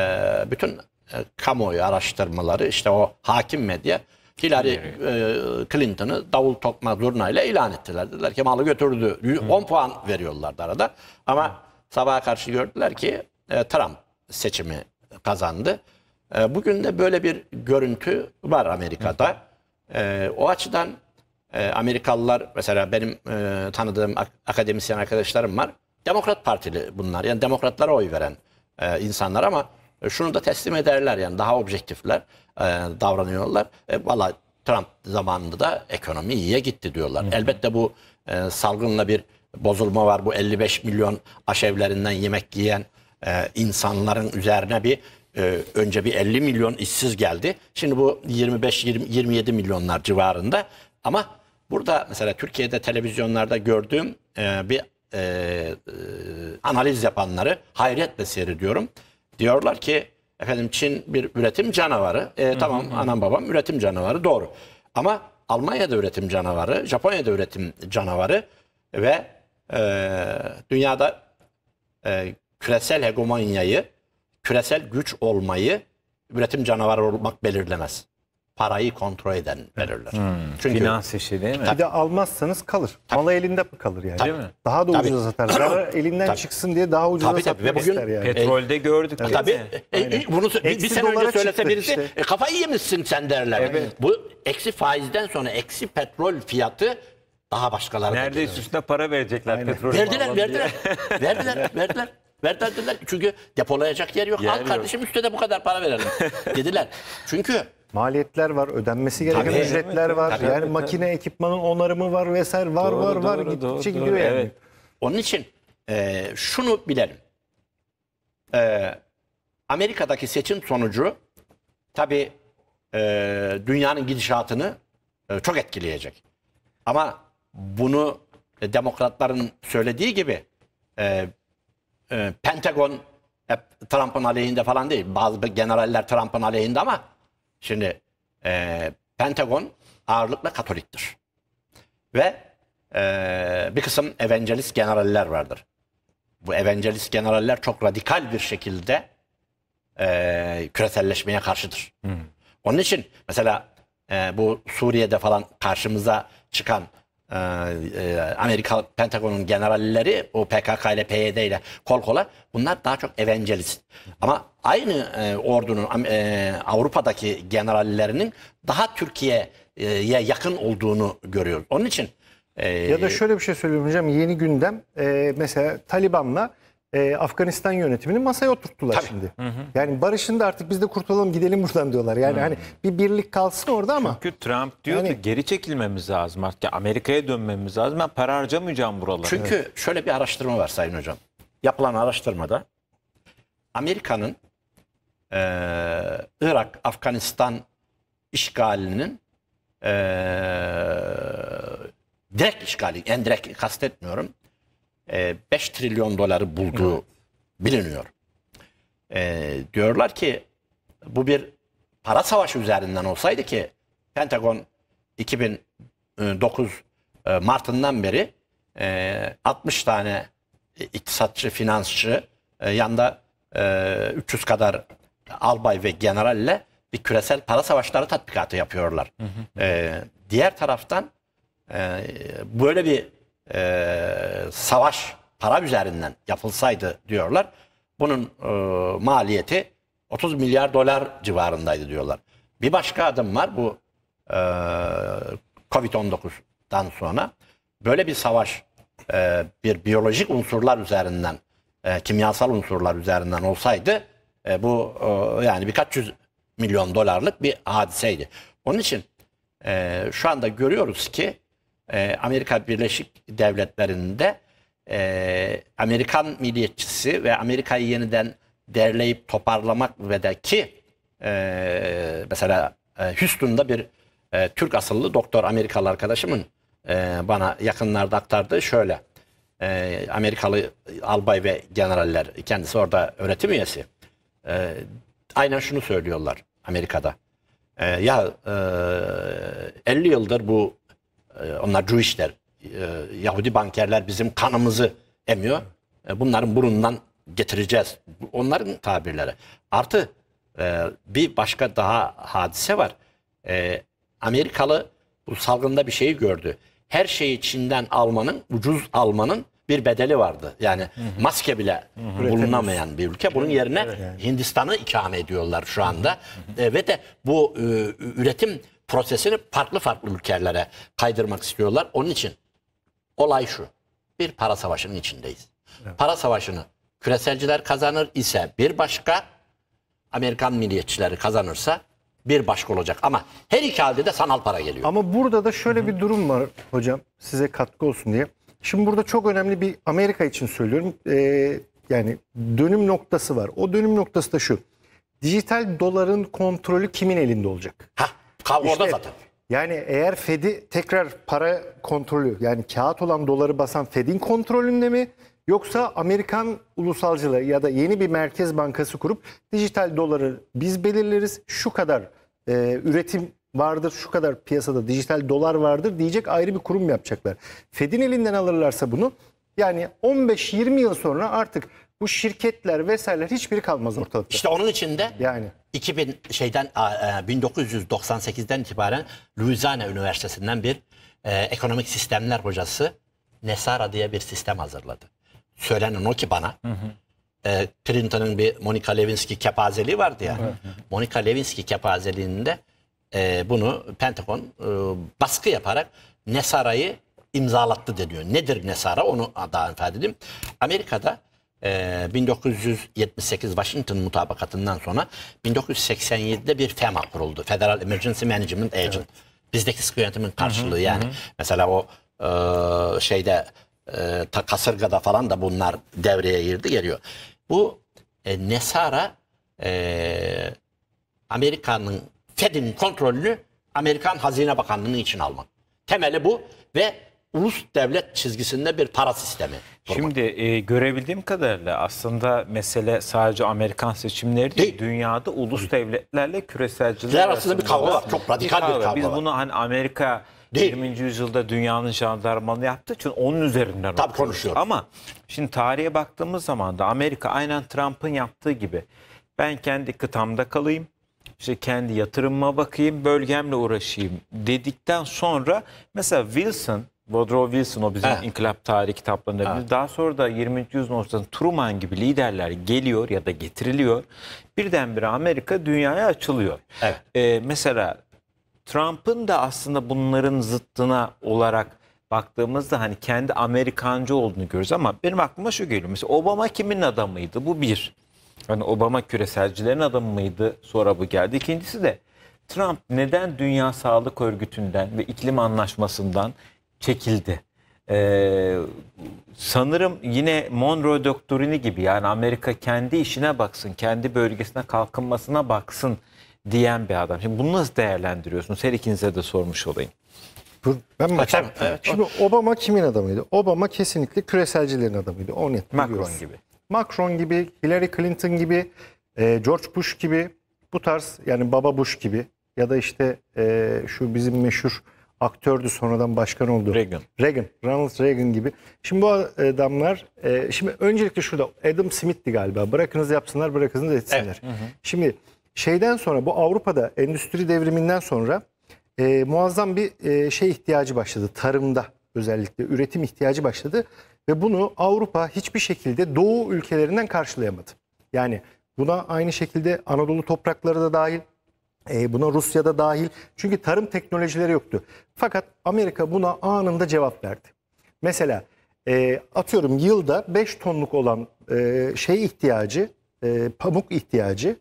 bütün e, kamuoyu araştırmaları işte o hakim medya Hillary e, Clinton'ı davul tokma zurnayla ilan ettiler. Dediler ki malı götürdü. 10 puan veriyorlardı arada. Ama sabaha karşı gördüler ki e, Trump seçimi kazandı. Ee, bugün de böyle bir görüntü var Amerika'da. Ee, o açıdan e, Amerikalılar mesela benim e, tanıdığım akademisyen arkadaşlarım var. Demokrat Partili bunlar. Yani demokratlara oy veren e, insanlar ama şunu da teslim ederler yani daha objektifler davranıyorlar. E, Valla Trump zamanında da ekonomi iyiye gitti diyorlar. Hı hı. Elbette bu e, salgınla bir bozulma var. Bu 55 milyon aşevlerinden yemek yiyen e, insanların üzerine bir e, önce bir 50 milyon işsiz geldi. Şimdi bu 25-27 milyonlar civarında ama burada mesela Türkiye'de televizyonlarda gördüğüm e, bir e, e, analiz yapanları hayretle seyrediyorum. Diyorlar ki efendim Çin bir üretim canavarı. E, hı, tamam hı. anam babam üretim canavarı doğru. Ama Almanya'da üretim canavarı, Japonya'da üretim canavarı ve e, dünyada e, küresel hegemonyayı, küresel güç olmayı üretim canavarı olmak belirlemez. Parayı kontrol eden belirler. Hmm. Çünkü finans işi değil mi? Tabii. Bir de almazsanız kalır. Tabii. Malı elinde kalır yani. Tabii. Değil mi? Daha da tabii. ucuza satar. elinden tabii. çıksın diye daha ucuza tabii, satmak tabii. ister yani. Petrolde gördük. Evet. Tabii. E, e bunu eksi bir sene önce söylese birisi işte. e, kafayı yemişsin sen derler. Evet. Bu eksi faizden sonra eksi petrol fiyatı daha başkaları. Neredeyse üstüne para verecekler petrol. Verdiler, verdiler, verdiler, verdiler. Verdiler dediler çünkü depolayacak yer yok. Yer Al kardeşim üstte de bu kadar para verelim dediler. Çünkü maliyetler var, ödenmesi gereken Tabii, ücretler var. Tabii, yani tabii. makine ekipmanın onarımı var vesaire var doğru, var doğru, var doğru, gittikçe doğru, gidiyor doğru, yani. Evet. Onun için e, şunu bilelim. E, Amerika'daki seçim sonucu tabi e, dünyanın gidişatını e, çok etkileyecek. Ama bunu e, demokratların söylediği gibi e, e, Pentagon hep Trump'ın aleyhinde falan değil. Bazı generaller Trump'ın aleyhinde ama şimdi e, Pentagon ağırlıkla Katoliktir. Ve e, bir kısım evangelist generaller vardır. Bu evangelist generaller çok radikal bir şekilde e, küreselleşmeye karşıdır. Hmm. Onun için mesela e, bu Suriye'de falan karşımıza çıkan ee, e, Amerika Pentagon'un generalleri o PKK ile PYD ile kol kola bunlar daha çok evangelist. Ama aynı e, ordunun e, Avrupa'daki generallerinin daha Türkiye'ye yakın olduğunu görüyoruz. Onun için e, ya da şöyle bir şey söyleyeyim hocam yeni gündem e, mesela Taliban'la e, Afganistan yönetimini masaya oturttular Tabii. şimdi. Hı hı. Yani barışın da artık biz de kurtulalım gidelim buradan diyorlar. Yani hı. hani bir birlik kalsın orada ama. Çünkü Trump diyor yani, ki geri çekilmemiz lazım artık. Amerika'ya dönmemiz lazım. Ben para harcamayacağım buralara. Çünkü evet. şöyle bir araştırma var Sayın Hocam. Yapılan araştırmada Amerika'nın e, Irak, Afganistan işgalinin e, direkt işgali, en direkt kastetmiyorum 5 e, trilyon doları bulduğu biliniyor. E, diyorlar ki bu bir para savaşı üzerinden olsaydı ki Pentagon 2009 e, Mart'ından beri 60 e, tane iktisatçı, finansçı yanında 300 kadar albay ve generalle bir küresel para savaşları tatbikatı yapıyorlar. Hı hı. Diğer taraftan böyle bir e, savaş para üzerinden yapılsaydı diyorlar. Bunun e, maliyeti 30 milyar dolar civarındaydı diyorlar. Bir başka adım var bu e, Covid-19'dan sonra. Böyle bir savaş e, bir biyolojik unsurlar üzerinden, e, kimyasal unsurlar üzerinden olsaydı e, bu e, yani birkaç yüz milyon dolarlık bir hadiseydi. Onun için e, şu anda görüyoruz ki ee, Amerika Birleşik Devletleri'nde e, Amerikan milliyetçisi ve Amerika'yı yeniden derleyip toparlamak ve de ki e, mesela e, Houston'da bir e, Türk asıllı doktor Amerikalı arkadaşımın e, bana yakınlarda aktardığı şöyle. E, Amerikalı albay ve generaller kendisi orada öğretim üyesi. E, aynen şunu söylüyorlar Amerika'da. E, ya e, 50 yıldır bu ee, onlar Jewishler. Ee, Yahudi bankerler bizim kanımızı emiyor. Ee, bunların burundan getireceğiz. Onların tabirleri. Artı e, bir başka daha hadise var. Amerikalı bu salgında bir şeyi gördü. Her şeyi Çin'den almanın, ucuz almanın bir bedeli vardı. Yani Hı-hı. maske bile Hı-hı. bulunamayan bir ülke. Bunun yerine evet, yani. Hindistan'ı ikame ediyorlar şu anda. Hı-hı. E, ve de bu e, üretim prosesini farklı farklı ülkelere kaydırmak istiyorlar. Onun için olay şu. Bir para savaşının içindeyiz. Evet. Para savaşını küreselciler kazanır ise bir başka Amerikan milliyetçileri kazanırsa bir başka olacak. Ama her iki halde de sanal para geliyor. Ama burada da şöyle Hı -hı. bir durum var hocam size katkı olsun diye. Şimdi burada çok önemli bir Amerika için söylüyorum. Ee, yani dönüm noktası var. O dönüm noktası da şu. Dijital doların kontrolü kimin elinde olacak? Hah Kavga işte, orada zaten. Yani eğer Fed'i tekrar para kontrolü yani kağıt olan doları basan Fed'in kontrolünde mi yoksa Amerikan ulusalcıları ya da yeni bir merkez bankası kurup dijital doları biz belirleriz şu kadar e, üretim vardır, şu kadar piyasada dijital dolar vardır diyecek ayrı bir kurum yapacaklar. Fed'in elinden alırlarsa bunu yani 15-20 yıl sonra artık bu şirketler vesaireler hiçbiri kalmaz ortalıkta. İşte onun içinde yani 2000 şeyden 1998'den e, itibaren Louisiana Üniversitesi'nden bir e, ekonomik sistemler hocası Nesara diye bir sistem hazırladı. Söylenen o ki bana. Hı hı. E, Clinton'ın bir Monica Lewinsky kepazeliği vardı ya. Hı hı. Monica Lewinsky kepazeliğinde e, bunu Pentagon e, baskı yaparak Nesara'yı imzalattı deniyor. Nedir Nesara onu daha ifade edeyim. Amerika'da e, ee, 1978 Washington mutabakatından sonra 1987'de bir FEMA kuruldu. Federal Emergency Management Agent. Evet. Bizdeki sıkı yönetimin karşılığı hı hı, yani. Hı. Mesela o e, şeyde e, ta kasırgada falan da bunlar devreye girdi geliyor. Bu e, Nesara e, Amerika'nın Fed'in kontrolünü Amerikan Hazine Bakanlığı'nın için almak. Temeli bu ve ulus devlet çizgisinde bir para sistemi. Kurmak. Şimdi e, görebildiğim kadarıyla aslında mesele sadece Amerikan seçimleri değil, değil. dünyada ulus devletlerle küreselciler arasında, arasında bir kavga var. Çok radikal bir kavga. Bir kavga Biz var. bunu hani Amerika Değil. 20. yüzyılda dünyanın jandarmanı yaptığı için onun üzerinden Tabii konuşuyoruz. Ama şimdi tarihe baktığımız zaman da Amerika aynen Trump'ın yaptığı gibi ben kendi kıtamda kalayım. İşte kendi yatırımıma bakayım, bölgemle uğraşayım dedikten sonra mesela Wilson Woodrow Wilson o bizim ha. inkılap tarihi kitaplarında. Ha. Daha sonra da 20. yüzyılın ortasında Truman gibi liderler geliyor ya da getiriliyor. Birdenbire Amerika dünyaya açılıyor. Evet. Ee, mesela Trump'ın da aslında bunların zıttına olarak baktığımızda hani kendi Amerikancı olduğunu görürüz ama benim aklıma şu geliyor. Mesela Obama kimin adamıydı? Bu bir. Hani Obama küreselcilerin adamı mıydı? Sonra bu geldi. İkincisi de Trump neden Dünya Sağlık Örgütü'nden ve iklim anlaşmasından çekildi. Ee, sanırım yine Monroe doktrini gibi yani Amerika kendi işine baksın, kendi bölgesine kalkınmasına baksın diyen bir adam. Şimdi bunu nasıl değerlendiriyorsunuz? Her ikinize de sormuş olayım. Ben Kaçak, evet. Şimdi Obama kimin adamıydı? Obama kesinlikle küreselcilerin adamıydı. O net Macron gibi. Macron gibi, Hillary Clinton gibi, e, George Bush gibi bu tarz yani Baba Bush gibi ya da işte e, şu bizim meşhur aktördü sonradan başkan oldu. Reagan. Reagan. Ronald Reagan gibi. Şimdi bu adamlar e, şimdi öncelikle şurada Adam Smith'ti galiba. Bırakınız yapsınlar bırakınız etsinler. Evet. Şimdi şeyden sonra bu Avrupa'da endüstri devriminden sonra e, muazzam bir e, şey ihtiyacı başladı. Tarımda özellikle üretim ihtiyacı başladı. Ve bunu Avrupa hiçbir şekilde Doğu ülkelerinden karşılayamadı. Yani buna aynı şekilde Anadolu toprakları da dahil e, buna Rusya'da dahil. Çünkü tarım teknolojileri yoktu. Fakat Amerika buna anında cevap verdi. Mesela e, atıyorum yılda 5 tonluk olan e, şey ihtiyacı, e, pamuk ihtiyacı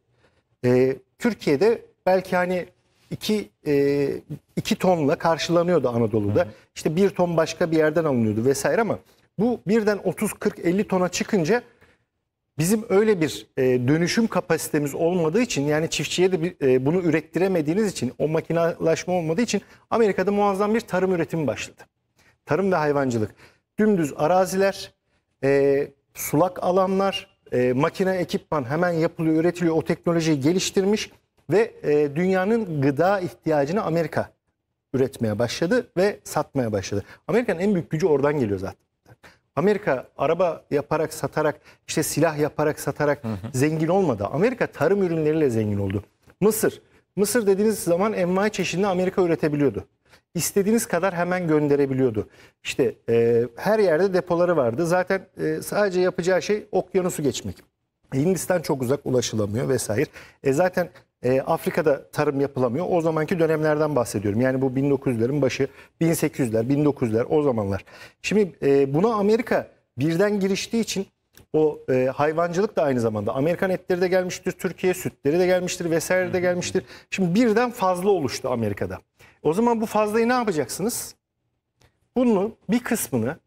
Türkiye'de belki hani 2 e, iki tonla karşılanıyordu Anadolu'da. Hı hı. İşte 1 ton başka bir yerden alınıyordu vesaire ama bu birden 30 40 50 tona çıkınca Bizim öyle bir e, dönüşüm kapasitemiz olmadığı için yani çiftçiye de bir, e, bunu ürettiremediğiniz için o makinalaşma olmadığı için Amerika'da muazzam bir tarım üretimi başladı. Tarım ve hayvancılık. Dümdüz araziler, e, sulak alanlar, e, makine ekipman hemen yapılıyor, üretiliyor. O teknolojiyi geliştirmiş ve e, dünyanın gıda ihtiyacını Amerika üretmeye başladı ve satmaya başladı. Amerika'nın en büyük gücü oradan geliyor zaten. Amerika araba yaparak satarak işte silah yaparak satarak hı hı. zengin olmadı. Amerika tarım ürünleriyle zengin oldu. Mısır. Mısır dediğiniz zaman envai çeşidini Amerika üretebiliyordu. İstediğiniz kadar hemen gönderebiliyordu. İşte e, her yerde depoları vardı. Zaten e, sadece yapacağı şey okyanusu geçmek. Hindistan çok uzak ulaşılamıyor vesaire. E zaten e, Afrika'da tarım yapılamıyor. O zamanki dönemlerden bahsediyorum. Yani bu 1900'lerin başı, 1800'ler, 1900'ler o zamanlar. Şimdi e, buna Amerika birden giriştiği için o e, hayvancılık da aynı zamanda Amerikan etleri de gelmiştir, Türkiye sütleri de gelmiştir vesaire de gelmiştir. Şimdi birden fazla oluştu Amerika'da. O zaman bu fazlayı ne yapacaksınız? Bunun bir kısmını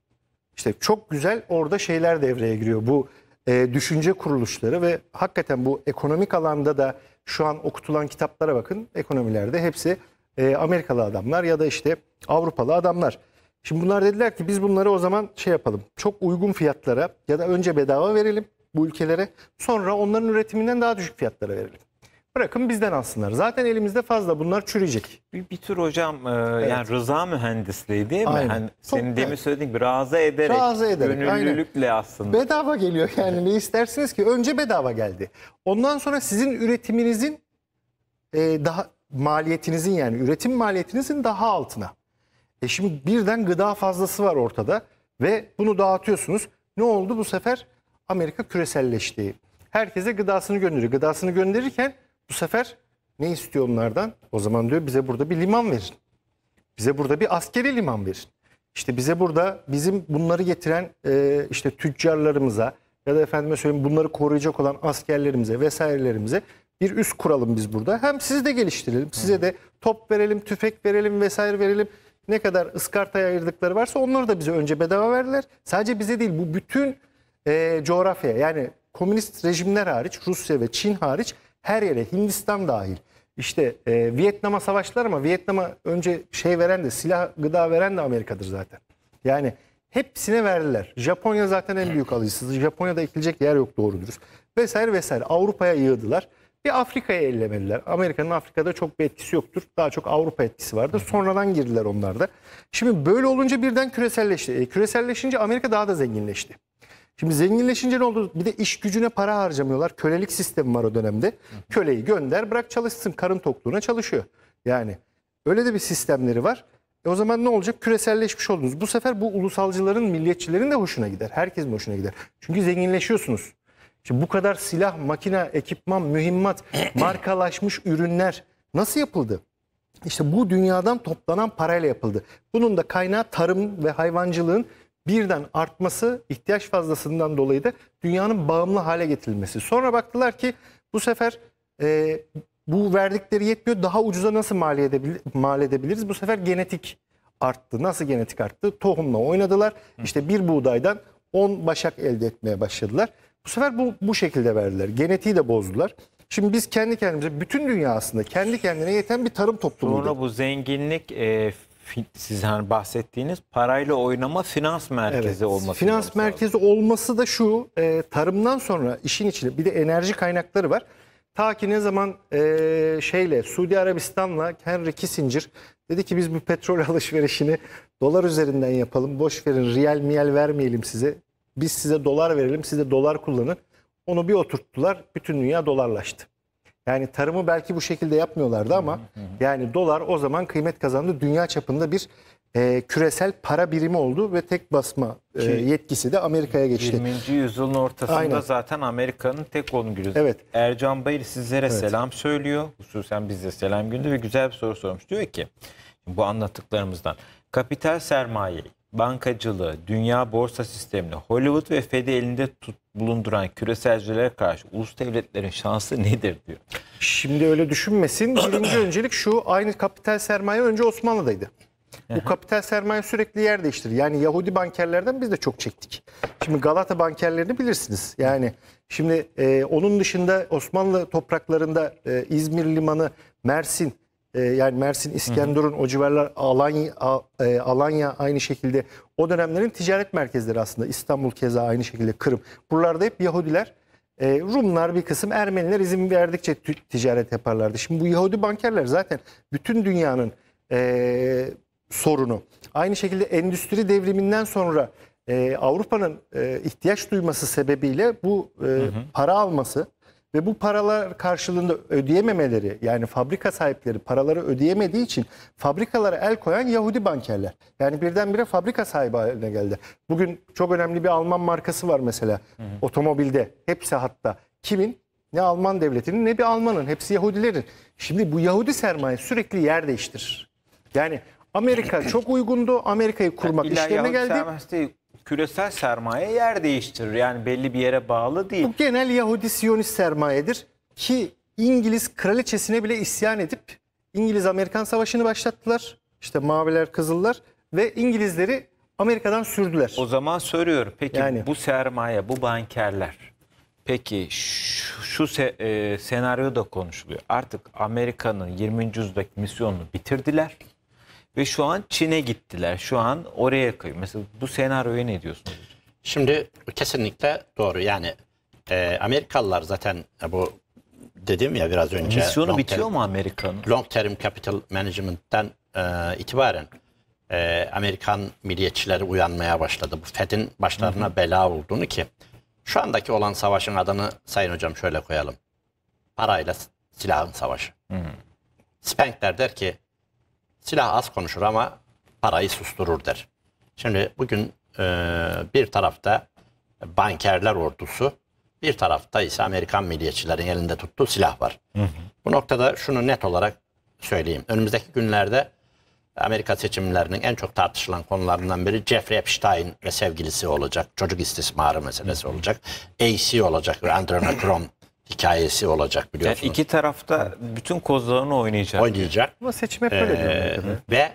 işte çok güzel orada şeyler devreye giriyor. Bu e, düşünce kuruluşları ve hakikaten bu ekonomik alanda da şu an okutulan kitaplara bakın ekonomilerde hepsi e, Amerikalı adamlar ya da işte Avrupalı adamlar. Şimdi bunlar dediler ki biz bunları o zaman şey yapalım çok uygun fiyatlara ya da önce bedava verelim bu ülkelere sonra onların üretiminden daha düşük fiyatlara verelim. Bırakın bizden alsınlar. Zaten elimizde fazla bunlar çürüyecek. Bir, bir tür hocam e, evet. yani rıza mühendisliği değil mi? Aynen. Yani senin Çok, demin evet. söylediğin gibi razı ederek, razı ederek gönüllülükle aynen. aslında. Bedava geliyor yani ne istersiniz ki? Önce bedava geldi. Ondan sonra sizin üretiminizin e, daha maliyetinizin yani üretim maliyetinizin daha altına. E şimdi birden gıda fazlası var ortada ve bunu dağıtıyorsunuz. Ne oldu bu sefer? Amerika küreselleşti. Herkese gıdasını gönderiyor. Gıdasını gönderirken bu sefer ne istiyor onlardan? O zaman diyor bize burada bir liman verin. Bize burada bir askeri liman verin. İşte bize burada bizim bunları getiren e, işte tüccarlarımıza ya da efendime söyleyeyim bunları koruyacak olan askerlerimize vesairelerimize bir üst kuralım biz burada. Hem sizi de geliştirelim. Size de top verelim, tüfek verelim vesaire verelim. Ne kadar ıskartaya ayırdıkları varsa onları da bize önce bedava verdiler. Sadece bize değil bu bütün e, coğrafya yani komünist rejimler hariç Rusya ve Çin hariç her yere Hindistan dahil. işte e, Vietnam'a savaşlar ama Vietnam'a önce şey veren de silah gıda veren de Amerika'dır zaten. Yani hepsine verdiler. Japonya zaten en büyük alıcısı. Japonya'da ekilecek yer yok doğru dürüst. Vesaire vesaire Avrupa'ya yığdılar. Bir Afrika'ya ellemediler. Amerika'nın Afrika'da çok bir etkisi yoktur. Daha çok Avrupa etkisi vardı. Sonradan girdiler onlar da. Şimdi böyle olunca birden küreselleşti. E, küreselleşince Amerika daha da zenginleşti. Şimdi zenginleşince ne oldu? Bir de iş gücüne para harcamıyorlar. Kölelik sistemi var o dönemde. Köleyi gönder bırak çalışsın karın tokluğuna çalışıyor. Yani öyle de bir sistemleri var. E o zaman ne olacak? Küreselleşmiş oldunuz. Bu sefer bu ulusalcıların, milliyetçilerin de hoşuna gider. Herkesin hoşuna gider. Çünkü zenginleşiyorsunuz. Şimdi bu kadar silah, makine, ekipman, mühimmat, markalaşmış ürünler nasıl yapıldı? İşte bu dünyadan toplanan parayla yapıldı. Bunun da kaynağı tarım ve hayvancılığın birden artması ihtiyaç fazlasından dolayı da dünyanın bağımlı hale getirilmesi. Sonra baktılar ki bu sefer e, bu verdikleri yetmiyor. Daha ucuza nasıl mal, edebilir, mal edebiliriz? Bu sefer genetik arttı. Nasıl genetik arttı? Tohumla oynadılar. İşte bir buğdaydan 10 başak elde etmeye başladılar. Bu sefer bu, bu şekilde verdiler. Genetiği de bozdular. Şimdi biz kendi kendimize, bütün dünya aslında kendi kendine yeten bir tarım toplumu. Sonra bu zenginlik e, siz hani bahsettiğiniz parayla oynama finans merkezi evet, olması. Finans lazım. merkezi olması da şu e, tarımdan sonra işin içinde bir de enerji kaynakları var. Ta ki ne zaman e, şeyle Suudi Arabistan'la Henry Kissinger dedi ki biz bu petrol alışverişini dolar üzerinden yapalım. Boş verin riyal miyel vermeyelim size. Biz size dolar verelim size dolar kullanın. Onu bir oturttular bütün dünya dolarlaştı. Yani tarımı belki bu şekilde yapmıyorlardı ama yani dolar o zaman kıymet kazandı. Dünya çapında bir e, küresel para birimi oldu ve tek basma e, yetkisi de Amerika'ya geçti. 20. yüzyılın ortasında Aynen. zaten Amerika'nın tek olumgülü. Evet. Ercan Bayır sizlere evet. selam söylüyor. Hususen bizde selam gündü ve güzel bir soru sormuş. Diyor ki bu anlattıklarımızdan kapital sermayeyi bankacılığı, dünya borsa sistemini, Hollywood ve Fed'i elinde tut, bulunduran küreselcilere karşı ulus devletlerin şansı nedir diyor. Şimdi öyle düşünmesin. Birinci öncelik şu aynı kapital sermaye önce Osmanlı'daydı. Bu kapital sermaye sürekli yer değiştirir. Yani Yahudi bankerlerden biz de çok çektik. Şimdi Galata bankerlerini bilirsiniz. Yani şimdi e, onun dışında Osmanlı topraklarında e, İzmir Limanı, Mersin, ee, yani Mersin, İskenderun, o civarlar Alanya, e, Alanya aynı şekilde o dönemlerin ticaret merkezleri aslında. İstanbul keza aynı şekilde Kırım. Buralarda hep Yahudiler, ee, Rumlar bir kısım Ermeniler izin verdikçe ticaret yaparlardı. Şimdi bu Yahudi bankerler zaten bütün dünyanın e, sorunu. Aynı şekilde endüstri devriminden sonra e, Avrupa'nın e, ihtiyaç duyması sebebiyle bu e, hı hı. para alması ve bu paralar karşılığında ödeyememeleri yani fabrika sahipleri paraları ödeyemediği için fabrikalara el koyan Yahudi bankerler. Yani birdenbire fabrika sahibi haline geldi. Bugün çok önemli bir Alman markası var mesela hı hı. otomobilde hepsi hatta. Kimin? Ne Alman devletinin ne bir Almanın hepsi Yahudilerin. Şimdi bu Yahudi sermaye sürekli yer değiştirir. Yani Amerika çok uygundu. Amerika'yı kurmak yani işlerine Yahudi geldi küresel sermaye yer değiştirir. Yani belli bir yere bağlı değil. Bu genel Yahudi Siyonist sermayedir ki İngiliz kraliçesine bile isyan edip İngiliz-Amerikan savaşını başlattılar. İşte maviler, kızıllar ve İngilizleri Amerika'dan sürdüler. O zaman soruyorum. Peki yani, bu sermaye, bu bankerler. Peki şu, şu se, e, senaryo da konuşuluyor. Artık Amerika'nın 20. yüzyıldaki misyonunu bitirdiler ve şu an Çin'e gittiler. Şu an oraya kayıyor. Mesela bu senaryoya ne diyorsunuz? Şimdi kesinlikle doğru. Yani e, Amerikalılar zaten e, bu dedim ya biraz önce. Misyonu bitiyor term, mu Amerika'nın? Long Term Capital Management'ten e, itibaren e, Amerikan milliyetçileri uyanmaya başladı. Bu FED'in başlarına Hı-hı. bela olduğunu ki şu andaki olan savaşın adını sayın hocam şöyle koyalım. Parayla silahın savaşı. Hı-hı. Spenkler der ki silah az konuşur ama parayı susturur der. Şimdi bugün e, bir tarafta bankerler ordusu, bir tarafta ise Amerikan milliyetçilerin elinde tuttuğu silah var. Hı hı. Bu noktada şunu net olarak söyleyeyim. Önümüzdeki günlerde Amerika seçimlerinin en çok tartışılan konularından biri Jeffrey Epstein ve sevgilisi olacak. Çocuk istismarı meselesi olacak. AC olacak. Andrew Krom hikayesi olacak biliyorsunuz. Yani iki tarafta bütün kozlarını oynayacak. Oynayacak. Ama seçim hep böyle ee, Ve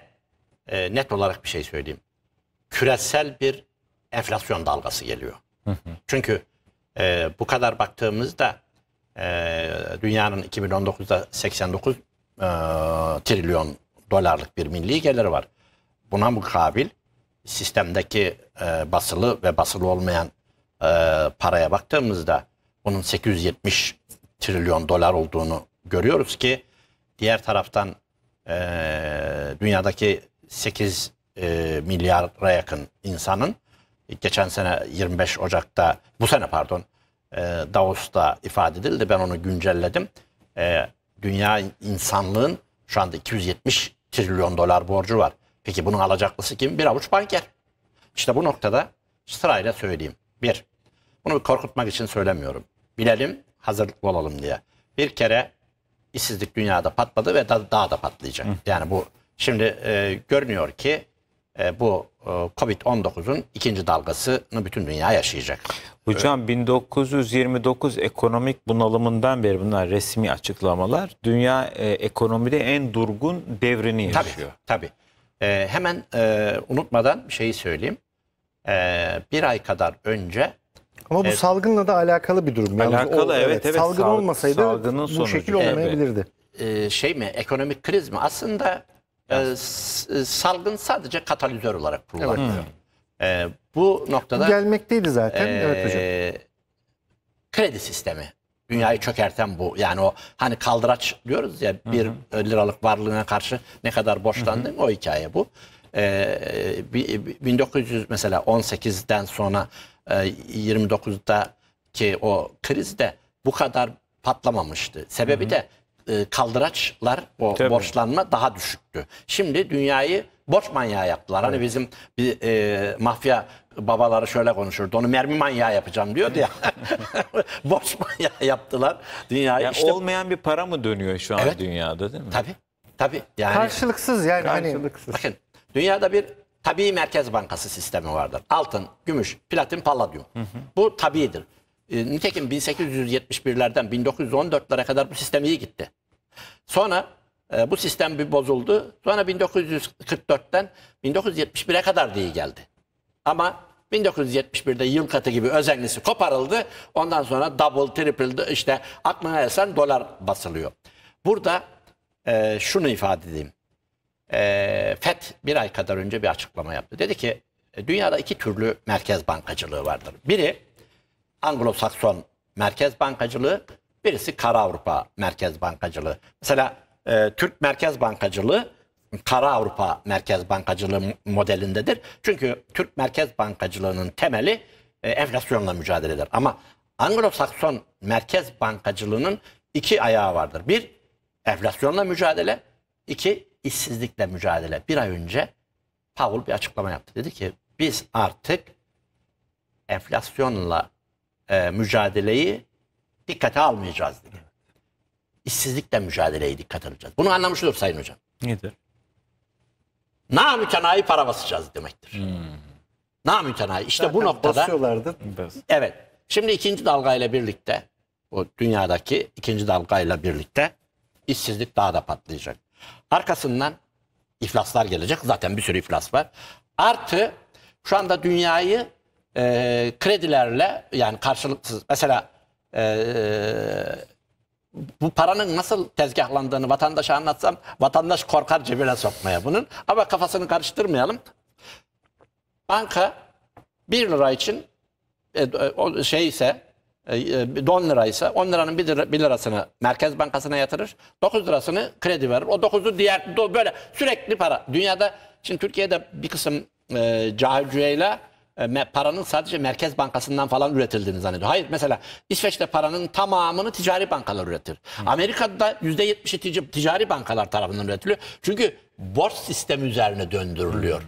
e, net olarak bir şey söyleyeyim. Küresel bir enflasyon dalgası geliyor. Hı hı. Çünkü e, bu kadar baktığımızda e, dünyanın 2019'da 89 e, trilyon dolarlık bir milli geliri var. Buna mukabil sistemdeki e, basılı ve basılı olmayan e, paraya baktığımızda bunun 870 trilyon dolar olduğunu görüyoruz ki diğer taraftan e, dünyadaki 8 e, milyara yakın insanın geçen sene 25 Ocak'ta bu sene pardon e, Davos'ta ifade edildi ben onu güncelledim. E, dünya insanlığın şu anda 270 trilyon dolar borcu var. Peki bunun alacaklısı kim? Bir avuç banker. İşte bu noktada sırayla söyleyeyim. Bir, bunu korkutmak için söylemiyorum bilelim, hazırlıklı olalım diye. Bir kere işsizlik dünyada patladı ve daha da patlayacak. Hı. Yani bu şimdi e, görünüyor ki e, bu e, Covid-19'un ikinci dalgasını bütün dünya yaşayacak. Hocam 1929 e, ekonomik bunalımından beri bunlar resmi açıklamalar. Dünya e, ekonomide en durgun devrini yaşıyor. Tabii. tabii. E, hemen e, unutmadan şeyi söyleyeyim. E, bir ay kadar önce ama bu evet. salgınla da alakalı bir durum. Yalnız alakalı o, evet evet. Salgın Sal, olmasaydı salgının bu şekil olmayabilirdi. Evet. Ee, şey mi ekonomik kriz mi? Aslında e, e salgın sadece katalizör olarak kullanılıyor. Evet. Hmm. E, bu noktada... Bu gelmekteydi zaten. E, evet hocam. Kredi sistemi. Dünyayı çökerten bu. Yani o hani kaldıraç diyoruz ya bir hı hı. liralık varlığına karşı ne kadar borçlandın o hikaye bu. E, 1900 mesela 18'den sonra 29'da e, ki o kriz de bu kadar patlamamıştı. Sebebi de e, kaldıraçlar o Tabii. borçlanma daha düşüktü. Şimdi dünyayı borç manyağı yaptılar. Hani evet. Hani bizim bir e, mafya babaları şöyle konuşurdu. Onu mermi manyağı yapacağım diyordu ya. borç manyağı yaptılar dünyayı. Yani işte, olmayan bir para mı dönüyor şu an evet, dünyada değil mi? Tabii. Tabii. Yani, Karşılıksız yani. Hani- Karşılıksız. Hani, bakın dünyada bir tabii merkez bankası sistemi vardır. Altın, gümüş, platin, palladium. Hı hı. Bu tabidir. E, nitekim 1871'lerden 1914'lere kadar bu sistem iyi gitti. Sonra e, bu sistem bir bozuldu. Sonra 1944'ten 1971'e kadar diye geldi. Ama 1971'de yıl katı gibi özenlisi koparıldı. Ondan sonra double, triple işte aklına esen dolar basılıyor. Burada e, şunu ifade edeyim e, FED bir ay kadar önce bir açıklama yaptı. Dedi ki e, dünyada iki türlü merkez bankacılığı vardır. Biri Anglo-Sakson merkez bankacılığı, birisi Kara Avrupa merkez bankacılığı. Mesela e, Türk merkez bankacılığı Kara Avrupa merkez bankacılığı modelindedir. Çünkü Türk merkez bankacılığının temeli e, enflasyonla mücadeledir. Ama Anglo-Sakson merkez bankacılığının iki ayağı vardır. Bir, enflasyonla mücadele. iki işsizlikle mücadele. Bir ay önce Powell bir açıklama yaptı. Dedi ki biz artık enflasyonla e, mücadeleyi dikkate almayacağız dedi. İşsizlikle mücadeleyi dikkate alacağız. Bunu anlamış olur Sayın Hocam. Nedir? Namütenayi para basacağız demektir. Hmm. Namütenayi. İşte Zaten bu noktada... Basıyorlardı. Evet. Şimdi ikinci dalgayla birlikte, o dünyadaki ikinci dalgayla birlikte işsizlik daha da patlayacak. Arkasından iflaslar gelecek. Zaten bir sürü iflas var. Artı şu anda dünyayı e, kredilerle yani karşılıksız mesela e, bu paranın nasıl tezgahlandığını vatandaşa anlatsam vatandaş korkar cebine sokmaya bunun. Ama kafasını karıştırmayalım. Banka 1 lira için e, o şey ise 10 e, e, liraysa 10 liranın 1, lirasını Merkez Bankası'na yatırır. 9 lirasını kredi verir. O 9'u diğer böyle sürekli para. Dünyada şimdi Türkiye'de bir kısım e, cahil cüyeyle e, paranın sadece Merkez Bankası'ndan falan üretildiğini zannediyor. Hayır mesela İsveç'te paranın tamamını ticari bankalar üretir. Hı. Amerika'da %70'i ticari bankalar tarafından üretiliyor. Çünkü borç sistemi üzerine döndürülüyor. Hı.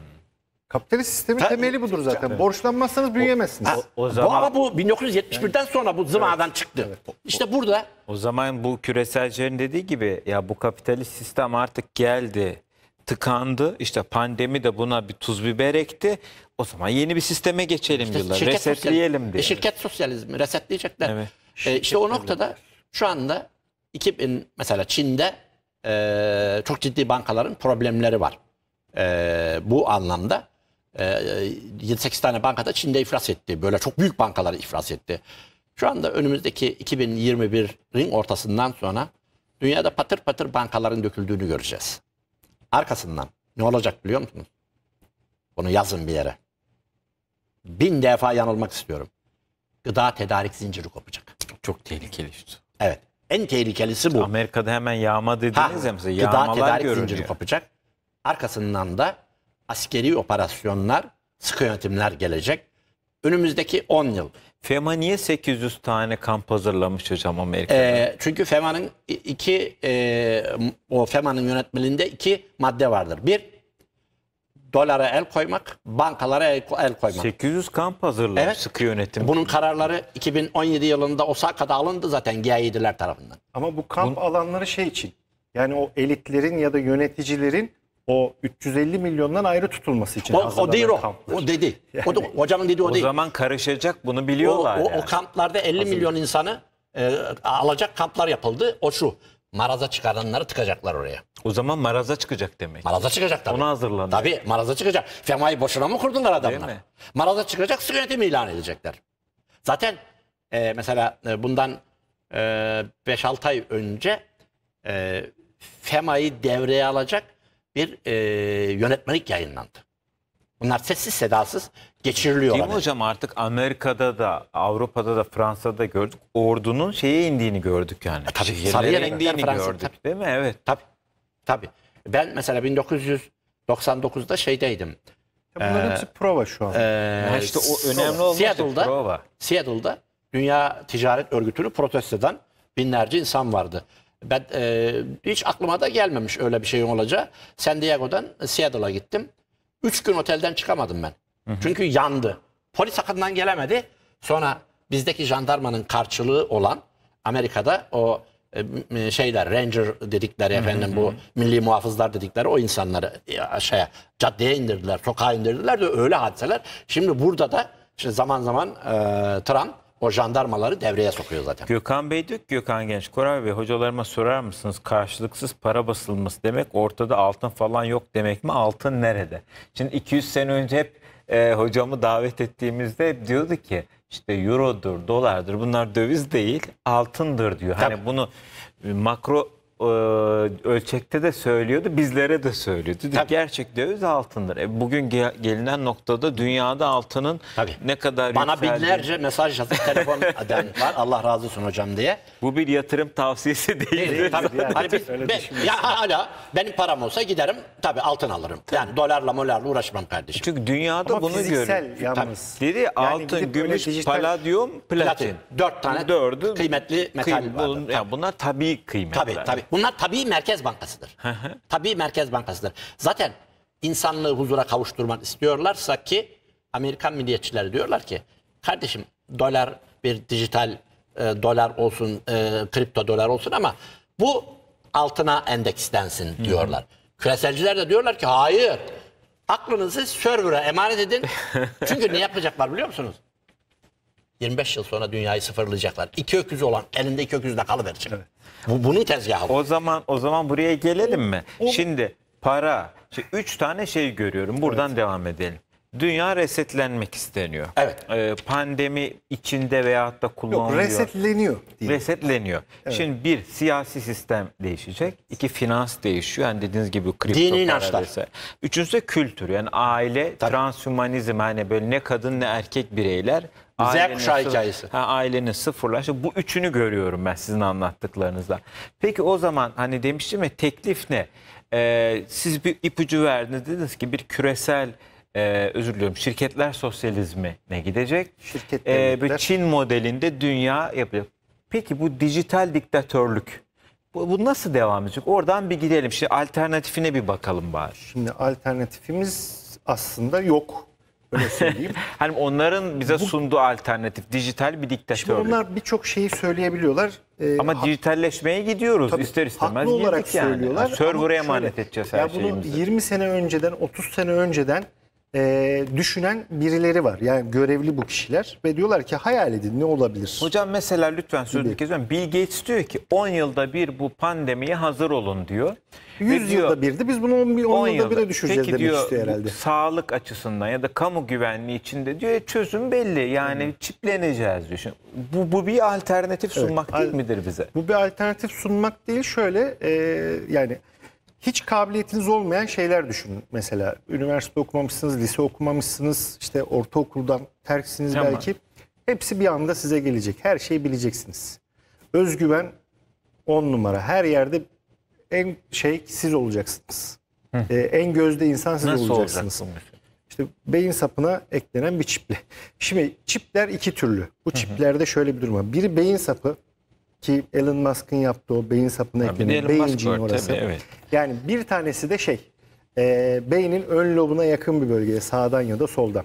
Kapitalist sistemin Ta- temeli budur zaten. Evet. Borçlanmazsanız büyüyemezsiniz. Ha, O zaman- bu, ama bu 1971'den sonra bu zımadan çıktı. İşte burada O zaman bu küreselcilerin dediği gibi ya bu kapitalist sistem artık geldi, tıkandı. İşte pandemi de buna bir tuz biber ekti. O zaman yeni bir sisteme geçelim işte diyorlar. Resetleyelim sosyal- e, diye. Şirket sosyalizmi resetleyecekler. Evet. E, işte o noktada şu anda 2000 mesela Çin'de e, çok ciddi bankaların problemleri var. E, bu anlamda ee, e, 7-8 tane bankada Çin'de iflas etti. Böyle çok büyük bankalar iflas etti. Şu anda önümüzdeki 2021'in ortasından sonra dünyada patır patır bankaların döküldüğünü göreceğiz. Arkasından ne olacak biliyor musunuz? Bunu yazın bir yere. Bin defa yanılmak istiyorum. Gıda tedarik zinciri kopacak. Çok tehlikeli işte. Evet. En tehlikelisi bu. Amerika'da hemen yağma dediniz ha, ya mesela. Gıda tedarik görünüyor. zinciri kopacak. Arkasından da askeri operasyonlar, sıkı yönetimler gelecek. Önümüzdeki 10 yıl. FEMA niye 800 tane kamp hazırlamış hocam Amerika'da? Ee, çünkü FEMA'nın iki e, o FEMA'nın yönetmeliğinde iki madde vardır. Bir dolara el koymak, bankalara el, el koymak. 800 kamp hazırlamış evet. sıkı yönetim. Bunun kararları 2017 yılında Osaka'da alındı zaten G7'ler tarafından. Ama bu kamp Bun... alanları şey için yani o elitlerin ya da yöneticilerin o 350 milyondan ayrı tutulması için. O, o değil o. Kamplar. O dedi. Yani, o da, hocamın dediği o, o değil. O zaman karışacak bunu biliyorlar. O, o, yani. o kamplarda 50 Hazır. milyon insanı e, alacak kamplar yapıldı. O şu. Maraza çıkaranları tıkacaklar oraya. O zaman maraza çıkacak demek. Maraza çıkacak tabii. Ona hazırlanıyor. Tabii maraza çıkacak. FEMA'yı boşuna mı kurdular adamlar? Maraza çıkacak su yönetimi ilan edecekler. Zaten e, mesela e, bundan e, 5-6 ay önce e, FEMA'yı devreye alacak bir e, yönetmelik yayınlandı. Bunlar sessiz sedasız geçiriliyor. Değil mi hocam artık Amerika'da da Avrupa'da da Fransa'da gördük. Ordunun şeye indiğini gördük yani. E, tabii sarıya indiğini Fransa, gördük tabii, değil mi? Evet. Tabii. Tabii. Ben mesela 1999'da şeydeydim. bunların ee, hepsi prova şu an. E, yani o önemli olan Seattle'da, prova. Seattle'da Dünya Ticaret Örgütü'nü protestodan binlerce insan vardı. Ben e, hiç aklıma da gelmemiş öyle bir şey olacağı. San Diego'dan Seattle'a gittim. Üç gün otelden çıkamadım ben. Hı hı. Çünkü yandı. Polis hakkından gelemedi. Sonra bizdeki jandarmanın karşılığı olan Amerika'da o e, şeyler ranger dedikleri efendim hı hı. bu milli muhafızlar dedikleri o insanları e, aşağıya caddeye indirdiler, sokağa indirdiler de öyle hadiseler. Şimdi burada da işte zaman zaman e, Trump o jandarmaları devreye sokuyor zaten. Gökhan Bey diyor ki Gökhan Genç, Koray Bey hocalarıma sorar mısınız karşılıksız para basılması demek ortada altın falan yok demek mi? Altın nerede? Şimdi 200 sene önce hep e, hocamı davet ettiğimizde hep diyordu ki işte eurodur, dolardır bunlar döviz değil altındır diyor. Hani bunu e, makro ee, ölçekte de söylüyordu, bizlere de söylüyordu. Tabii. Gerçek döviz altındır. E bugün gelinen noktada dünyada altının Tabii. ne kadar Bana yükseldiğini... binlerce mesaj yazıp telefon eden var Allah razı olsun hocam diye. Bu bir yatırım tavsiyesi değil. değil tabii. Yani, hani biz, ben, ya hala benim param olsa giderim tabii altın alırım. Tabii. Yani dolarla molarla uğraşmam kardeşim. Çünkü dünyada Ama bunu görüyoruz. yalnız. Dedi yani altın, gümüş, dijital... paladyum, platin. platin. Dört tane Dördü, kıymetli metal kıym, var. Yani bunlar tabii kıymetler. Tabii tabii. Bunlar tabii Merkez Bankası'dır. tabii Merkez Bankası'dır. Zaten insanlığı huzura kavuşturmak istiyorlarsa ki Amerikan milliyetçileri diyorlar ki kardeşim dolar bir dijital e, dolar olsun, e, kripto dolar olsun ama bu altına endekslensin diyorlar. hı Küreselciler de diyorlar ki hayır. Aklınızı server'a emanet edin. Çünkü ne yapacaklar biliyor musunuz? 25 yıl sonra dünyayı sıfırlayacaklar. İki öküz olan elinde iki öküzle kalıverecek. Evet. Bu, bunun tezgahı. O zaman o zaman buraya gelelim mi? O, Şimdi para. Şimdi şey, üç tane şey görüyorum. Buradan evet. devam edelim. Dünya resetlenmek isteniyor. Evet. Ee, pandemi içinde veyahut da kullanılıyor. Yok resetleniyor. Diye. Resetleniyor. Evet. Şimdi bir siyasi sistem değişecek. İki finans değişiyor. Yani dediğiniz gibi kripto Dini inançlar. Vesaire. Üçüncüsü kültür. Yani aile, Tabii. transhümanizm. Hani böyle ne kadın ne erkek bireyler Z kuşağı hikayesi. Ha, ailenin sıfırla. İşte bu üçünü görüyorum ben sizin anlattıklarınızda. Peki o zaman hani demiştim ya teklif ne? Ee, siz bir ipucu verdiniz dediniz ki bir küresel e, özür diliyorum şirketler sosyalizmi ne gidecek? Şirketler. Ee, bir Çin modelinde dünya yapacak. Peki bu dijital diktatörlük bu, bu nasıl devam edecek? Oradan bir gidelim. Şimdi alternatifine bir bakalım bari. Şimdi alternatifimiz aslında yok. Öyle söyleyeyim. hani onların bize Bu, sunduğu alternatif dijital bir diktatör. Şimdi onlar birçok şeyi söyleyebiliyorlar. Ee, ama dijitalleşmeye gidiyoruz tabii, ister istemez. Haklı olarak yani. söylüyorlar. Yani server'e emanet edeceğiz her yani bunu 20 sene önceden 30 sene önceden e, düşünen birileri var. Yani görevli bu kişiler ve diyorlar ki hayal edin ne olabilir? Hocam mesela lütfen sözünü kesiyorum. Bill Gates diyor ki 10 yılda bir bu pandemiye hazır olun diyor. 100 ve diyor, yılda birdi biz bunu 10, 10, 10 yılda bire düşüreceğiz Peki demek diyor, istiyor herhalde. Sağlık açısından ya da kamu güvenliği içinde diyor e, çözüm belli yani hmm. çipleneceğiz düşün. Bu, bu bir alternatif sunmak evet, değil midir bize? Bu bir alternatif sunmak değil şöyle e, yani hiç kabiliyetiniz olmayan şeyler düşünün. Mesela üniversite okumamışsınız, lise okumamışsınız, işte ortaokuldan terksiniz tamam. belki. Hepsi bir anda size gelecek. Her şeyi bileceksiniz. Özgüven on numara. Her yerde en şey siz olacaksınız. Ee, en gözde insan siz Nasıl olacaksınız. Olacak şey? işte beyin sapına eklenen bir çiple. Şimdi çipler iki türlü. Bu çiplerde şöyle bir durum var. Biri beyin sapı, ki Elon Musk'ın yaptığı o beyin sapına eklenen beyincin orası. Tabii, evet. Yani bir tanesi de şey e, beynin ön lobuna yakın bir bölgeye sağdan ya da soldan.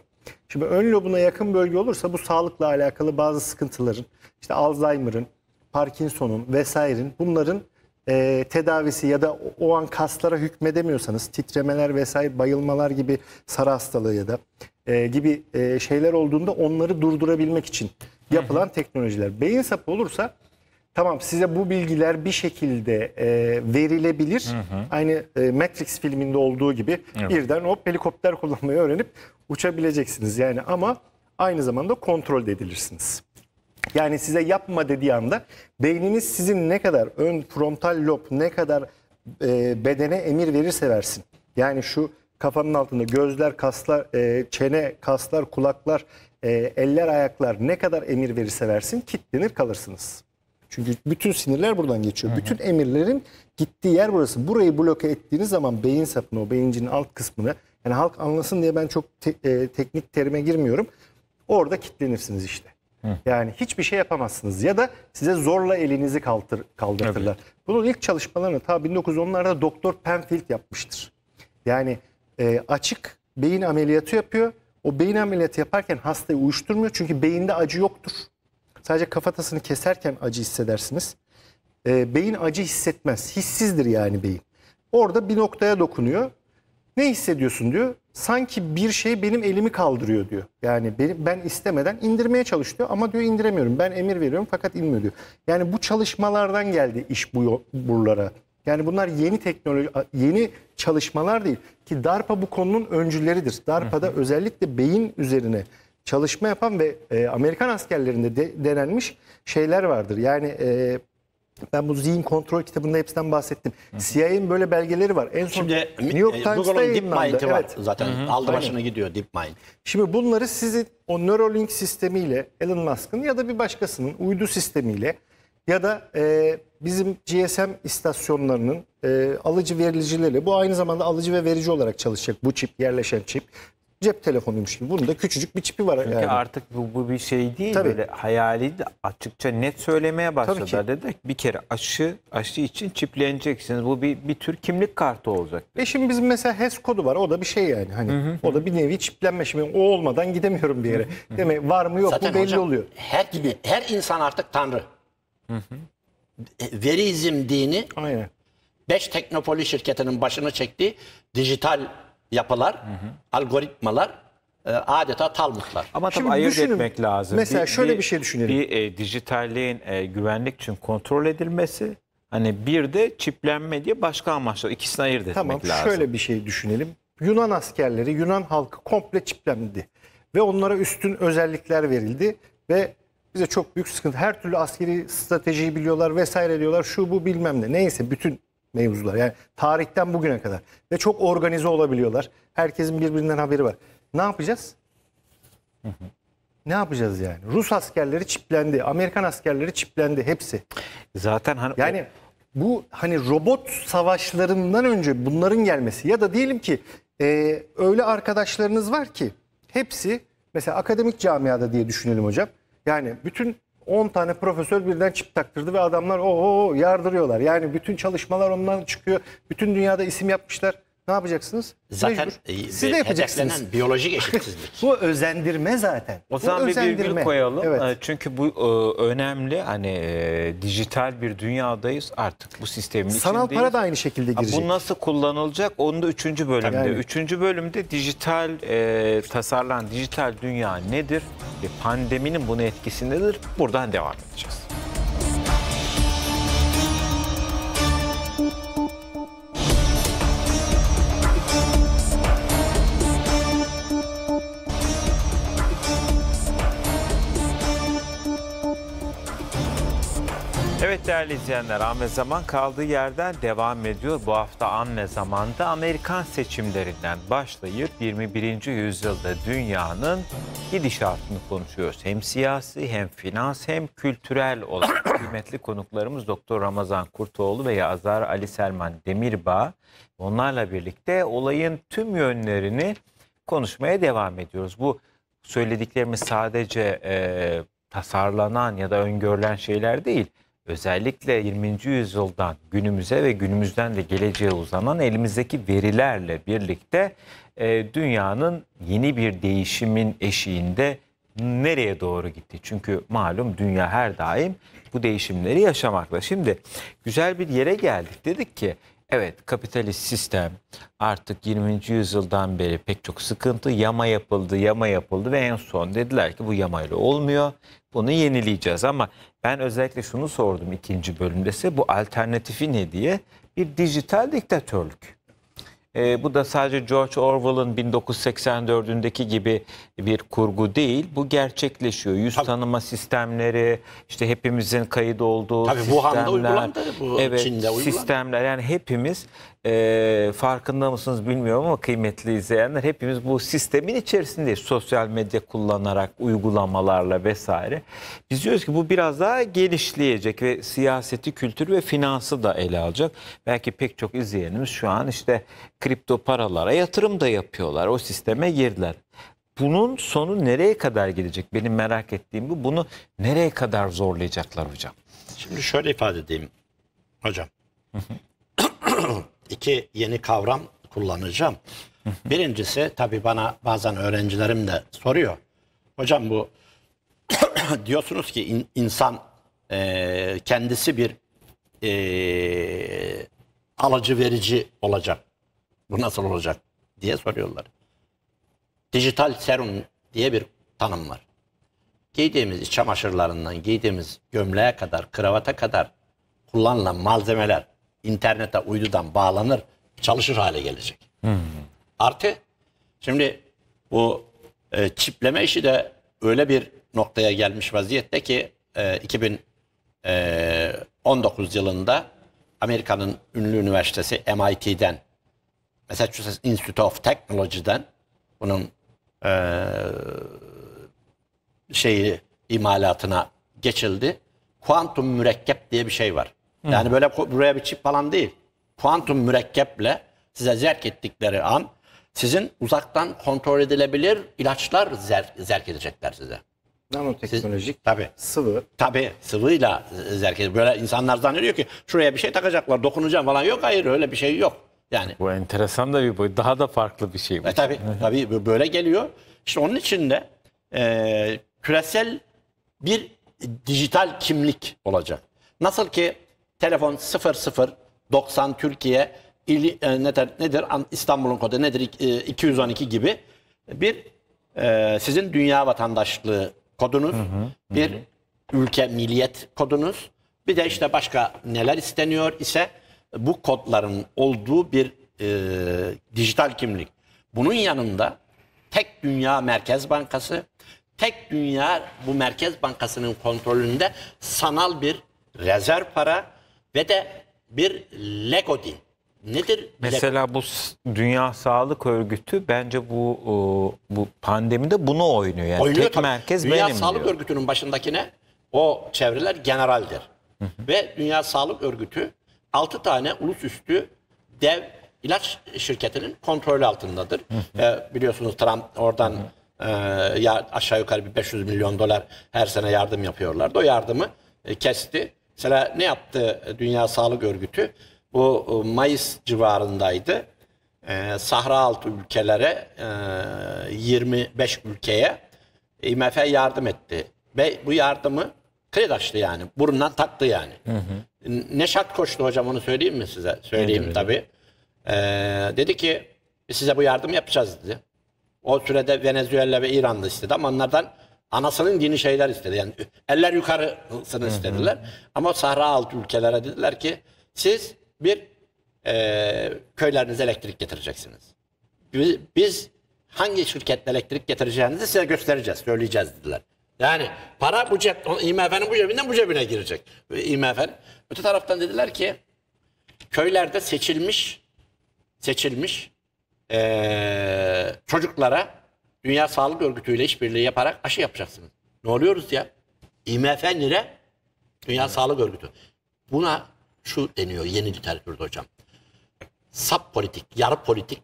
Şimdi ön lobuna yakın bölge olursa bu sağlıkla alakalı bazı sıkıntıların işte Alzheimer'ın, Parkinson'un vesairenin bunların e, tedavisi ya da o, an kaslara hükmedemiyorsanız titremeler vesaire bayılmalar gibi sarı hastalığı ya da e, gibi e, şeyler olduğunda onları durdurabilmek için yapılan teknolojiler. Beyin sapı olursa Tamam size bu bilgiler bir şekilde e, verilebilir. Hı hı. Aynı e, Matrix filminde olduğu gibi evet. birden hop helikopter kullanmayı öğrenip uçabileceksiniz yani ama aynı zamanda kontrol edilirsiniz. Yani size yapma dediği anda beyniniz sizin ne kadar ön frontal lob ne kadar e, bedene emir verirse versin. Yani şu kafanın altında gözler, kaslar, e, çene, kaslar, kulaklar, e, eller, ayaklar ne kadar emir verirse versin kitlenir kalırsınız. Çünkü bütün sinirler buradan geçiyor. Hı hı. Bütün emirlerin gittiği yer burası. Burayı bloke ettiğiniz zaman beyin sapını, o beyincinin alt kısmını yani halk anlasın diye ben çok te, e, teknik terime girmiyorum. Orada kilitlenirsiniz işte. Hı. Yani hiçbir şey yapamazsınız ya da size zorla elinizi kaldır, kaldırtırlar. Evet. Bunun ilk çalışmalarını ta 1910'larda Doktor Penfield yapmıştır. Yani e, açık beyin ameliyatı yapıyor. O beyin ameliyatı yaparken hastayı uyuşturmuyor çünkü beyinde acı yoktur. Sadece kafatasını keserken acı hissedersiniz. E, beyin acı hissetmez. Hissizdir yani beyin. Orada bir noktaya dokunuyor. Ne hissediyorsun diyor. Sanki bir şey benim elimi kaldırıyor diyor. Yani ben istemeden indirmeye çalışıyor ama diyor indiremiyorum. Ben emir veriyorum fakat inmiyor diyor. Yani bu çalışmalardan geldi iş bu buralara. Yani bunlar yeni teknoloji, yeni çalışmalar değil ki DARPA bu konunun öncüleridir. DARPA'da özellikle beyin üzerine çalışma yapan ve e, Amerikan askerlerinde de, denenmiş şeyler vardır. Yani e, ben bu zihin kontrol kitabında hepsinden bahsettim. CIA'nin böyle belgeleri var. En son Şimdi, e, New York Times'ta yayınlandı. DeepMind'i evet. var zaten. Hı hı. Aldı başına Aynen. gidiyor DeepMind. Şimdi bunları sizin o Neuralink sistemiyle Elon Musk'ın ya da bir başkasının uydu sistemiyle ya da e, bizim GSM istasyonlarının e, alıcı verilicileri bu aynı zamanda alıcı ve verici olarak çalışacak bu çip yerleşen çip cep telefonuymuş gibi. Bunun da küçücük bir çipi var. Çünkü yani. artık bu, bu bir şey değil. Tabii. Böyle hayali de açıkça net söylemeye başladılar. Dedik bir kere aşı aşı için çipleneceksiniz. Bu bir, bir tür kimlik kartı olacak. E şimdi bizim mesela HES kodu var. O da bir şey yani. Hani hı hı. o da bir nevi çiplenme. Şimdi o olmadan gidemiyorum bir yere. Demek var mı yok Zaten mu belli hocam, oluyor. Her gibi her insan artık tanrı. Hı hı. E, verizm dini Aynen. 5 teknopoli şirketinin başını çektiği dijital yapılar, hı hı. algoritmalar e, adeta Talmudlar. Ama tabii Şimdi ayırt düşünün, etmek lazım. Mesela bir, şöyle bir, bir şey düşünelim. Bir e, dijitalliğin e, güvenlik için kontrol edilmesi, hani bir de çiplenme diye başka amaçlar. İkisini ayırt etmek tamam, lazım. Tamam şöyle bir şey düşünelim. Yunan askerleri, Yunan halkı komple çiplendi. Ve onlara üstün özellikler verildi. Ve bize çok büyük sıkıntı. Her türlü askeri stratejiyi biliyorlar vesaire diyorlar. Şu bu bilmem ne. Neyse bütün mevzular. Yani tarihten bugüne kadar. Ve çok organize olabiliyorlar. Herkesin birbirinden haberi var. Ne yapacağız? Ne yapacağız yani? Rus askerleri çiplendi. Amerikan askerleri çiplendi. Hepsi. Zaten hani... Yani bu hani robot savaşlarından önce bunların gelmesi ya da diyelim ki e, öyle arkadaşlarınız var ki hepsi mesela akademik camiada diye düşünelim hocam. Yani bütün 10 tane profesör birden çip taktırdı ve adamlar o yardırıyorlar. Yani bütün çalışmalar ondan çıkıyor. Bütün dünyada isim yapmışlar. Ne yapacaksınız? Zaten e, Siz de yapacaksınız. hedeslenen biyolojik eşitsizlik. Bu özendirme zaten. O Bu zaman bir virgül koyalım. Evet. E, çünkü bu e, önemli. Hani e, dijital bir dünyadayız artık bu sistemin Sanal içindeyiz. para da aynı şekilde Ha, girecek. Bu nasıl kullanılacak? Onu da üçüncü bölümde. Tabii, Üçüncü bölümde dijital e, tasarlanan dijital dünya nedir? ve pandeminin buna etkisi nedir? Buradan devam edeceğiz. Evet değerli izleyenler Amme Zaman kaldığı yerden devam ediyor. Bu hafta Amme Zaman'da Amerikan seçimlerinden başlayıp 21. yüzyılda dünyanın gidişatını konuşuyoruz. Hem siyasi hem finans hem kültürel olan kıymetli konuklarımız Doktor Ramazan Kurtoğlu ve yazar Ali Selman Demirbağ. Onlarla birlikte olayın tüm yönlerini konuşmaya devam ediyoruz. Bu söylediklerimiz sadece e, tasarlanan ya da öngörülen şeyler değil özellikle 20. yüzyıldan günümüze ve günümüzden de geleceğe uzanan elimizdeki verilerle birlikte e, dünyanın yeni bir değişimin eşiğinde nereye doğru gitti? Çünkü malum dünya her daim bu değişimleri yaşamakla. Şimdi güzel bir yere geldik. Dedik ki evet kapitalist sistem artık 20. yüzyıldan beri pek çok sıkıntı yama yapıldı, yama yapıldı ve en son dediler ki bu yamayla olmuyor. Bunu yenileyeceğiz ama ben özellikle şunu sordum ikinci bölümde bölümdesi bu alternatifi ne diye? Bir dijital diktatörlük. E, bu da sadece George Orwell'ın 1984'ündeki gibi bir kurgu değil. Bu gerçekleşiyor. Yüz Tabii. tanıma sistemleri, işte hepimizin kayıt olduğu Tabii, sistemler. Tabii Wuhan'da uygulandı, bu evet, Çin'de uygulandı. Sistemler yani hepimiz e, farkında mısınız bilmiyorum ama kıymetli izleyenler hepimiz bu sistemin içerisindeyiz. Sosyal medya kullanarak, uygulamalarla vesaire. Biz diyoruz ki bu biraz daha genişleyecek ve siyaseti, kültürü ve finansı da ele alacak. Belki pek çok izleyenimiz şu an işte kripto paralara yatırım da yapıyorlar. O sisteme girdiler. Bunun sonu nereye kadar gidecek? Benim merak ettiğim bu. Bunu nereye kadar zorlayacaklar hocam? Şimdi şöyle ifade edeyim hocam iki yeni kavram kullanacağım. Birincisi tabii bana bazen öğrencilerim de soruyor. Hocam bu diyorsunuz ki in, insan e, kendisi bir e, alıcı verici olacak. Bu nasıl olacak diye soruyorlar. Dijital serum diye bir tanım var. Giydiğimiz çamaşırlarından giydiğimiz gömleğe kadar, kravata kadar kullanılan malzemeler internete uydudan bağlanır, çalışır hale gelecek. Hmm. Artı şimdi bu e, çipleme işi de öyle bir noktaya gelmiş vaziyette ki e, 2019 e, yılında Amerika'nın ünlü üniversitesi MIT'den Massachusetts Institute of Technology'den bunun e, şeyi imalatına geçildi. Kuantum mürekkep diye bir şey var. Yani böyle buraya bir çip falan değil. Kuantum mürekkeple size zerk ettikleri an sizin uzaktan kontrol edilebilir ilaçlar zerk, zerk edecekler size. Nanoteknolojik Siz, tabii, sıvı. Tabii sıvıyla zerk edecek. Böyle insanlar zannediyor ki şuraya bir şey takacaklar dokunacağım falan. Yok hayır öyle bir şey yok. Yani. Bu enteresan da bir boy. Daha da farklı bir şey. Bu. E, tabii, tabii böyle geliyor. İşte onun için de e, küresel bir dijital kimlik olacak. Nasıl ki Telefon 0090 Türkiye ili, e, nedir, nedir? İstanbul'un kodu nedir? E, 212 gibi bir e, sizin dünya vatandaşlığı kodunuz, hı hı, bir hı. ülke milliyet kodunuz, bir de işte başka neler isteniyor ise bu kodların olduğu bir e, dijital kimlik. Bunun yanında tek dünya merkez bankası, tek dünya bu merkez bankasının kontrolünde sanal bir rezerv para ve de bir legodi. Nedir? Mesela bu Dünya Sağlık Örgütü bence bu e, bu pandemide bunu oynuyor. Yani oynuyor tek tabii. merkez Dünya benim Sağlık diyor. Örgütü'nün başındakine o çevreler generaldir. Ve Dünya Sağlık Örgütü 6 tane ulusüstü dev ilaç şirketinin kontrolü altındadır. Hı e, biliyorsunuz Trump oradan e, ya aşağı yukarı bir 500 milyon dolar her sene yardım yapıyorlardı. O yardımı e, kesti. Mesela ne yaptı Dünya Sağlık Örgütü? Bu e, Mayıs civarındaydı. E, Sahra altı ülkelere, e, 25 ülkeye IMF yardım etti. Ve bu yardımı kredi açtı yani. Burundan taktı yani. Hı hı. Neşat koştu hocam onu söyleyeyim mi size? Söyleyeyim evet, tabii. Ee, dedi ki size bu yardım yapacağız dedi. O sürede Venezuela ve İran'da istedi ama onlardan Anasının dini şeyler istedi. Yani eller yukarısını istediler. Ama sahra altı ülkelere dediler ki siz bir e, köylerinize elektrik getireceksiniz. Biz, biz hangi şirketle elektrik getireceğinizi size göstereceğiz, söyleyeceğz dediler. Yani para bu cep, IMF'nin bu cebinden bu cebine girecek. IMF. Öte taraftan dediler ki köylerde seçilmiş seçilmiş e, çocuklara Dünya Sağlık Örgütü ile işbirliği yaparak aşı yapacaksınız. Ne oluyoruz ya? IMF nire? Dünya evet. Sağlık Örgütü. Buna şu deniyor yeni literatürde hocam. Sap politik, yarı politik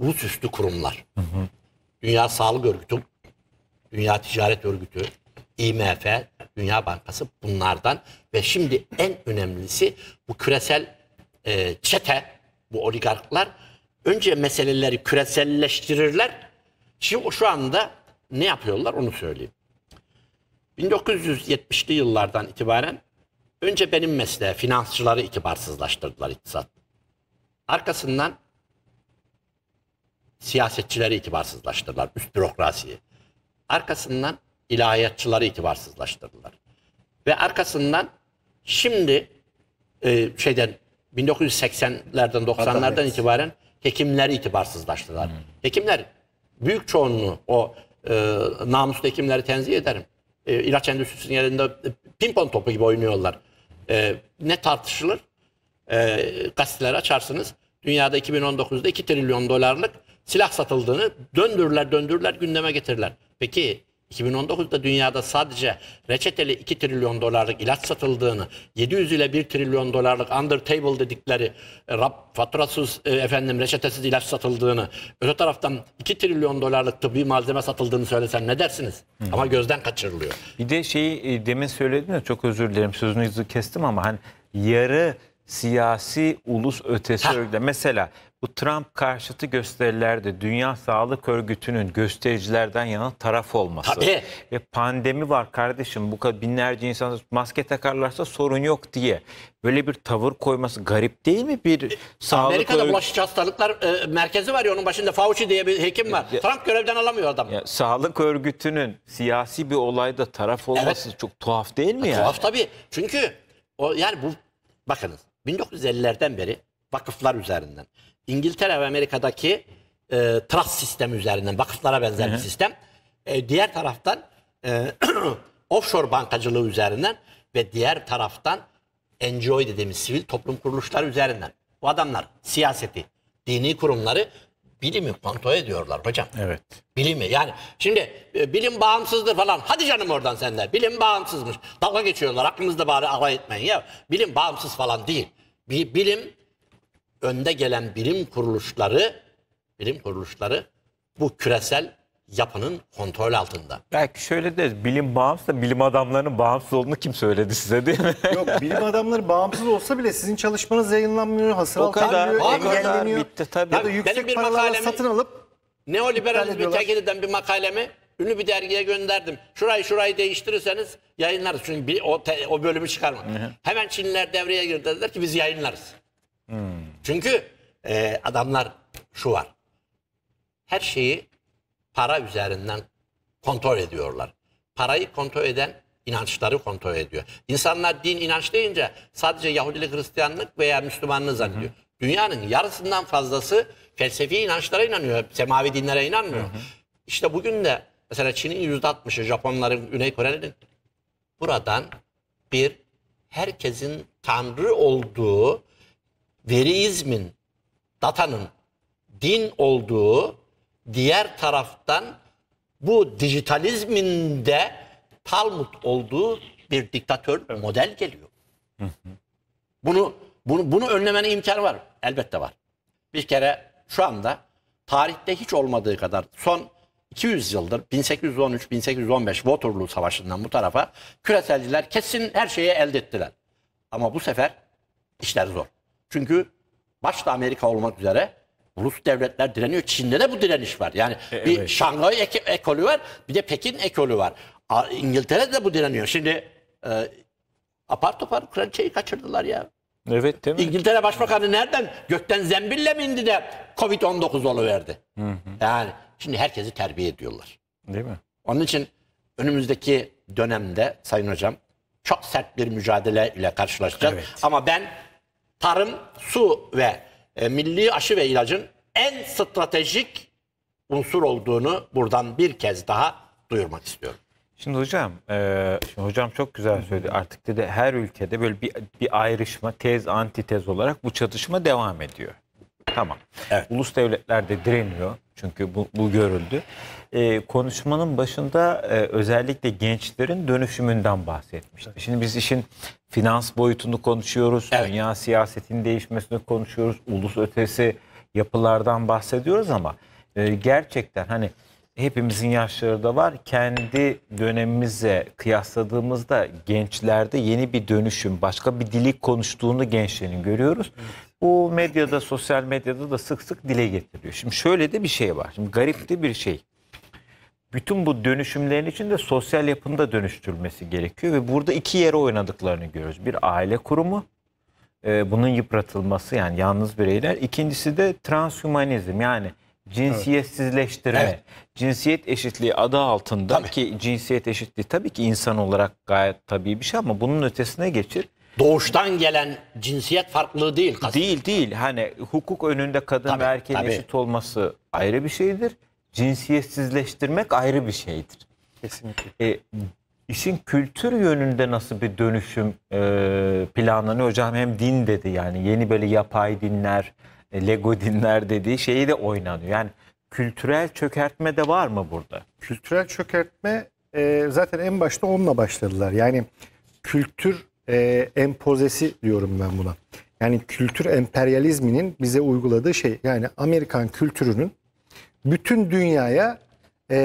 Rus üstü kurumlar. Hı hı. Dünya Sağlık Örgütü, Dünya Ticaret Örgütü, IMF, Dünya Bankası bunlardan ve şimdi en önemlisi bu küresel e, çete, bu oligarklar önce meseleleri küreselleştirirler Şimdi şu anda ne yapıyorlar onu söyleyeyim. 1970'li yıllardan itibaren önce benim mesleğe finansçıları itibarsızlaştırdılar iktisat. Arkasından siyasetçileri itibarsızlaştırdılar, üst bürokrasiyi. Arkasından ilahiyatçıları itibarsızlaştırdılar. Ve arkasından şimdi e, şeyden 1980'lerden 90'lardan itibaren hekimleri itibarsızlaştırdılar. Hmm. Hekimler büyük çoğunluğu o e, namuslu hekimleri tenzih ederim. E, ilaç endüstrisinin yerinde e, pimpon topu gibi oynuyorlar. E, ne tartışılır? E, gazeteler açarsınız. Dünyada 2019'da 2 trilyon dolarlık silah satıldığını döndürürler döndürürler gündeme getirirler. Peki 2019'da dünyada sadece reçeteli 2 trilyon dolarlık ilaç satıldığını, 700 ile 1 trilyon dolarlık under table dedikleri e, rap, faturasız e, efendim reçetesiz ilaç satıldığını, öte taraftan 2 trilyon dolarlık tıbbi malzeme satıldığını söylesen ne dersiniz? Hı. Ama gözden kaçırılıyor. Bir de şeyi e, demin söyledim ya çok özür dilerim sözünüzü kestim ama hani yarı siyasi ulus ötesi örgütler. Mesela bu Trump karşıtı gösterilerde Dünya Sağlık Örgütü'nün göstericilerden yana taraf olması. Tabii. Ve pandemi var kardeşim bu kadar binlerce insan maske takarlarsa sorun yok diye. Böyle bir tavır koyması garip değil mi bir e, sağlık Amerika'da örgütü... bulaşıcı hastalıklar e, merkezi var ya onun başında Fauci diye bir hekim var. Ya, Trump görevden alamıyor adam. Ya, sağlık örgütünün siyasi bir olayda taraf olması evet. çok tuhaf değil mi ya? E, yani? Tuhaf tabii. Çünkü o, yani bu bakınız 1950'lerden beri vakıflar üzerinden İngiltere ve Amerika'daki e, trust sistemi üzerinden vakıflara benzer bir sistem. E, diğer taraftan e, offshore bankacılığı üzerinden ve diğer taraftan NGO dediğimiz sivil toplum kuruluşları üzerinden. Bu adamlar siyaseti, dini kurumları bilimi kontrol ediyorlar hocam. Evet. Bilimi yani şimdi e, bilim bağımsızdır falan. Hadi canım oradan sen de. Bilim bağımsızmış. Dalga geçiyorlar. Aklınızda bari alay etmeyin ya. Bilim bağımsız falan değil. Bilim önde gelen bilim kuruluşları bilim kuruluşları bu küresel yapının kontrol altında. Belki şöyle deriz, bilim bağımsız da bilim adamlarının bağımsız olduğunu kim söyledi size değil mi? Yok bilim adamları bağımsız olsa bile sizin çalışmanız yayınlanmıyor, hasır o kadar, o kadar bitti tabii. Ya da yüksek Benim bir paralarla satın alıp neoliberal bir tehdit eden bir makalemi ünlü bir dergiye gönderdim. Şurayı şurayı değiştirirseniz yayınlarız. Çünkü bir, o, te, o bölümü çıkarmadı. Hemen Çinliler devreye girdi dediler ki biz yayınlarız. Hmm. Çünkü e, adamlar şu var. Her şeyi para üzerinden kontrol ediyorlar. Parayı kontrol eden inançları kontrol ediyor. İnsanlar din inanç deyince sadece Yahudilik, Hristiyanlık veya Müslümanlığı zannediyor. Hı Dünyanın yarısından fazlası felsefi inançlara inanıyor. Semavi dinlere inanmıyor. Hı İşte bugün de mesela Çin'in %60'ı, Japonların, Güney Kore'nin buradan bir herkesin tanrı olduğu veriizmin, datanın din olduğu diğer taraftan bu dijitalizmin de Talmud olduğu bir diktatör evet. model geliyor. Bunu bunu bunu önlemenin imkanı var. Elbette var. Bir kere şu anda tarihte hiç olmadığı kadar son 200 yıldır 1813-1815 Waterloo Savaşı'ndan bu tarafa küreselciler kesin her şeyi elde ettiler. Ama bu sefer işler zor. Çünkü başta Amerika olmak üzere Rus devletler direniyor. Çin'de de bu direniş var. Yani e, bir Şangay ek- ekolü var, bir de Pekin ekolü var. A- İngiltere'de de bu direniyor. Şimdi e, apar topar kraliçeyi kaçırdılar ya. Evet değil mi? İngiltere Başbakanı nereden? Gökten zembille mi indi de Covid-19 oluverdi. Hı hı. Yani şimdi herkesi terbiye ediyorlar. Değil mi? Onun için önümüzdeki dönemde Sayın Hocam çok sert bir mücadele ile karşılaşacağız. Evet. Ama ben tarım, su ve e, milli aşı ve ilacın en stratejik unsur olduğunu buradan bir kez daha duyurmak istiyorum. Şimdi hocam, e, şimdi hocam çok güzel söyledi. Artık dedi her ülkede böyle bir, bir ayrışma, tez, antitez olarak bu çatışma devam ediyor. Tamam. Evet. Ulus devletler de direniyor. Çünkü bu, bu görüldü e, konuşmanın başında e, özellikle gençlerin dönüşümünden bahsetmiştik. Şimdi biz işin finans boyutunu konuşuyoruz, evet. dünya siyasetinin değişmesini konuşuyoruz, ulus ötesi yapılardan bahsediyoruz ama e, gerçekten hani hepimizin yaşları da var. Kendi dönemimize kıyasladığımızda gençlerde yeni bir dönüşüm, başka bir dili konuştuğunu gençlerin görüyoruz. Evet. Bu medyada, sosyal medyada da sık sık dile getiriyor. Şimdi şöyle de bir şey var. Şimdi garip de bir şey bütün bu dönüşümlerin içinde sosyal yapında dönüştürülmesi gerekiyor ve burada iki yere oynadıklarını görüyoruz. Bir aile kurumu, e, bunun yıpratılması yani yalnız bireyler. İkincisi de transhumanizm yani cinsiyetsizleştirme, evet. cinsiyet eşitliği adı altında tabii. ki cinsiyet eşitliği tabii ki insan olarak gayet tabii bir şey ama bunun ötesine geçir. Doğuştan gelen cinsiyet farklılığı değil. Kasım. Değil değil. Hani hukuk önünde kadın tabii, ve erkeğin tabii. eşit olması ayrı bir şeydir cinsiyetsizleştirmek ayrı bir şeydir. Kesinlikle. E, işin kültür yönünde nasıl bir dönüşüm e, planlanıyor hocam? Hem din dedi yani yeni böyle yapay dinler, e, Lego dinler dediği şeyi de oynanıyor. Yani kültürel çökertme de var mı burada? Kültürel çökertme e, zaten en başta onunla başladılar. Yani kültür e, empozesi diyorum ben buna. Yani kültür emperyalizminin bize uyguladığı şey. Yani Amerikan kültürünün bütün dünyaya e,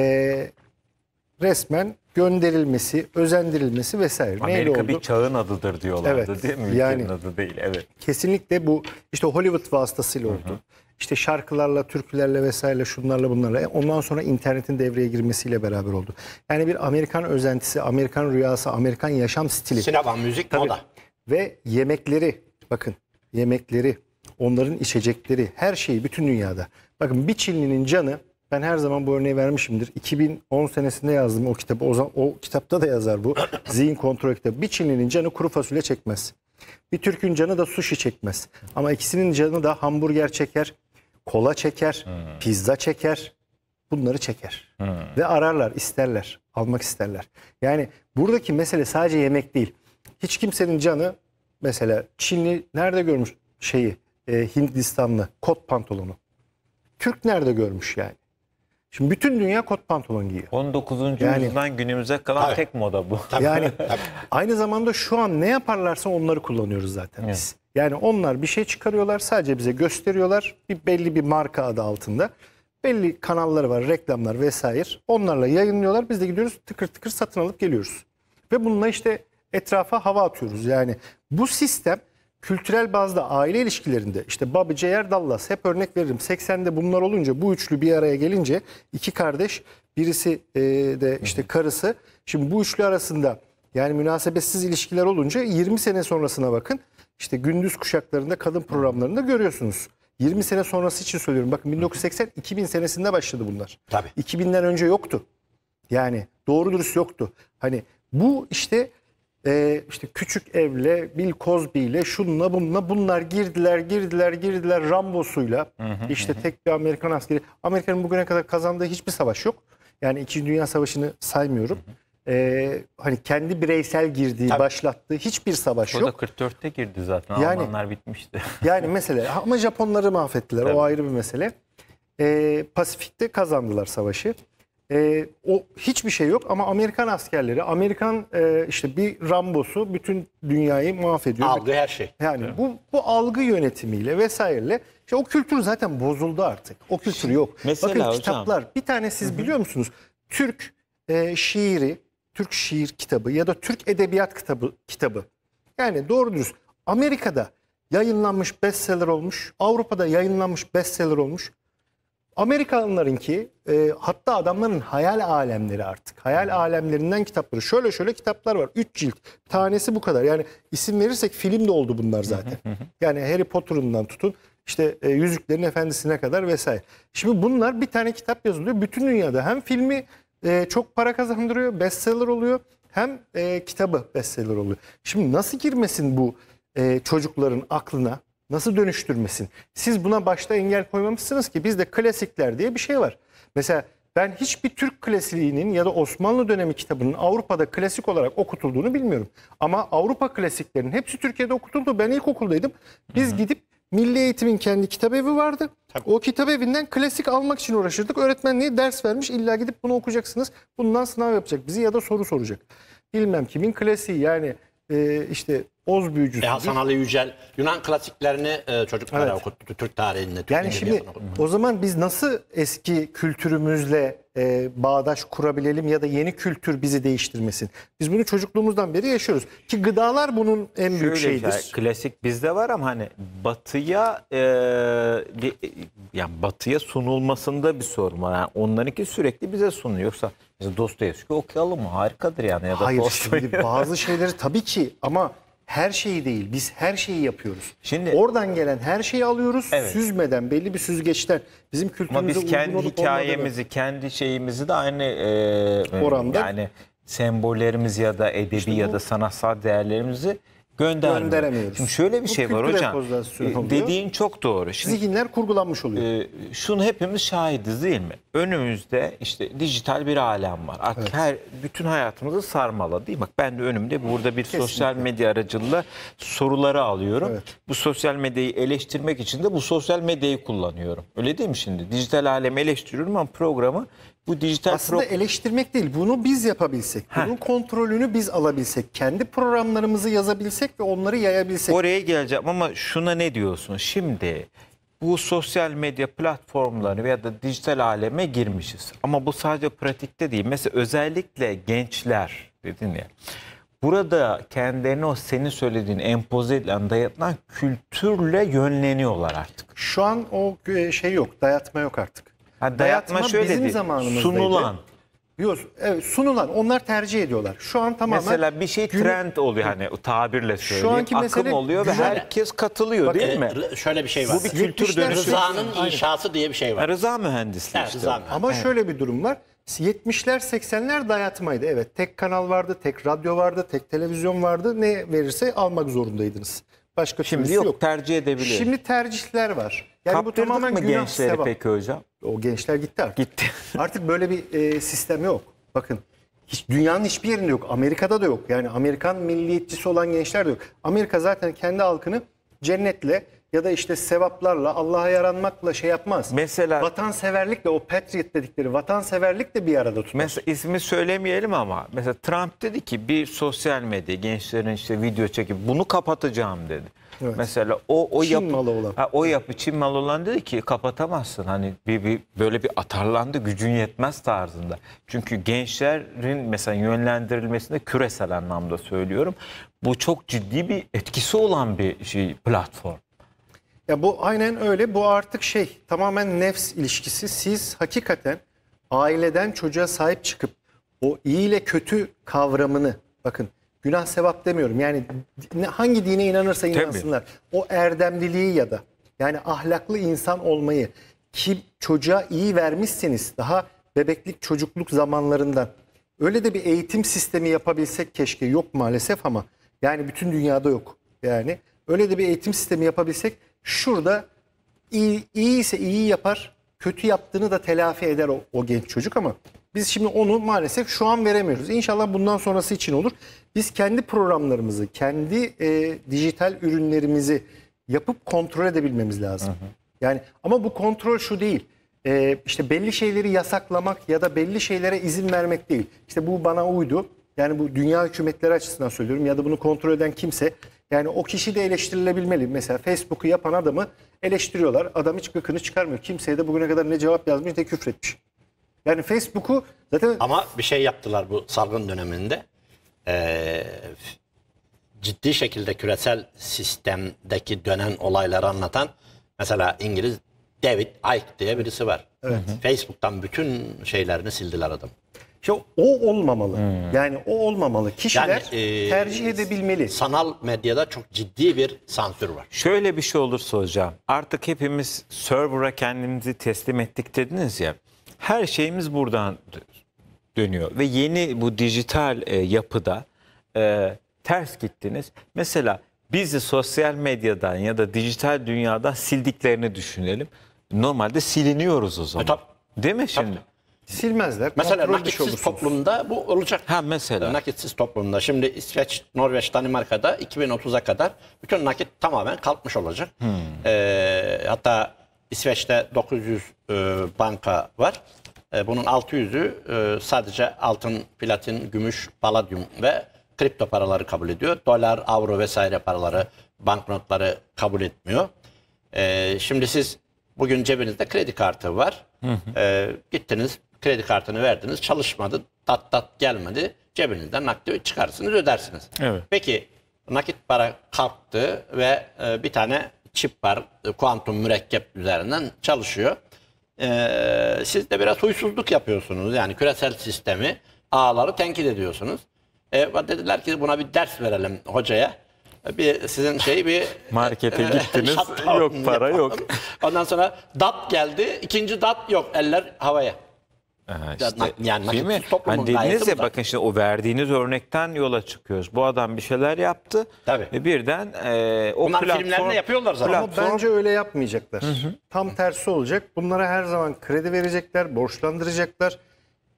resmen gönderilmesi, özendirilmesi vesaire. Amerika Neyle bir çağın adıdır diyorlardı evet, değil mi? yani, adı değil. Evet. Kesinlikle bu işte Hollywood vasıtasıyla oldu. Hı hı. İşte şarkılarla, türkülerle vesaire şunlarla bunlarla. E, ondan sonra internetin devreye girmesiyle beraber oldu. Yani bir Amerikan özentisi, Amerikan rüyası, Amerikan yaşam stili. Sinema, müzik, Tabii. moda. Ve yemekleri bakın yemekleri, onların içecekleri, her şeyi bütün dünyada. Bakın bir Çinlinin canı ben her zaman bu örneği vermişimdir. 2010 senesinde yazdım o kitabı. O, o kitapta da yazar bu. Zihin kontrol kitabı. Bir Çinlinin canı kuru fasulye çekmez. Bir Türk'ün canı da sushi çekmez. Ama ikisinin canı da hamburger çeker, kola çeker, hmm. pizza çeker. Bunları çeker. Hmm. Ve ararlar, isterler, almak isterler. Yani buradaki mesele sadece yemek değil. Hiç kimsenin canı mesela Çinli nerede görmüş şeyi? E, Hindistanlı kot pantolonu. Türk nerede görmüş yani? Şimdi bütün dünya kot pantolon giyiyor. 19. Yani- yüzyıldan günümüze kalan Tabii. tek moda bu. Yani aynı zamanda şu an ne yaparlarsa onları kullanıyoruz zaten biz. Yani onlar bir şey çıkarıyorlar sadece bize gösteriyorlar bir belli bir marka adı altında. Belli kanalları var reklamlar vesaire onlarla yayınlıyorlar biz de gidiyoruz tıkır tıkır satın alıp geliyoruz. Ve bununla işte etrafa hava atıyoruz yani bu sistem kültürel bazda aile ilişkilerinde işte Bobby J.R. Dallas hep örnek veririm 80'de bunlar olunca bu üçlü bir araya gelince iki kardeş birisi e, de işte karısı şimdi bu üçlü arasında yani münasebetsiz ilişkiler olunca 20 sene sonrasına bakın işte gündüz kuşaklarında kadın programlarında görüyorsunuz. 20 sene sonrası için söylüyorum. Bakın 1980-2000 senesinde başladı bunlar. Tabii. 2000'den önce yoktu. Yani doğru dürüst yoktu. Hani bu işte e, işte küçük evle Bill Cosby ile şunla bununla bunlar girdiler girdiler girdiler Rambo'suyla hı işte tek bir Amerikan askeri Amerika'nın bugüne kadar kazandığı hiçbir savaş yok. Yani 2. Dünya Savaşı'nı saymıyorum. Ee, hani kendi bireysel girdiği, Tabii. başlattığı hiçbir savaş o yok. O da 44'te girdi zaten. Yani, Almanlar bitmişti. yani mesela ama Japonları mahvettiler. Tabii. O ayrı bir mesele. Ee, Pasifik'te kazandılar savaşı. E, o hiçbir şey yok ama Amerikan askerleri, Amerikan e, işte bir Rambosu bütün dünyayı mahvediyor. Algı her şey. Yani evet. bu bu algı yönetimiyle vesaireyle işte o kültür zaten bozuldu artık. O kültür şey, yok. Mesela Bakın hocam. kitaplar. Bir tane siz Hı -hı. biliyor musunuz? Türk e, şiiri, Türk şiir kitabı ya da Türk edebiyat kitabı kitabı. Yani doğru dürüst Amerika'da yayınlanmış bestseller olmuş, Avrupa'da yayınlanmış bestseller olmuş. Amerikalılarınki e, hatta adamların hayal alemleri artık. Hayal hmm. alemlerinden kitapları. Şöyle şöyle kitaplar var. Üç cilt. Tanesi bu kadar. Yani isim verirsek film de oldu bunlar zaten. yani Harry Potter'ından tutun. işte e, Yüzüklerin Efendisi'ne kadar vesaire. Şimdi bunlar bir tane kitap yazılıyor. Bütün dünyada hem filmi e, çok para kazandırıyor. Bestseller oluyor. Hem e, kitabı bestseller oluyor. Şimdi nasıl girmesin bu e, çocukların aklına? Nasıl dönüştürmesin? Siz buna başta engel koymamışsınız ki bizde klasikler diye bir şey var. Mesela ben hiçbir Türk klasiğinin ya da Osmanlı dönemi kitabının Avrupa'da klasik olarak okutulduğunu bilmiyorum. Ama Avrupa klasiklerinin hepsi Türkiye'de okutuldu. Ben ilkokuldaydım. Biz Hı -hı. gidip Milli Eğitim'in kendi kitabevi vardı. Tabii. O kitabevinden klasik almak için uğraşırdık. Öğretmenliğe ders vermiş. İlla gidip bunu okuyacaksınız. Bundan sınav yapacak bizi ya da soru soracak. Bilmem kimin klasiği yani e, işte Oz büyücüsü. E Hasan Ali Yücel Yunan klasiklerini e, çocuklara evet. okuttu. Türk tarihinde. Türk yani şimdi o zaman biz nasıl eski kültürümüzle e, bağdaş kurabilelim ya da yeni kültür bizi değiştirmesin. Biz bunu çocukluğumuzdan beri yaşıyoruz. Ki gıdalar bunun en Şöyle büyük şey, şeyidir. Şey, klasik bizde var ama hani batıya e, e, yani batıya sunulmasında bir sorun var. Yani onlarınki sürekli bize sunuyor. Yoksa Dostoyevski okuyalım mı? Harikadır yani. Ya da Hayır şimdi bazı şeyleri tabii ki ama her şeyi değil biz her şeyi yapıyoruz. Şimdi oradan gelen her şeyi alıyoruz. Evet. Süzmeden belli bir süzgeçten bizim kültürümüzü, biz kendi olup hikayemizi, kendi şeyimizi de aynı e, oranda yani sembollerimiz ya da edebi işte ya da sanatsal değerlerimizi göndermiyor. Gönderemiyoruz. Şimdi şöyle bir Bu şey var hocam. E, dediğin çok doğru. Şimdi, Zihinler kurgulanmış oluyor. E, şunu hepimiz şahidiz değil mi? Önümüzde işte dijital bir alem var. Artık evet. her bütün hayatımızı sarmala değil mi? ben de önümde burada bir Kesinlikle. sosyal medya aracılığıyla soruları alıyorum. Evet. Bu sosyal medyayı eleştirmek için de bu sosyal medyayı kullanıyorum. Öyle değil mi şimdi? Dijital alemi eleştiriyorum ama programı bu dijital aslında eleştirmek değil bunu biz yapabilsek Heh. bunun kontrolünü biz alabilsek kendi programlarımızı yazabilsek ve onları yayabilsek oraya geleceğim ama şuna ne diyorsun şimdi bu sosyal medya platformları veya da dijital aleme girmişiz ama bu sadece pratikte değil mesela özellikle gençler dedin ya burada kendilerini o senin söylediğin empoze edilen dayatılan kültürle yönleniyorlar artık. Şu an o e, şey yok dayatma yok artık. Ha, dayatma, dayatma şöyle bizim dedi. zamanımızdaydı. Sunulan. Yok, evet, sunulan onlar tercih ediyorlar. Şu an tamamen Mesela bir şey gün- trend oluyor hani tabirle söyleyeyim. anki Akım mesele oluyor ve herkes katılıyor değil mi? E, şöyle bir şey var. Bu bir kültür dönüşü. Rıza'nın inşası diye bir şey var. Rıza mühendisliği Evet, işte. Rıza. Ama şöyle bir durum var. 70'ler 80'ler dayatmaydı. Evet tek kanal vardı, tek radyo vardı, tek televizyon vardı. Ne verirse almak zorundaydınız. Başka Şimdi türlüsü yok, yok. tercih edebiliyor. Şimdi tercihler var. Yani Kaptırdık bu tamamen mı gençleri sevap. peki hocam? O gençler gitti artık. Gitti. artık böyle bir e, sistem yok. Bakın hiç, dünyanın hiçbir yerinde yok. Amerika'da da yok. Yani Amerikan milliyetçisi olan gençler de yok. Amerika zaten kendi halkını cennetle ya da işte sevaplarla Allah'a yaranmakla şey yapmaz. Mesela vatanseverlikle o patriot dedikleri vatanseverlikle bir arada tutmaz. Mesela ismi söylemeyelim ama mesela Trump dedi ki bir sosyal medya gençlerin işte video çekip bunu kapatacağım dedi. Evet. Mesela o o Çin yapı malı olan. Ha, o yapı Çin malı olan dedi ki kapatamazsın. Hani bir, bir böyle bir atarlandı gücün yetmez tarzında. Çünkü gençlerin mesela yönlendirilmesinde küresel anlamda söylüyorum. Bu çok ciddi bir etkisi olan bir şey platform. Ya bu aynen öyle. Bu artık şey tamamen nefs ilişkisi. Siz hakikaten aileden çocuğa sahip çıkıp o iyi ile kötü kavramını bakın günah sevap demiyorum. Yani hangi dine inanırsa inansınlar. Tabii. O erdemliliği ya da yani ahlaklı insan olmayı ki çocuğa iyi vermişseniz daha bebeklik çocukluk zamanlarından öyle de bir eğitim sistemi yapabilsek keşke yok maalesef ama yani bütün dünyada yok. Yani öyle de bir eğitim sistemi yapabilsek Şurada iyi, iyi ise iyi yapar, kötü yaptığını da telafi eder o, o genç çocuk ama biz şimdi onu maalesef şu an veremiyoruz. İnşallah bundan sonrası için olur. Biz kendi programlarımızı, kendi e, dijital ürünlerimizi yapıp kontrol edebilmemiz lazım. Hı hı. Yani ama bu kontrol şu değil. E, işte belli şeyleri yasaklamak ya da belli şeylere izin vermek değil. İşte bu bana uydu. Yani bu dünya hükümetleri açısından söylüyorum ya da bunu kontrol eden kimse yani o kişi de eleştirilebilmeli. Mesela Facebook'u yapan adamı eleştiriyorlar. Adam hiç gıkını çıkarmıyor. Kimseye de bugüne kadar ne cevap yazmış ne küfretmiş. Yani Facebook'u zaten... Ama bir şey yaptılar bu salgın döneminde. Ee, ciddi şekilde küresel sistemdeki dönen olayları anlatan mesela İngiliz David Icke diye birisi var. Evet. Facebook'tan bütün şeylerini sildiler adam. İşte o olmamalı. Hmm. Yani o olmamalı. Kişiler yani, e, tercih edebilmeli. Sanal medyada çok ciddi bir sansür var. Şöyle bir şey olursa hocam. Artık hepimiz server'a kendimizi teslim ettik dediniz ya. Her şeyimiz buradan dönüyor. Ve yeni bu dijital e, yapıda e, ters gittiniz. Mesela bizi sosyal medyadan ya da dijital dünyada sildiklerini düşünelim. Normalde siliniyoruz o zaman. E, tabii. Değil mi şimdi? Tabii silmezler. Mesela kontrol nakitsiz toplumda bu olacak. Ha mesela. Nakitsiz toplumda. Şimdi İsveç, Norveç, Danimarka'da 2030'a kadar bütün nakit tamamen kalkmış olacak. Hmm. Ee, hatta İsveç'te 900 e, banka var. E, bunun 600'ü e, sadece altın, platin, gümüş, paladyum ve kripto paraları kabul ediyor. Dolar, avro vesaire paraları, banknotları kabul etmiyor. E, şimdi siz bugün cebinizde kredi kartı var. Ee, gittiniz kredi kartını verdiniz çalışmadı tat tat gelmedi cebinizden nakdi çıkarsınız, ödersiniz. Evet. Peki nakit para kalktı ve e, bir tane çip var e, kuantum mürekkep üzerinden çalışıyor. E, siz de biraz huysuzluk yapıyorsunuz yani küresel sistemi ağları tenkit ediyorsunuz. E, dediler ki buna bir ders verelim hocaya bir sizin şey bir e, markete e, gittiniz yok para yok. Ondan sonra dat geldi. ikinci dat yok. Eller havaya. Ee, işte, yani nakit Hani dediniz ya bakın şimdi o verdiğiniz örnekten yola çıkıyoruz. Bu adam bir şeyler yaptı. Tabii. Ve birden e, o Bunlar platform... filmlerinde yapıyorlar zaten. Ama bence öyle yapmayacaklar. Hı hı. Tam tersi olacak. Bunlara her zaman kredi verecekler, borçlandıracaklar.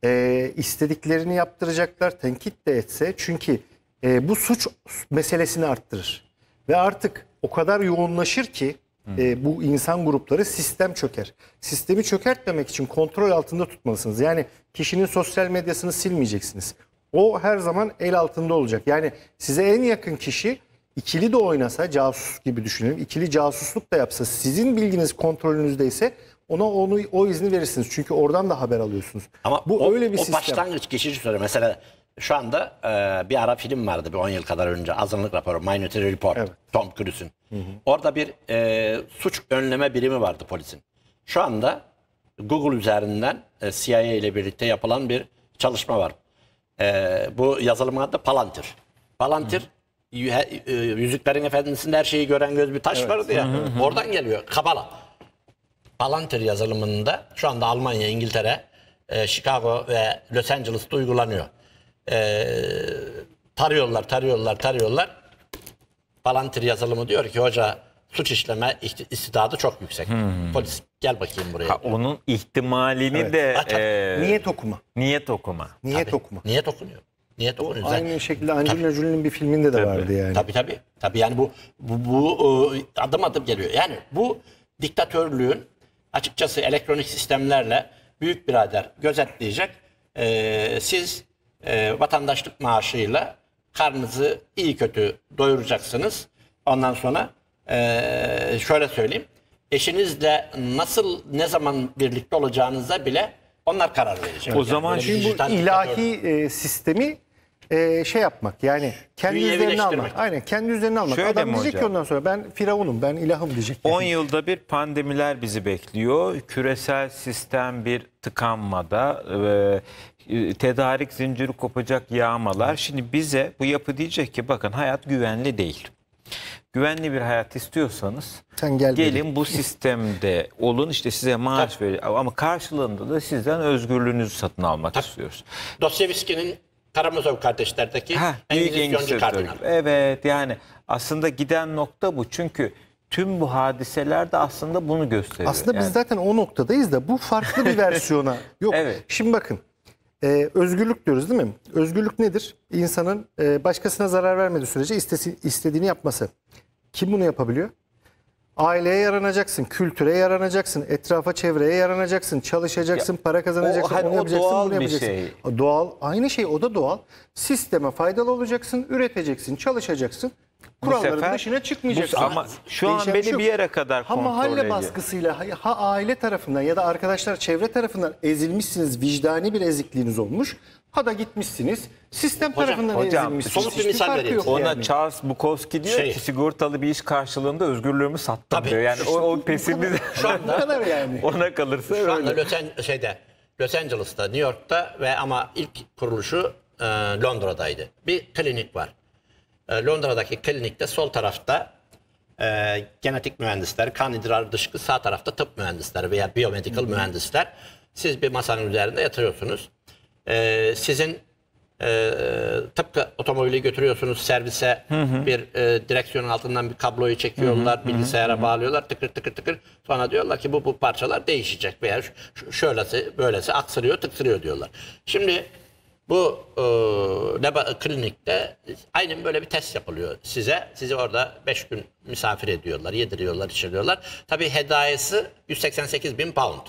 E, istediklerini yaptıracaklar. Tenkit de etse. Çünkü e, bu suç meselesini arttırır. Ve artık o kadar yoğunlaşır ki e, bu insan grupları sistem çöker. Sistemi çökertmemek için kontrol altında tutmalısınız. Yani kişinin sosyal medyasını silmeyeceksiniz. O her zaman el altında olacak. Yani size en yakın kişi ikili de oynasa casus gibi düşünelim. İkili casusluk da yapsa sizin bilginiz kontrolünüzdeyse ona onu o izni verirsiniz. Çünkü oradan da haber alıyorsunuz. Ama Bu o, öyle bir o sistem. başlangıç geçici süre mesela şu anda e, bir ara film vardı bir 10 yıl kadar önce. Azınlık raporu, Minority Report. Evet. Tom Cruise'un. Orada bir e, suç önleme birimi vardı polisin. Şu anda Google üzerinden e, CIA ile birlikte yapılan bir çalışma var. E, bu yazılım adı Palantir. Palantir Yü- e, Yüzüklerin Efendisi'nde her şeyi gören göz bir taş vardı ya. Oradan geliyor. Kabala. Palantir yazılımında şu anda Almanya, İngiltere, e, Chicago ve Los Angeles'ta uygulanıyor e, tarıyorlar, tarıyorlar, tarıyorlar. Palantir yazılımı diyor ki hoca suç işleme istidadı çok yüksek. Hmm. Polis gel bakayım buraya. Ha, onun ihtimalini evet. de... Açar. E, niyet okuma. Niyet okuma. Niyet tabii, okuma. Niyet okunuyor. Niyet okunuyor. Aynı Zaten, şekilde Angelina Jolie'nin bir filminde de tabii. vardı yani. Tabii tabii. Tabii yani bu, bu, bu e, adım adım geliyor. Yani bu diktatörlüğün açıkçası elektronik sistemlerle büyük birader gözetleyecek. E, siz e, vatandaşlık maaşıyla karnınızı iyi kötü doyuracaksınız. Ondan sonra e, şöyle söyleyeyim. Eşinizle nasıl ne zaman birlikte olacağınıza bile onlar karar verecek. O yani zaman şimdi bu ilahi e, sistemi e, şey yapmak yani kendi Dünya üzerine almak. Aynen kendi üzerine almak. Şöyle Adam diyecek ki ondan sonra ben firavunum ben ilahım diyecek. 10 yani. yılda bir pandemiler bizi bekliyor. Küresel sistem bir tıkanmada. E, e, tedarik zinciri kopacak yağmalar. Şimdi bize bu yapı diyecek ki bakın hayat güvenli değil. Güvenli bir hayat istiyorsanız Sen gel gelin bu sistemde olun işte size maaş verir ama karşılığında da sizden özgürlüğünüzü satın almak Tabii. istiyoruz. Dostoyevski'nin Karamazov kardeşlerdeki ha, Engizisyoncu kardinal. Evet yani aslında giden nokta bu. Çünkü tüm bu hadiseler de aslında bunu gösteriyor. Aslında yani... biz zaten o noktadayız da bu farklı bir versiyona. Yok evet. şimdi bakın ee, özgürlük diyoruz değil mi? Özgürlük nedir? İnsanın e, başkasına zarar vermediği sürece istesi, istediğini yapması. Kim bunu yapabiliyor? Aileye yaranacaksın, kültüre yaranacaksın, etrafa, çevreye yaranacaksın, çalışacaksın, ya, para kazanacaksın, o, hani onu o yapacaksın, doğal bunu yapacaksın. Şey. doğal, aynı şey o da doğal. Sisteme faydalı olacaksın, üreteceksin, çalışacaksın kuralların sefer, dışına çıkmayacaksın. Bu, ama şu an beni şey bir yere kadar kontrol Ha mahalle ediyor. baskısıyla ha aile tarafından ya da arkadaşlar çevre tarafından ezilmişsiniz. Vicdani bir ezikliğiniz olmuş. Ha da gitmişsiniz. Sistem hocam, tarafından hocam, ezilmişsiniz. Somut bir misal şey vereyim. Ona yani. Charles Bukowski diyor şey, ki sigortalı bir iş karşılığında özgürlüğümü sattım Tabii, diyor. Yani işte, o, o pesimizm şu anda kadar yani. ona kalırsa şu anda öyle. Löten, şeyde, Los Angeles'ta, New York'ta ve ama ilk kuruluşu e, Londra'daydı. Bir klinik var. Ee, Londra'daki klinikte sol tarafta e, genetik mühendisler, kan idrar dışkı sağ tarafta tıp mühendisleri veya biomedical mühendisler. Siz bir masanın üzerinde yatırıyorsunuz. E, sizin e, tıpkı otomobili götürüyorsunuz servise hı hı. bir e, direksiyonun altından bir kabloyu çekiyorlar, hı hı. bilgisayara hı hı. bağlıyorlar tıkır tıkır tıkır. Sonra diyorlar ki bu bu parçalar değişecek veya şöylesi böylesi aksırıyor tıksırıyor diyorlar. Şimdi bu e, neba, klinikte aynen böyle bir test yapılıyor size. Sizi orada 5 gün misafir ediyorlar, yediriyorlar, içiriyorlar. Tabii hedayesi 188 bin pound.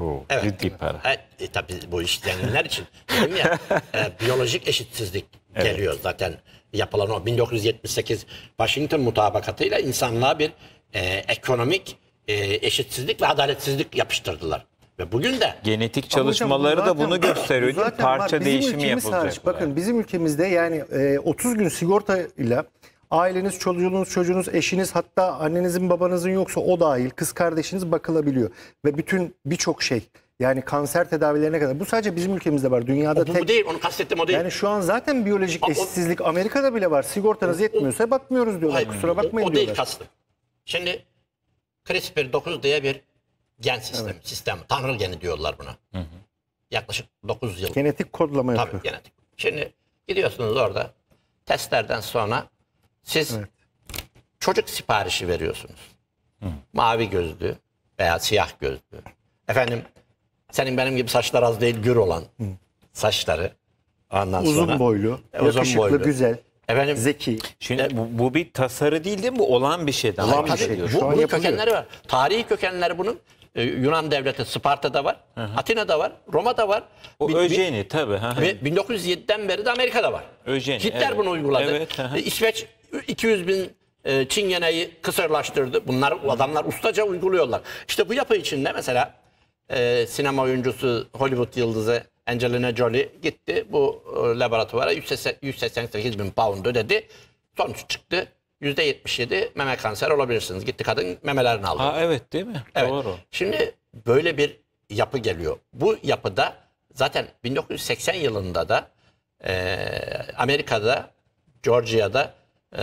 Oo, evet. Ciddi para. E, e, tabii bu iş zenginler için. Dedim ya, e, biyolojik eşitsizlik evet. geliyor zaten yapılan o 1978 Washington mutabakatıyla insanlığa bir e, ekonomik e, eşitsizlik ve adaletsizlik yapıştırdılar. Ve bugün de. Genetik çalışmaları hocam, da bunu gösteriyor. Zaten Parça var. değişimi yapılacak. Hariç, bakın bizim ülkemizde yani e, 30 gün sigorta ile aileniz, çocuğunuz, çocuğunuz, eşiniz hatta annenizin babanızın yoksa o dahil kız kardeşiniz bakılabiliyor. Ve bütün birçok şey yani kanser tedavilerine kadar. Bu sadece bizim ülkemizde var. Dünyada o, bu, tek. Bu değil. Onu kastettim o değil. Yani şu an zaten biyolojik o, eşitsizlik Amerika'da bile var. Sigortanız yetmiyorsa o, bakmıyoruz diyorlar. Hayır, Kusura bakmayın o, o diyorlar. O değil kastım. Şimdi CRISPR 9 diye bir Gen sistemi, evet. sistem, tanrı geni diyorlar buna. Hı hı. Yaklaşık 9 yıl. Genetik kodlama yapıyor. Tabii genetik. Şimdi gidiyorsunuz orada testlerden sonra siz evet. çocuk siparişi veriyorsunuz. Hı. Mavi gözlü veya siyah gözlü. Efendim senin benim gibi saçlar az değil gür olan hı. saçları. Ondan uzun sonra, boylu, e, uzun yakışıklı, boylu. güzel. Efendim, Zeki. Şimdi bu, bu bir tasarı değil değil mi? Bu olan bir şeyden. Olan bir şey. şey. Bu, bunun kökenleri var. Tarihi kökenler bunun e, Yunan devleti Sparta'da var, hı hı. Atina'da var, Roma'da var. O Öceni tabii. Hı. 1907'den beri de Amerika'da var. Öceni. Hitler evet. bunu uyguladı. Evet, E, İsveç 200 bin e, yeneyi kısırlaştırdı. Bunlar adamlar ustaca uyguluyorlar. İşte bu yapı içinde mesela e, sinema oyuncusu Hollywood yıldızı Angelina Jolie gitti bu e, laboratuvara 188 bin pound ödedi. Sonuç çıktı. %77 meme kanser olabilirsiniz. Gitti kadın memelerini aldı. Ha, evet değil mi? Evet. Doğru. Şimdi böyle bir yapı geliyor. Bu yapıda zaten 1980 yılında da e, Amerika'da, Georgia'da e,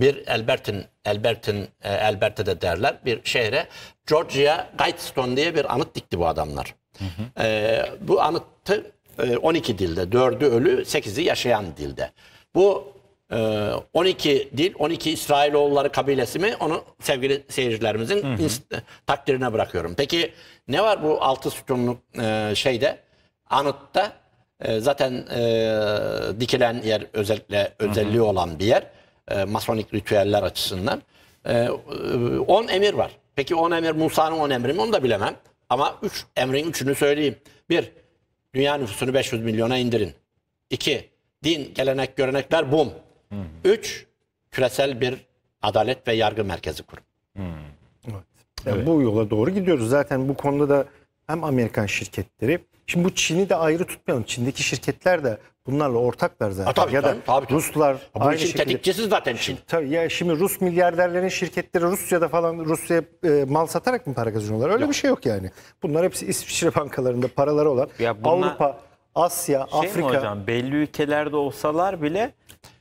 bir Albertin, Albertin, e, Alberta'da derler bir şehre Georgia Guidestone diye bir anıt dikti bu adamlar. Hı hı. E, bu anıtı e, 12 dilde, 4'ü ölü, 8'i yaşayan dilde. Bu 12 ee, dil, 12 İsrailoğulları kabilesi mi? Onu sevgili seyircilerimizin hı hı. E, takdirine bırakıyorum. Peki ne var bu altı sütunluk e, şeyde, anıtta? E, zaten dikilen yer özellikle özelliği hı hı. olan bir yer. Masonik ritüeller açısından. 10 emir var. Peki 10 emir Musa'nın 10 emri mi onu da bilemem. Ama 3 üç, emrin 3'ünü söyleyeyim. 1. Dünya nüfusunu 500 milyona indirin. 2. Din, gelenek, görenekler bum. Üç, küresel bir adalet ve yargı merkezi kurum. Evet. Yani Bu yola doğru gidiyoruz. Zaten bu konuda da hem Amerikan şirketleri, şimdi bu Çin'i de ayrı tutmayalım. Çin'deki şirketler de bunlarla ortaklar zaten. Ha, tabii, ya da tabii, tabii. Ruslar ha, aynı işin şekilde. tetikçisi zaten Çin. Tabii ya şimdi Rus milyarderlerin şirketleri Rusya'da falan Rusya'ya e, mal satarak mı para kazanıyorlar? Öyle yok. bir şey yok yani. Bunlar hepsi İsviçre bankalarında paraları olan ya bunlar, Avrupa, Asya, şey Afrika. Mi hocam belli ülkelerde olsalar bile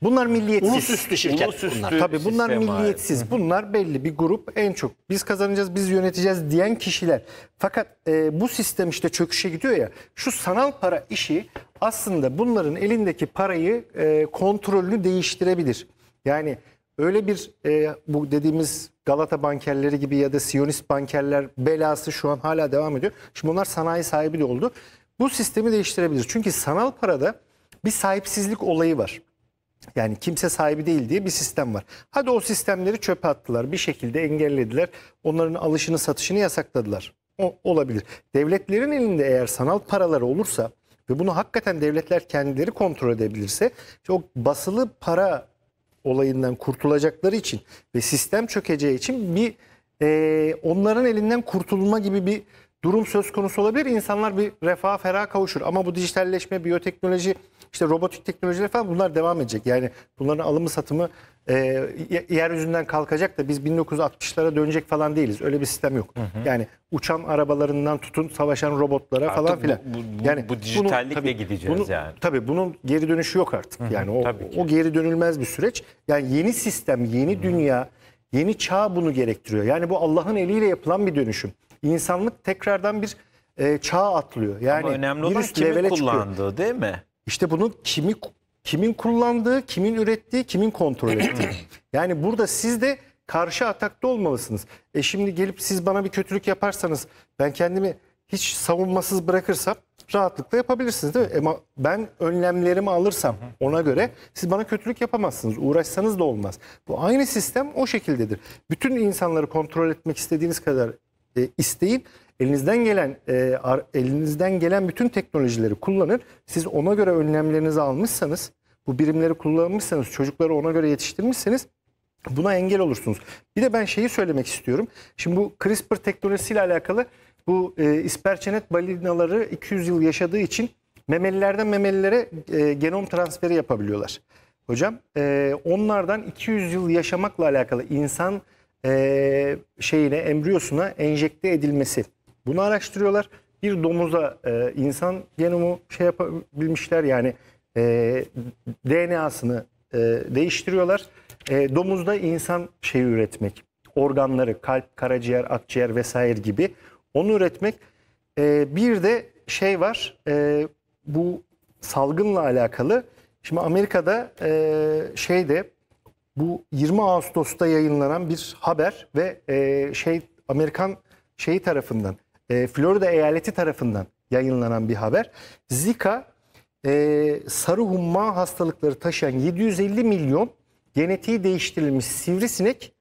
Bunlar milliyetsiz. Ulusüstü şirket Ulusüstü bunlar. Tabii bunlar milliyetsiz. Abi. Bunlar belli bir grup en çok biz kazanacağız, biz yöneteceğiz diyen kişiler. Fakat e, bu sistem işte çöküşe gidiyor ya. Şu sanal para işi aslında bunların elindeki parayı e, kontrolünü değiştirebilir. Yani öyle bir e, bu dediğimiz Galata bankerleri gibi ya da Siyonist bankerler belası şu an hala devam ediyor. Şimdi bunlar sanayi sahibi de oldu. Bu sistemi değiştirebilir. Çünkü sanal parada bir sahipsizlik olayı var. Yani kimse sahibi değil diye bir sistem var. Hadi o sistemleri çöpe attılar. Bir şekilde engellediler. Onların alışını satışını yasakladılar. O olabilir. Devletlerin elinde eğer sanal paralar olursa ve bunu hakikaten devletler kendileri kontrol edebilirse çok basılı para olayından kurtulacakları için ve sistem çökeceği için bir e, onların elinden kurtulma gibi bir durum söz konusu olabilir. İnsanlar bir refah ferah kavuşur. Ama bu dijitalleşme, biyoteknoloji, işte robotik teknolojiler falan bunlar devam edecek. Yani bunların alımı satımı e, yeryüzünden kalkacak da biz 1960'lara dönecek falan değiliz. Öyle bir sistem yok. Hı hı. Yani uçan arabalarından tutun savaşan robotlara artık falan filan. Bu, bu, yani bu dijitallikle bunun, tabii, gideceğiz bunun, yani. Tabii bunun geri dönüşü yok artık. Hı hı, yani o, o geri dönülmez bir süreç. Yani yeni sistem, yeni hı. dünya, yeni çağ bunu gerektiriyor. Yani bu Allah'ın eliyle yapılan bir dönüşüm insanlık tekrardan bir e, çağ atlıyor. Yani Ama önemli olan kimin kullandığı çıkıyor. değil mi? İşte bunu kimi kimin kullandığı, kimin ürettiği, kimin kontrol ettiği. yani burada siz de karşı atakta olmalısınız. E şimdi gelip siz bana bir kötülük yaparsanız ben kendimi hiç savunmasız bırakırsam rahatlıkla yapabilirsiniz değil mi? Ama e, ben önlemlerimi alırsam ona göre siz bana kötülük yapamazsınız. Uğraşsanız da olmaz. Bu aynı sistem o şekildedir. Bütün insanları kontrol etmek istediğiniz kadar e, isteyip elinizden gelen e, ar, elinizden gelen bütün teknolojileri kullanır. Siz ona göre önlemlerinizi almışsanız, bu birimleri kullanmışsanız, çocukları ona göre yetiştirmişseniz buna engel olursunuz. Bir de ben şeyi söylemek istiyorum. Şimdi bu CRISPR teknolojisiyle alakalı bu e, isperçenet balinaları 200 yıl yaşadığı için memelilerden memelilere e, genom transferi yapabiliyorlar. Hocam e, onlardan 200 yıl yaşamakla alakalı insan e, şeyine embriyosuna enjekte edilmesi. Bunu araştırıyorlar. Bir domuza e, insan genomu şey yapabilmişler yani e, DNA'sını e, değiştiriyorlar. E, domuzda insan şeyi üretmek. Organları, kalp, karaciğer, akciğer vesaire gibi onu üretmek. E, bir de şey var e, bu salgınla alakalı. Şimdi Amerika'da e, şeyde bu 20 Ağustos'ta yayınlanan bir haber ve e, şey Amerikan şeyi tarafından, e, Florida eyaleti tarafından yayınlanan bir haber. Zika e, sarı humma hastalıkları taşıyan 750 milyon genetiği değiştirilmiş sivrisinek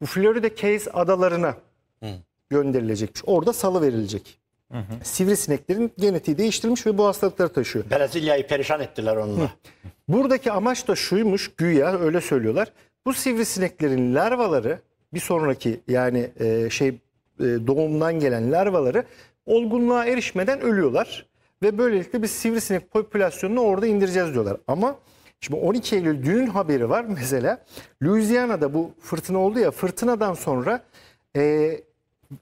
bu Florida Keys adalarına Hı. gönderilecekmiş. Orada salı verilecek. Hı hı. Sivrisineklerin genetiği değiştirilmiş ve bu hastalıkları taşıyor. Brezilya'yı perişan ettiler onunla. Buradaki amaç da şuymuş güya öyle söylüyorlar. Bu sivrisineklerin larvaları bir sonraki yani e, şey e, doğumdan gelen larvaları olgunluğa erişmeden ölüyorlar. Ve böylelikle biz sivrisinek popülasyonunu orada indireceğiz diyorlar. Ama şimdi 12 Eylül dünün haberi var mesela. Louisiana'da bu fırtına oldu ya fırtınadan sonra e,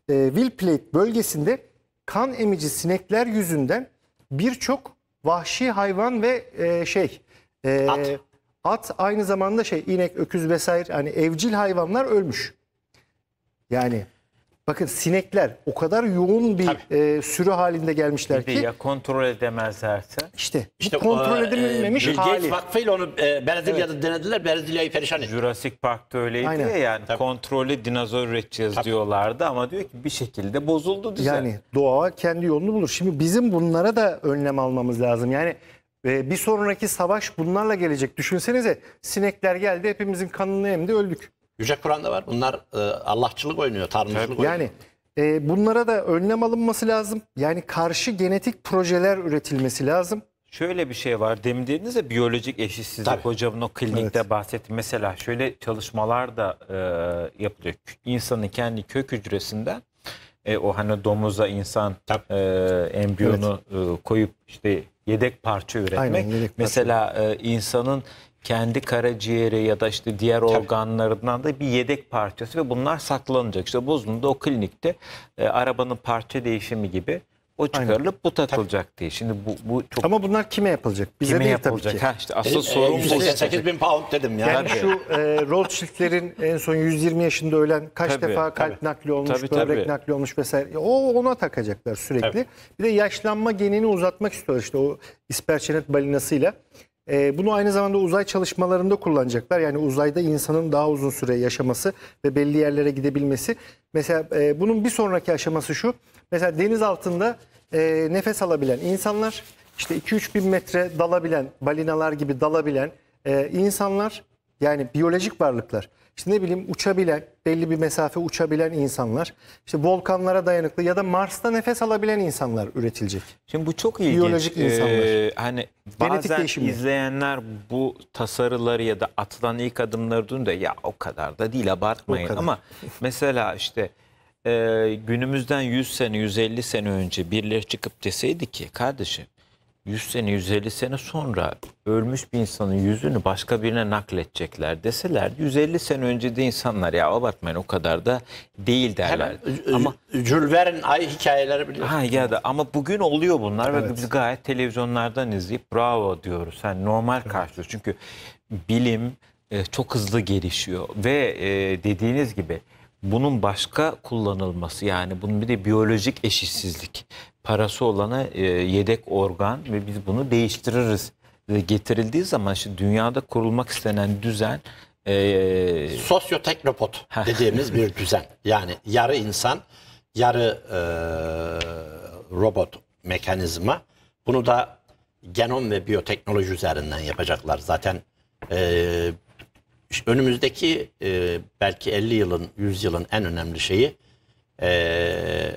e, Will Plate bölgesinde kan emici sinekler yüzünden birçok vahşi hayvan ve e, şey e, at. at aynı zamanda şey inek, öküz vesaire hani evcil hayvanlar ölmüş. Yani Bakın sinekler o kadar yoğun bir e, sürü halinde gelmişler ki. Ya kontrol edemezlerse. İşte, işte bu kontrol o, e, edilmemiş e, hali. Gates Vakfı'yla onu e, Brezilya'da evet. denediler. Brezilya'yı perişan etti. Jurassic Park'ta öyleydi Aynen. ya yani Tabii. kontrollü dinozor üreteceğiz Tabii. diyorlardı ama diyor ki bir şekilde bozuldu düzen. Yani doğa kendi yolunu bulur. Şimdi bizim bunlara da önlem almamız lazım. Yani e, bir sonraki savaş bunlarla gelecek. Düşünsenize sinekler geldi hepimizin kanını emdi öldük. Yüce Kur'an'da var. Bunlar e, Allahçılık oynuyor, tanrıcılık oynuyor. Yani e, bunlara da önlem alınması lazım. Yani karşı genetik projeler üretilmesi lazım. Şöyle bir şey var. Demin dediniz ya biyolojik eşitsizlik Tabii. hocamın o klinikte evet. bahsetti. Mesela şöyle çalışmalar da e, yapılıyor. İnsanın kendi kök hücresinden e, o hani domuza insan e, embiyonu evet. e, koyup işte yedek parça üretmek. Aynen, yedek parça. Mesela e, insanın kendi karaciğeri ya da işte diğer Tabii. organlarından da bir yedek parçası ve bunlar saklanacak. İşte bozduğunda o klinikte e, arabanın parça değişimi gibi o çıkarılıp Aynen. bu takılacak tabii. diye. Şimdi bu, bu çok... Ama bunlar kime yapılacak? Bize kime yapılacak? tabii ki. Ha, işte asıl e, e sorun e, 188 bin pound dedim ya. Yani şu e, Rothschild'lerin en son 120 yaşında ölen kaç tabii, defa kalp tabii. nakli olmuş, tabii, böbrek tabii. nakli olmuş vesaire. O ona takacaklar sürekli. Tabii. Bir de yaşlanma genini uzatmak istiyorlar işte o isperçenet balinasıyla. E, bunu aynı zamanda uzay çalışmalarında kullanacaklar. Yani uzayda insanın daha uzun süre yaşaması ve belli yerlere gidebilmesi. Mesela e, bunun bir sonraki aşaması şu. Mesela deniz altında e, nefes alabilen insanlar, işte 2-3 bin metre dalabilen, balinalar gibi dalabilen e, insanlar yani biyolojik varlıklar işte ne bileyim uçabilen, belli bir mesafe uçabilen insanlar, işte volkanlara dayanıklı ya da Mars'ta nefes alabilen insanlar üretilecek. Şimdi bu çok ilginç. Biyolojik ee, insanlar. hani Genetik bazen değişimi. izleyenler bu tasarıları ya da atılan ilk adımları duyunca ya o kadar da değil abartmayın. Ama mesela işte e, günümüzden 100 sene, 150 sene önce birileri çıkıp deseydi ki kardeşim 100 sene 150 sene sonra ölmüş bir insanın yüzünü başka birine nakledecekler deseler 150 sene önce de insanlar ya abartmayın o kadar da değil derler. Ama Jülver'in ay hikayeleri biliyor. Ha ya da ama bugün oluyor bunlar evet. ve biz gayet televizyonlardan izleyip bravo diyoruz. Yani normal evet. karşılıyoruz. Çünkü bilim e, çok hızlı gelişiyor ve e, dediğiniz gibi bunun başka kullanılması yani bunun bir de biyolojik eşitsizlik parası olana e, yedek organ ve biz bunu değiştiririz getirildiği zaman şimdi dünyada kurulmak istenen düzen e, sosyoteknopod dediğimiz bir düzen. Yani yarı insan, yarı e, robot mekanizma. Bunu da genom ve biyoteknoloji üzerinden yapacaklar. Zaten e, önümüzdeki e, belki 50 yılın, 100 yılın en önemli şeyi e, ee,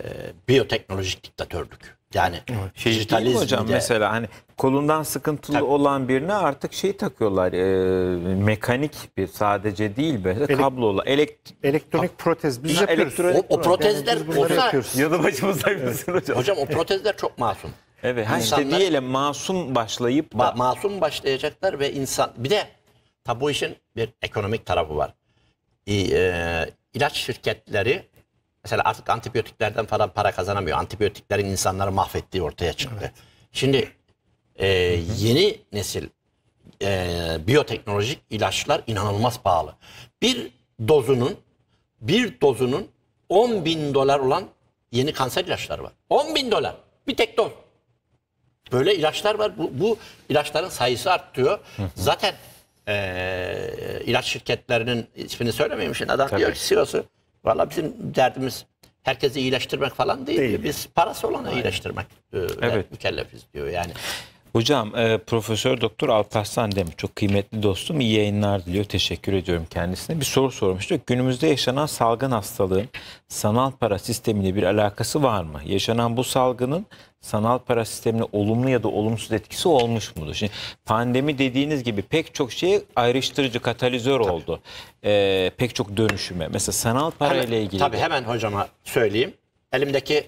biyoteknolojik diktatörlük. Yani şey dijitalizm hocam de, mesela hani kolundan sıkıntılı tabii. olan birine artık şey takıyorlar. E, mekanik bir sadece değil be kablolu elekt elektronik protez biz ha, yapıyoruz. o, o protezler yani olsa yapıyoruz. yanı başımızdaymışsın evet. hocam. Hocam o protezler çok masum. Evet. Ha İnsanlar, işte diyelim masum başlayıp da... masum başlayacaklar ve insan bir de tabu işin bir ekonomik tarafı var. E, e, ilaç şirketleri mesela artık antibiyotiklerden falan para kazanamıyor. Antibiyotiklerin insanları mahvettiği ortaya çıktı. Evet. Şimdi e, yeni nesil e, biyoteknolojik ilaçlar inanılmaz pahalı. Bir dozunun bir dozunun 10 bin dolar olan yeni kanser ilaçları var. 10 bin dolar. Bir tek doz. Böyle ilaçlar var. Bu, bu ilaçların sayısı artıyor. Zaten e, ilaç şirketlerinin ismini söylemeyeyim şimdi. Adam Tabii. diyor ki CEO'su Valla bizim derdimiz herkesi iyileştirmek falan değil. değil. Biz parası olanı Aynen. iyileştirmek e, evet. mükellefiz diyor yani. Hocam e, Profesör Doktor Alparslan demiş çok kıymetli dostum iyi yayınlar diliyor teşekkür ediyorum kendisine. Bir soru sormuştu günümüzde yaşanan salgın hastalığın sanal para sistemiyle bir alakası var mı? Yaşanan bu salgının sanal para sistemine olumlu ya da olumsuz etkisi olmuş mudur? Şimdi pandemi dediğiniz gibi pek çok şeye ayrıştırıcı, katalizör tabii. oldu. Ee, pek çok dönüşüme. Mesela sanal para ile ilgili. Tabii hemen hocama söyleyeyim. Elimdeki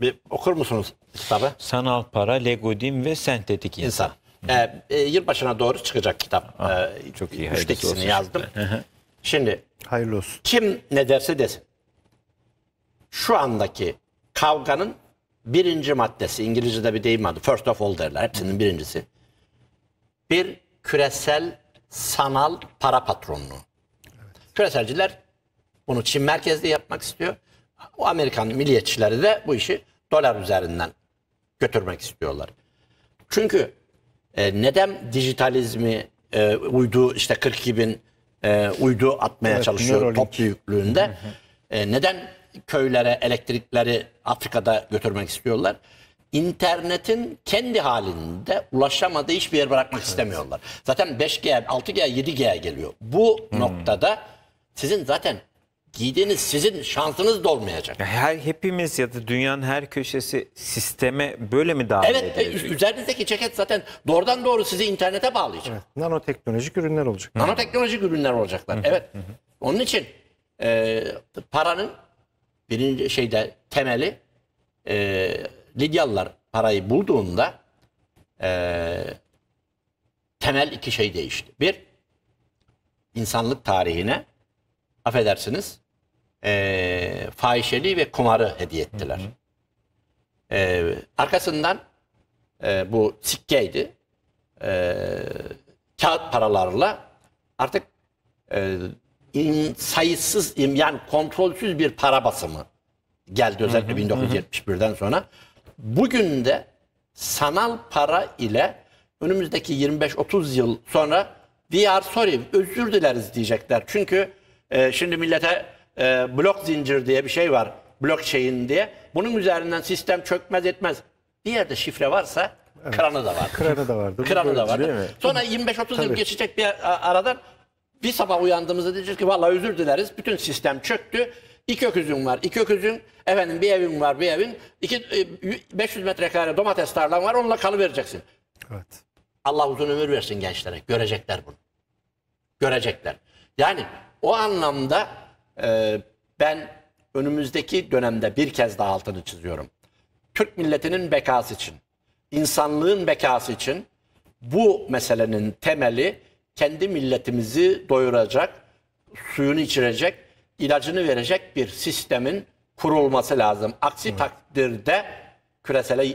bir okur musunuz kitabı? Sanal para, legodin ve sentetik insan. insan. Ee, e, yılbaşına doğru çıkacak kitap. Ah, ee, çok iyi. Üçtekisini yazdım. Şimdi hayırlı olsun. Kim ne derse desin. Şu andaki kavganın birinci maddesi İngilizce'de bir deyim adı first of all derler hepsinin birincisi. Bir küresel sanal para patronluğu. Evet. Küreselciler bunu Çin merkezli yapmak istiyor. O Amerikan milliyetçileri de bu işi dolar üzerinden götürmek istiyorlar. Çünkü e, neden dijitalizmi e, uydu işte 42 bin e, uydu atmaya evet, çalışıyor top büyüklüğünde? Hı hı. E, neden köylere elektrikleri Afrika'da götürmek istiyorlar. İnternetin kendi halinde ulaşamadığı hiçbir yer bırakmak evet. istemiyorlar. Zaten 5G, 6G, 7G geliyor. Bu hmm. noktada sizin zaten giydiğiniz sizin şansınız da olmayacak. Her hepimiz ya da dünyanın her köşesi sisteme böyle mi dahil evet, e, edilecek? Evet, üzerinizdeki ceket zaten doğrudan doğru sizi internete bağlayacak. Evet, nanoteknolojik ürünler olacak. Nanoteknolojik ürünler olacaklar. evet. Onun için e, paranın birinci şeyde temeli e, Lidyalılar parayı bulduğunda e, temel iki şey değişti. Bir, insanlık tarihine affedersiniz e, fahişeliği ve kumarı hediye ettiler. E, arkasından e, bu sikkeydi. E, kağıt paralarla artık e, in, sayısız yani kontrolsüz bir para basımı geldi özellikle hı hı, 1971'den sonra. Bugün de sanal para ile önümüzdeki 25-30 yıl sonra we are sorry özür dileriz diyecekler. Çünkü e, şimdi millete e, blok zincir diye bir şey var. Blockchain diye. Bunun üzerinden sistem çökmez etmez. Bir yerde şifre varsa evet. kranı da var. kranı da vardı. Kranı da vardı. Sonra 25-30 yıl geçecek bir aradan bir sabah uyandığımızda diyeceğiz ki vallahi özür dileriz. Bütün sistem çöktü. İki öküzün var. iki öküzün, efendim bir evin var, bir evin. İki, 500 e, metrekare domates tarlan var. Onunla kalıvereceksin. Evet. Allah uzun ömür versin gençlere. Görecekler bunu. Görecekler. Yani o anlamda e, ben önümüzdeki dönemde bir kez daha altını çiziyorum. Türk milletinin bekası için, insanlığın bekası için bu meselenin temeli kendi milletimizi doyuracak, suyunu içirecek, ilacını verecek bir sistemin kurulması lazım. Aksi Hı. takdirde küresele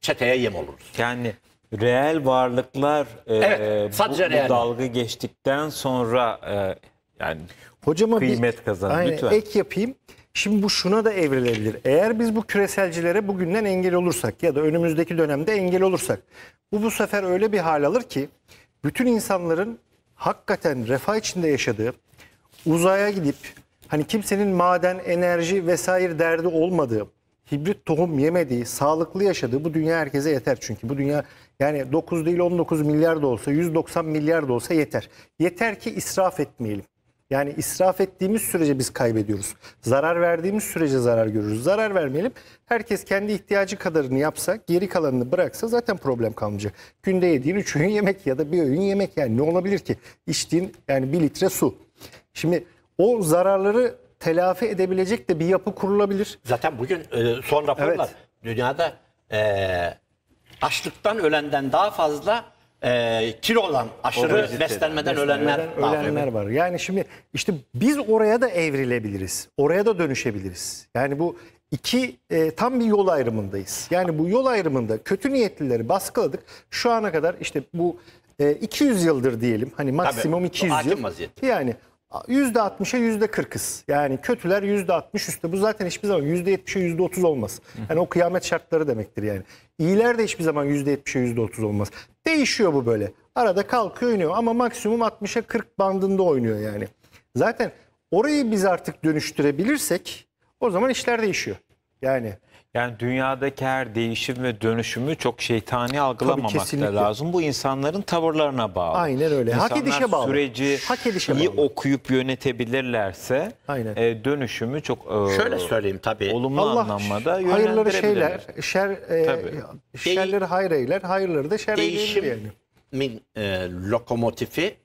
çeteye yem oluruz. Yani reel varlıklar e, evet, e, sadece bu, reel. bu dalga geçtikten sonra e, yani Hocama kıymet bir, kazanır. Aynen, Lütfen. Ek yapayım. Şimdi bu şuna da evrilebilir. Eğer biz bu küreselcilere bugünden engel olursak ya da önümüzdeki dönemde engel olursak bu bu sefer öyle bir hal alır ki bütün insanların hakikaten refah içinde yaşadığı, uzaya gidip hani kimsenin maden, enerji vesaire derdi olmadığı, hibrit tohum yemediği, sağlıklı yaşadığı bu dünya herkese yeter çünkü. Bu dünya yani 9 değil 19 milyar da olsa 190 milyar da olsa yeter. Yeter ki israf etmeyelim. Yani israf ettiğimiz sürece biz kaybediyoruz. Zarar verdiğimiz sürece zarar görürüz. Zarar vermeyelim. Herkes kendi ihtiyacı kadarını yapsa, geri kalanını bıraksa zaten problem kalmayacak. Günde yediğin üç öğün yemek ya da bir öğün yemek yani ne olabilir ki? İçtiğin yani bir litre su. Şimdi o zararları telafi edebilecek de bir yapı kurulabilir. Zaten bugün e, son raporlar evet. dünyada e, açlıktan ölenden daha fazla e, kilo olan aşırı beslenmeden, beslenmeden ölenler, ölenler var. Yani şimdi işte biz oraya da evrilebiliriz. Oraya da dönüşebiliriz. Yani bu iki e, tam bir yol ayrımındayız. Yani bu yol ayrımında kötü niyetlileri baskıladık. Şu ana kadar işte bu e, 200 yıldır diyelim. Hani maksimum Tabii, 200 yıl. Vaziyet. Yani %60'a %40'ız. Yani kötüler %60 üstte. Bu zaten hiçbir zaman %70'e %30 olmaz. Yani o kıyamet şartları demektir yani. İyiler de hiçbir zaman %70'e %30 olmaz. Değişiyor bu böyle. Arada kalkıyor oynuyor ama maksimum 60'a 40 bandında oynuyor yani. Zaten orayı biz artık dönüştürebilirsek o zaman işler değişiyor. Yani yani dünyadaki her değişim ve dönüşümü çok şeytani algılamamak lazım. Bu insanların tavırlarına bağlı. Aynen öyle. İnsanlar Hak edişe bağlı. süreci Hak edişe iyi bağlı. okuyup yönetebilirlerse Aynen. E, dönüşümü çok e, Şöyle söyleyeyim tabii. olumlu Allah anlamda hayırları şeyler, şer, e, Tabii. şerleri hayır eyler, hayırları da şer eyler yani. Değişimin e, lokomotifi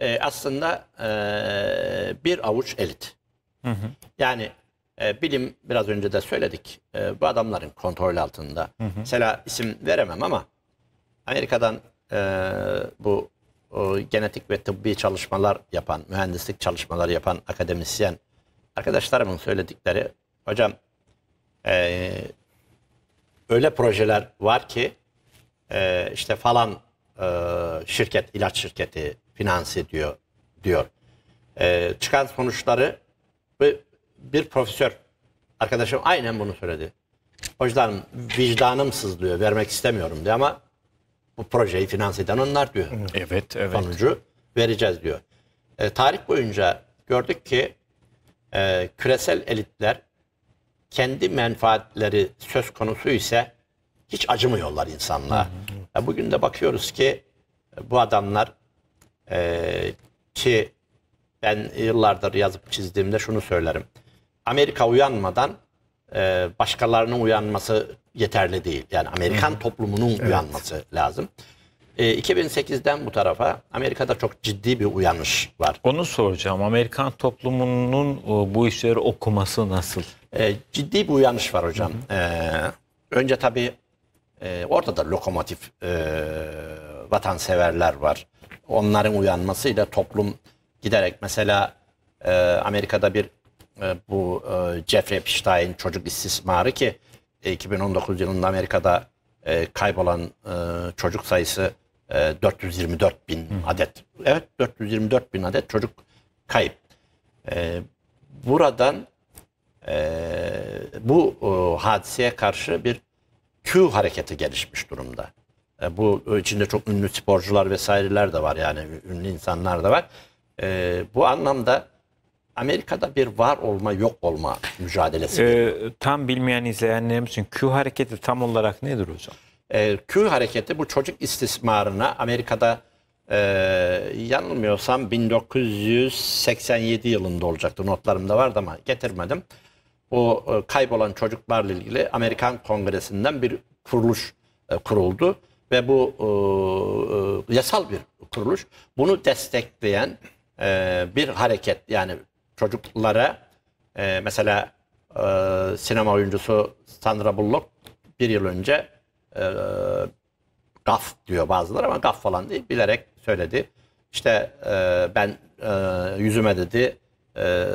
e, aslında e, bir avuç elit. Hı hı. Yani e, bilim biraz önce de söyledik. E, bu adamların kontrol altında. Hı hı. Mesela isim veremem ama Amerika'dan e, bu o, genetik ve tıbbi çalışmalar yapan, mühendislik çalışmaları yapan akademisyen arkadaşlarımın söyledikleri hocam e, öyle projeler var ki e, işte falan e, şirket, ilaç şirketi finanse ediyor diyor. E, çıkan sonuçları bir profesör arkadaşım aynen bunu söyledi. Hocalarım vicdanım sızlıyor vermek istemiyorum diyor ama bu projeyi finanse eden onlar diyor. Evet evet. Sonucu vereceğiz diyor. E, tarih boyunca gördük ki e, küresel elitler kendi menfaatleri söz konusu ise hiç acımıyorlar insanlığa. Hı e, hı. Bugün de bakıyoruz ki e, bu adamlar e, ki ben yıllardır yazıp çizdiğimde şunu söylerim. Amerika uyanmadan e, başkalarının uyanması yeterli değil. Yani Amerikan Hı. toplumunun evet. uyanması lazım. 2008'den e, bu tarafa Amerika'da çok ciddi bir uyanış var. Onu soracağım. Amerikan toplumunun e, bu işleri okuması nasıl? ciddi bir uyanış var hocam. Hı önce tabii e, orada da lokomotif vatanseverler var. Onların uyanmasıyla toplum giderek mesela Amerika'da bir e, bu e, Jeffrey Epstein çocuk istismarı ki 2019 e, yılında Amerika'da kaybolan çocuk sayısı 424 bin adet. Evet 424 bin adet çocuk kayıp. Buradan bu hadiseye karşı bir Q hareketi gelişmiş durumda. Bu içinde çok ünlü sporcular vesaireler de var yani ünlü insanlar da var. Bu anlamda Amerika'da bir var olma yok olma mücadelesi. Ee, tam bilmeyen izleyenlerimiz için Q hareketi tam olarak nedir hocam? Ee, Q hareketi bu çocuk istismarına Amerika'da e, yanılmıyorsam 1987 yılında olacaktı. Notlarımda vardı ama getirmedim. Bu e, kaybolan çocuklarla ilgili Amerikan Kongresi'nden bir kuruluş e, kuruldu ve bu e, e yasal bir kuruluş. Bunu destekleyen e, bir hareket yani çocuklara e, mesela e, sinema oyuncusu Sandra Bullock bir yıl önce e, gaf diyor bazıları ama gaf falan değil bilerek söyledi. İşte e, ben e, yüzüme dedi e,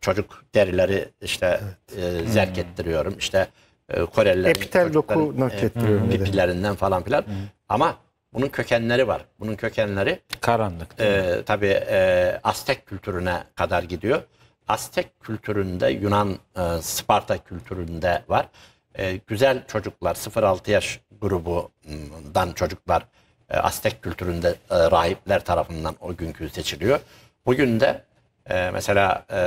çocuk derileri işte evet. e, zerk hmm. ettiriyorum. İşte e, Korelilerin Epitel doku e, naklettiriyorum. Pipilerinden falan filan. Hmm. Ama bunun kökenleri var. Bunun kökenleri karanlık. E, tabii e, Aztek kültürüne kadar gidiyor. Aztek kültüründe Yunan e, Sparta kültüründe var. E, güzel çocuklar 0-6 yaş grubundan çocuklar e, Aztek kültüründe e, rahipler tarafından o günkü seçiliyor. Bugün de e, mesela e,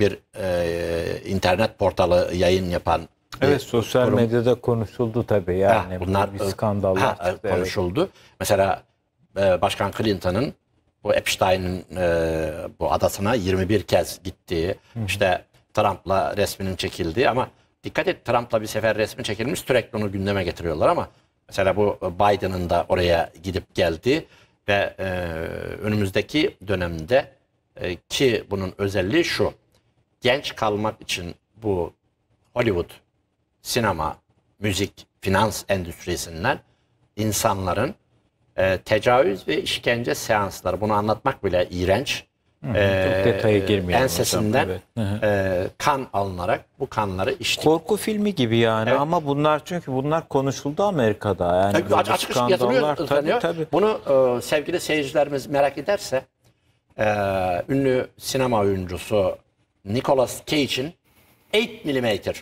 bir e, internet portalı yayın yapan Evet sosyal kurum. medyada konuşuldu tabii yani. Ha, bunlar bir e, skandallar ha, çıktı, konuşuldu. Evet. Mesela e, Başkan Clinton'ın bu Epstein'in e, bu adasına 21 kez gittiği, hı işte Trump'la resminin çekildiği ama dikkat et Trump'la bir sefer resmi çekilmiş sürekli onu gündeme getiriyorlar ama mesela bu Biden'ın da oraya gidip geldi ve önümüzdeki dönemde ki bunun özelliği şu genç kalmak için bu Hollywood sinema, müzik, finans endüstrisinden insanların e, tecavüz ve işkence seansları. Bunu anlatmak bile iğrenç. Hı hı, ee, detaya Ensesinden hocam, evet. E, kan alınarak bu kanları içtik. Korku filmi gibi yani evet. ama bunlar çünkü bunlar konuşuldu Amerika'da. Yani tabii, aç, açık yazılıyor. Tabii, tabii. Bunu e, sevgili seyircilerimiz merak ederse e, ünlü sinema oyuncusu Nicolas Cage'in 8 mm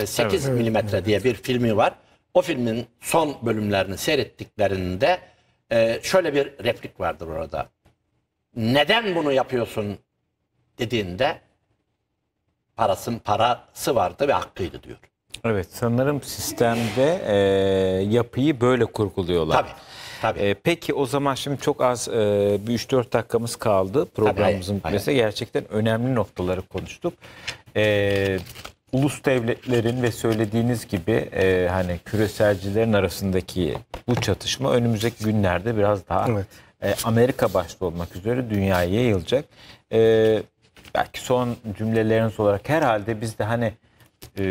8 ee, evet. milimetre diye bir filmi var. O filmin son bölümlerini seyrettiklerinde e, şöyle bir replik vardır orada. Neden bunu yapıyorsun dediğinde parasın parası vardı ve hakkıydı diyor. Evet sanırım sistemde e, yapıyı böyle kurguluyorlar. Tabii. Tabii. E, peki o zaman şimdi çok az e, bir 3-4 dakikamız kaldı programımızın Mesela Gerçekten önemli noktaları konuştuk. E, ulus devletlerin ve söylediğiniz gibi e, hani küreselcilerin arasındaki bu çatışma önümüzdeki günlerde biraz daha evet. e, Amerika başta olmak üzere dünyaya yayılacak. E, belki son cümleleriniz olarak herhalde biz de hani e,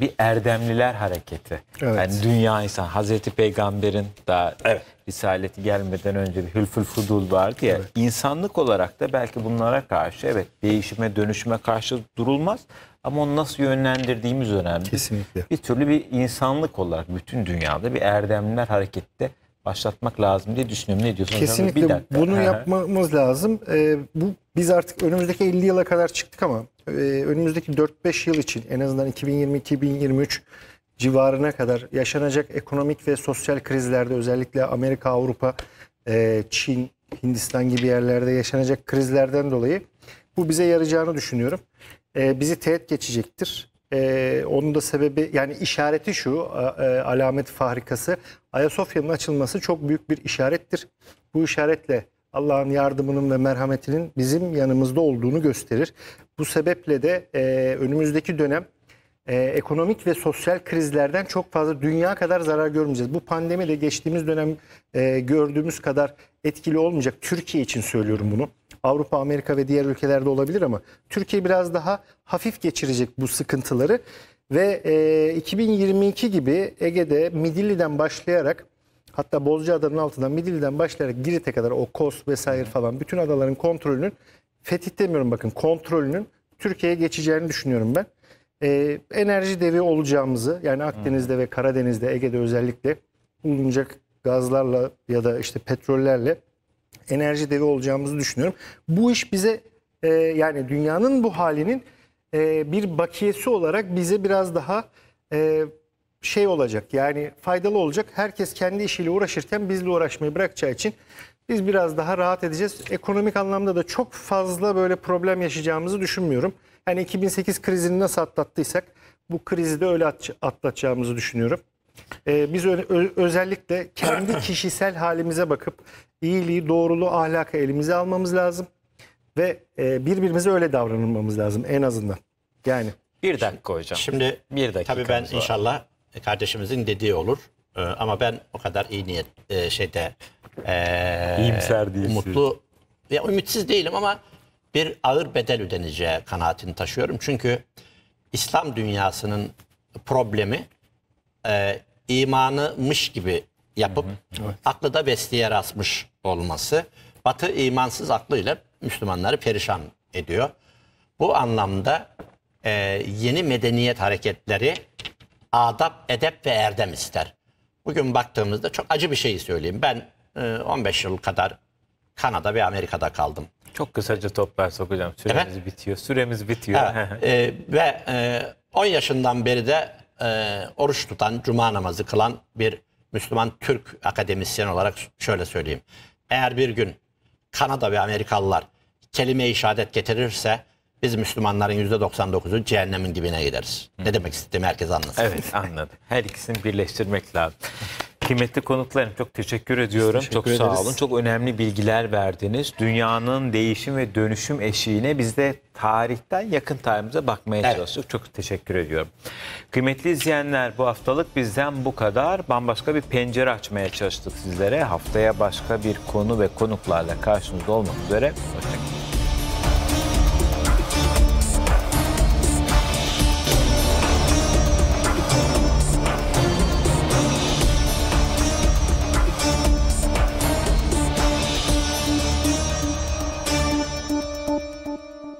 bir erdemliler hareketi. Evet. Yani dünya insan Hazreti Peygamber'in daha evet. risaleti gelmeden önce bir hülfül fudul vardı ya. Evet. İnsanlık olarak da belki bunlara karşı evet değişime dönüşüme karşı durulmaz ama onu nasıl yönlendirdiğimiz önemli. Kesinlikle. Bir türlü bir insanlık olarak bütün dünyada bir erdemler harekette başlatmak lazım diye düşünüyorum. Ne diyorsunuz? Kesinlikle bir bunu yapmamız lazım. Ee, bu Biz artık önümüzdeki 50 yıla kadar çıktık ama e, önümüzdeki 4-5 yıl için en azından 2020-2023 civarına kadar yaşanacak ekonomik ve sosyal krizlerde özellikle Amerika, Avrupa, e, Çin, Hindistan gibi yerlerde yaşanacak krizlerden dolayı bu bize yarayacağını düşünüyorum e, bizi teğet geçecektir. E, onun da sebebi yani işareti şu e, alamet fahrikası Ayasofya'nın açılması çok büyük bir işarettir. Bu işaretle Allah'ın yardımının ve merhametinin bizim yanımızda olduğunu gösterir. Bu sebeple de e, önümüzdeki dönem e, ekonomik ve sosyal krizlerden çok fazla dünya kadar zarar görmeyeceğiz. Bu pandemi de geçtiğimiz dönem e, gördüğümüz kadar etkili olmayacak. Türkiye için söylüyorum bunu. Avrupa, Amerika ve diğer ülkelerde olabilir ama Türkiye biraz daha hafif geçirecek bu sıkıntıları ve e, 2022 gibi Ege'de Midilli'den başlayarak hatta Bozcaada'nın altından Midilli'den başlayarak Girit'e kadar o Kos vesaire falan bütün adaların kontrolünün fetih demiyorum bakın kontrolünün Türkiye'ye geçeceğini düşünüyorum ben. E, enerji devi olacağımızı yani Akdeniz'de hmm. ve Karadeniz'de Ege'de özellikle bulunacak gazlarla ya da işte petrollerle enerji devi olacağımızı düşünüyorum. Bu iş bize e, yani dünyanın bu halinin e, bir bakiyesi olarak bize biraz daha e, şey olacak yani faydalı olacak. Herkes kendi işiyle uğraşırken bizle uğraşmayı bırakacağı için biz biraz daha rahat edeceğiz. Ekonomik anlamda da çok fazla böyle problem yaşayacağımızı düşünmüyorum. Yani 2008 krizini nasıl atlattıysak bu krizi de öyle atlatacağımızı düşünüyorum. Ee, biz özellikle kendi kişisel halimize bakıp iyiliği, doğruluğu, ahlakı elimize almamız lazım. Ve e, birbirimize öyle davranmamız lazım en azından. Yani Bir dakika hocam. Şimdi bir dakika. tabii ben inşallah kardeşimizin dediği olur. Ee, ama ben o kadar iyi niyet e, şeyde e, İyimser umutlu ya ümitsiz değilim ama bir ağır bedel ödeneceği kanaatini taşıyorum. Çünkü İslam dünyasının problemi e, imanımış gibi yapıp evet. aklı da vestiyer rastmış olması Batı imansız aklıyla Müslümanları perişan ediyor. Bu anlamda e, yeni medeniyet hareketleri adap, edep ve erdem ister. Bugün baktığımızda çok acı bir şey söyleyeyim. Ben e, 15 yıl kadar Kanada ve Amerika'da kaldım. Çok kısaca toplarsak hocam süremiz evet. bitiyor. Süremiz bitiyor. Evet. e, ve e, 10 yaşından beri de e, oruç tutan, cuma namazı kılan bir Müslüman Türk akademisyen olarak şöyle söyleyeyim. Eğer bir gün Kanada ve Amerikalılar kelime-i şehadet getirirse biz Müslümanların %99'u cehennemin dibine gideriz. Hı. Ne demek istediğimi herkes anlasın. Evet anladım. Her ikisini birleştirmek lazım. Kıymetli konuklarım çok teşekkür ediyorum. Teşekkür çok ederiz. sağ olun. Çok önemli bilgiler verdiniz. Dünyanın değişim ve dönüşüm eşiğine biz de tarihten yakın tarihimize bakmaya evet. çalıştık. Çok teşekkür ediyorum. Kıymetli izleyenler bu haftalık bizden bu kadar. Bambaşka bir pencere açmaya çalıştık sizlere. Haftaya başka bir konu ve konuklarla karşınızda olmak üzere. Hoşçakalın.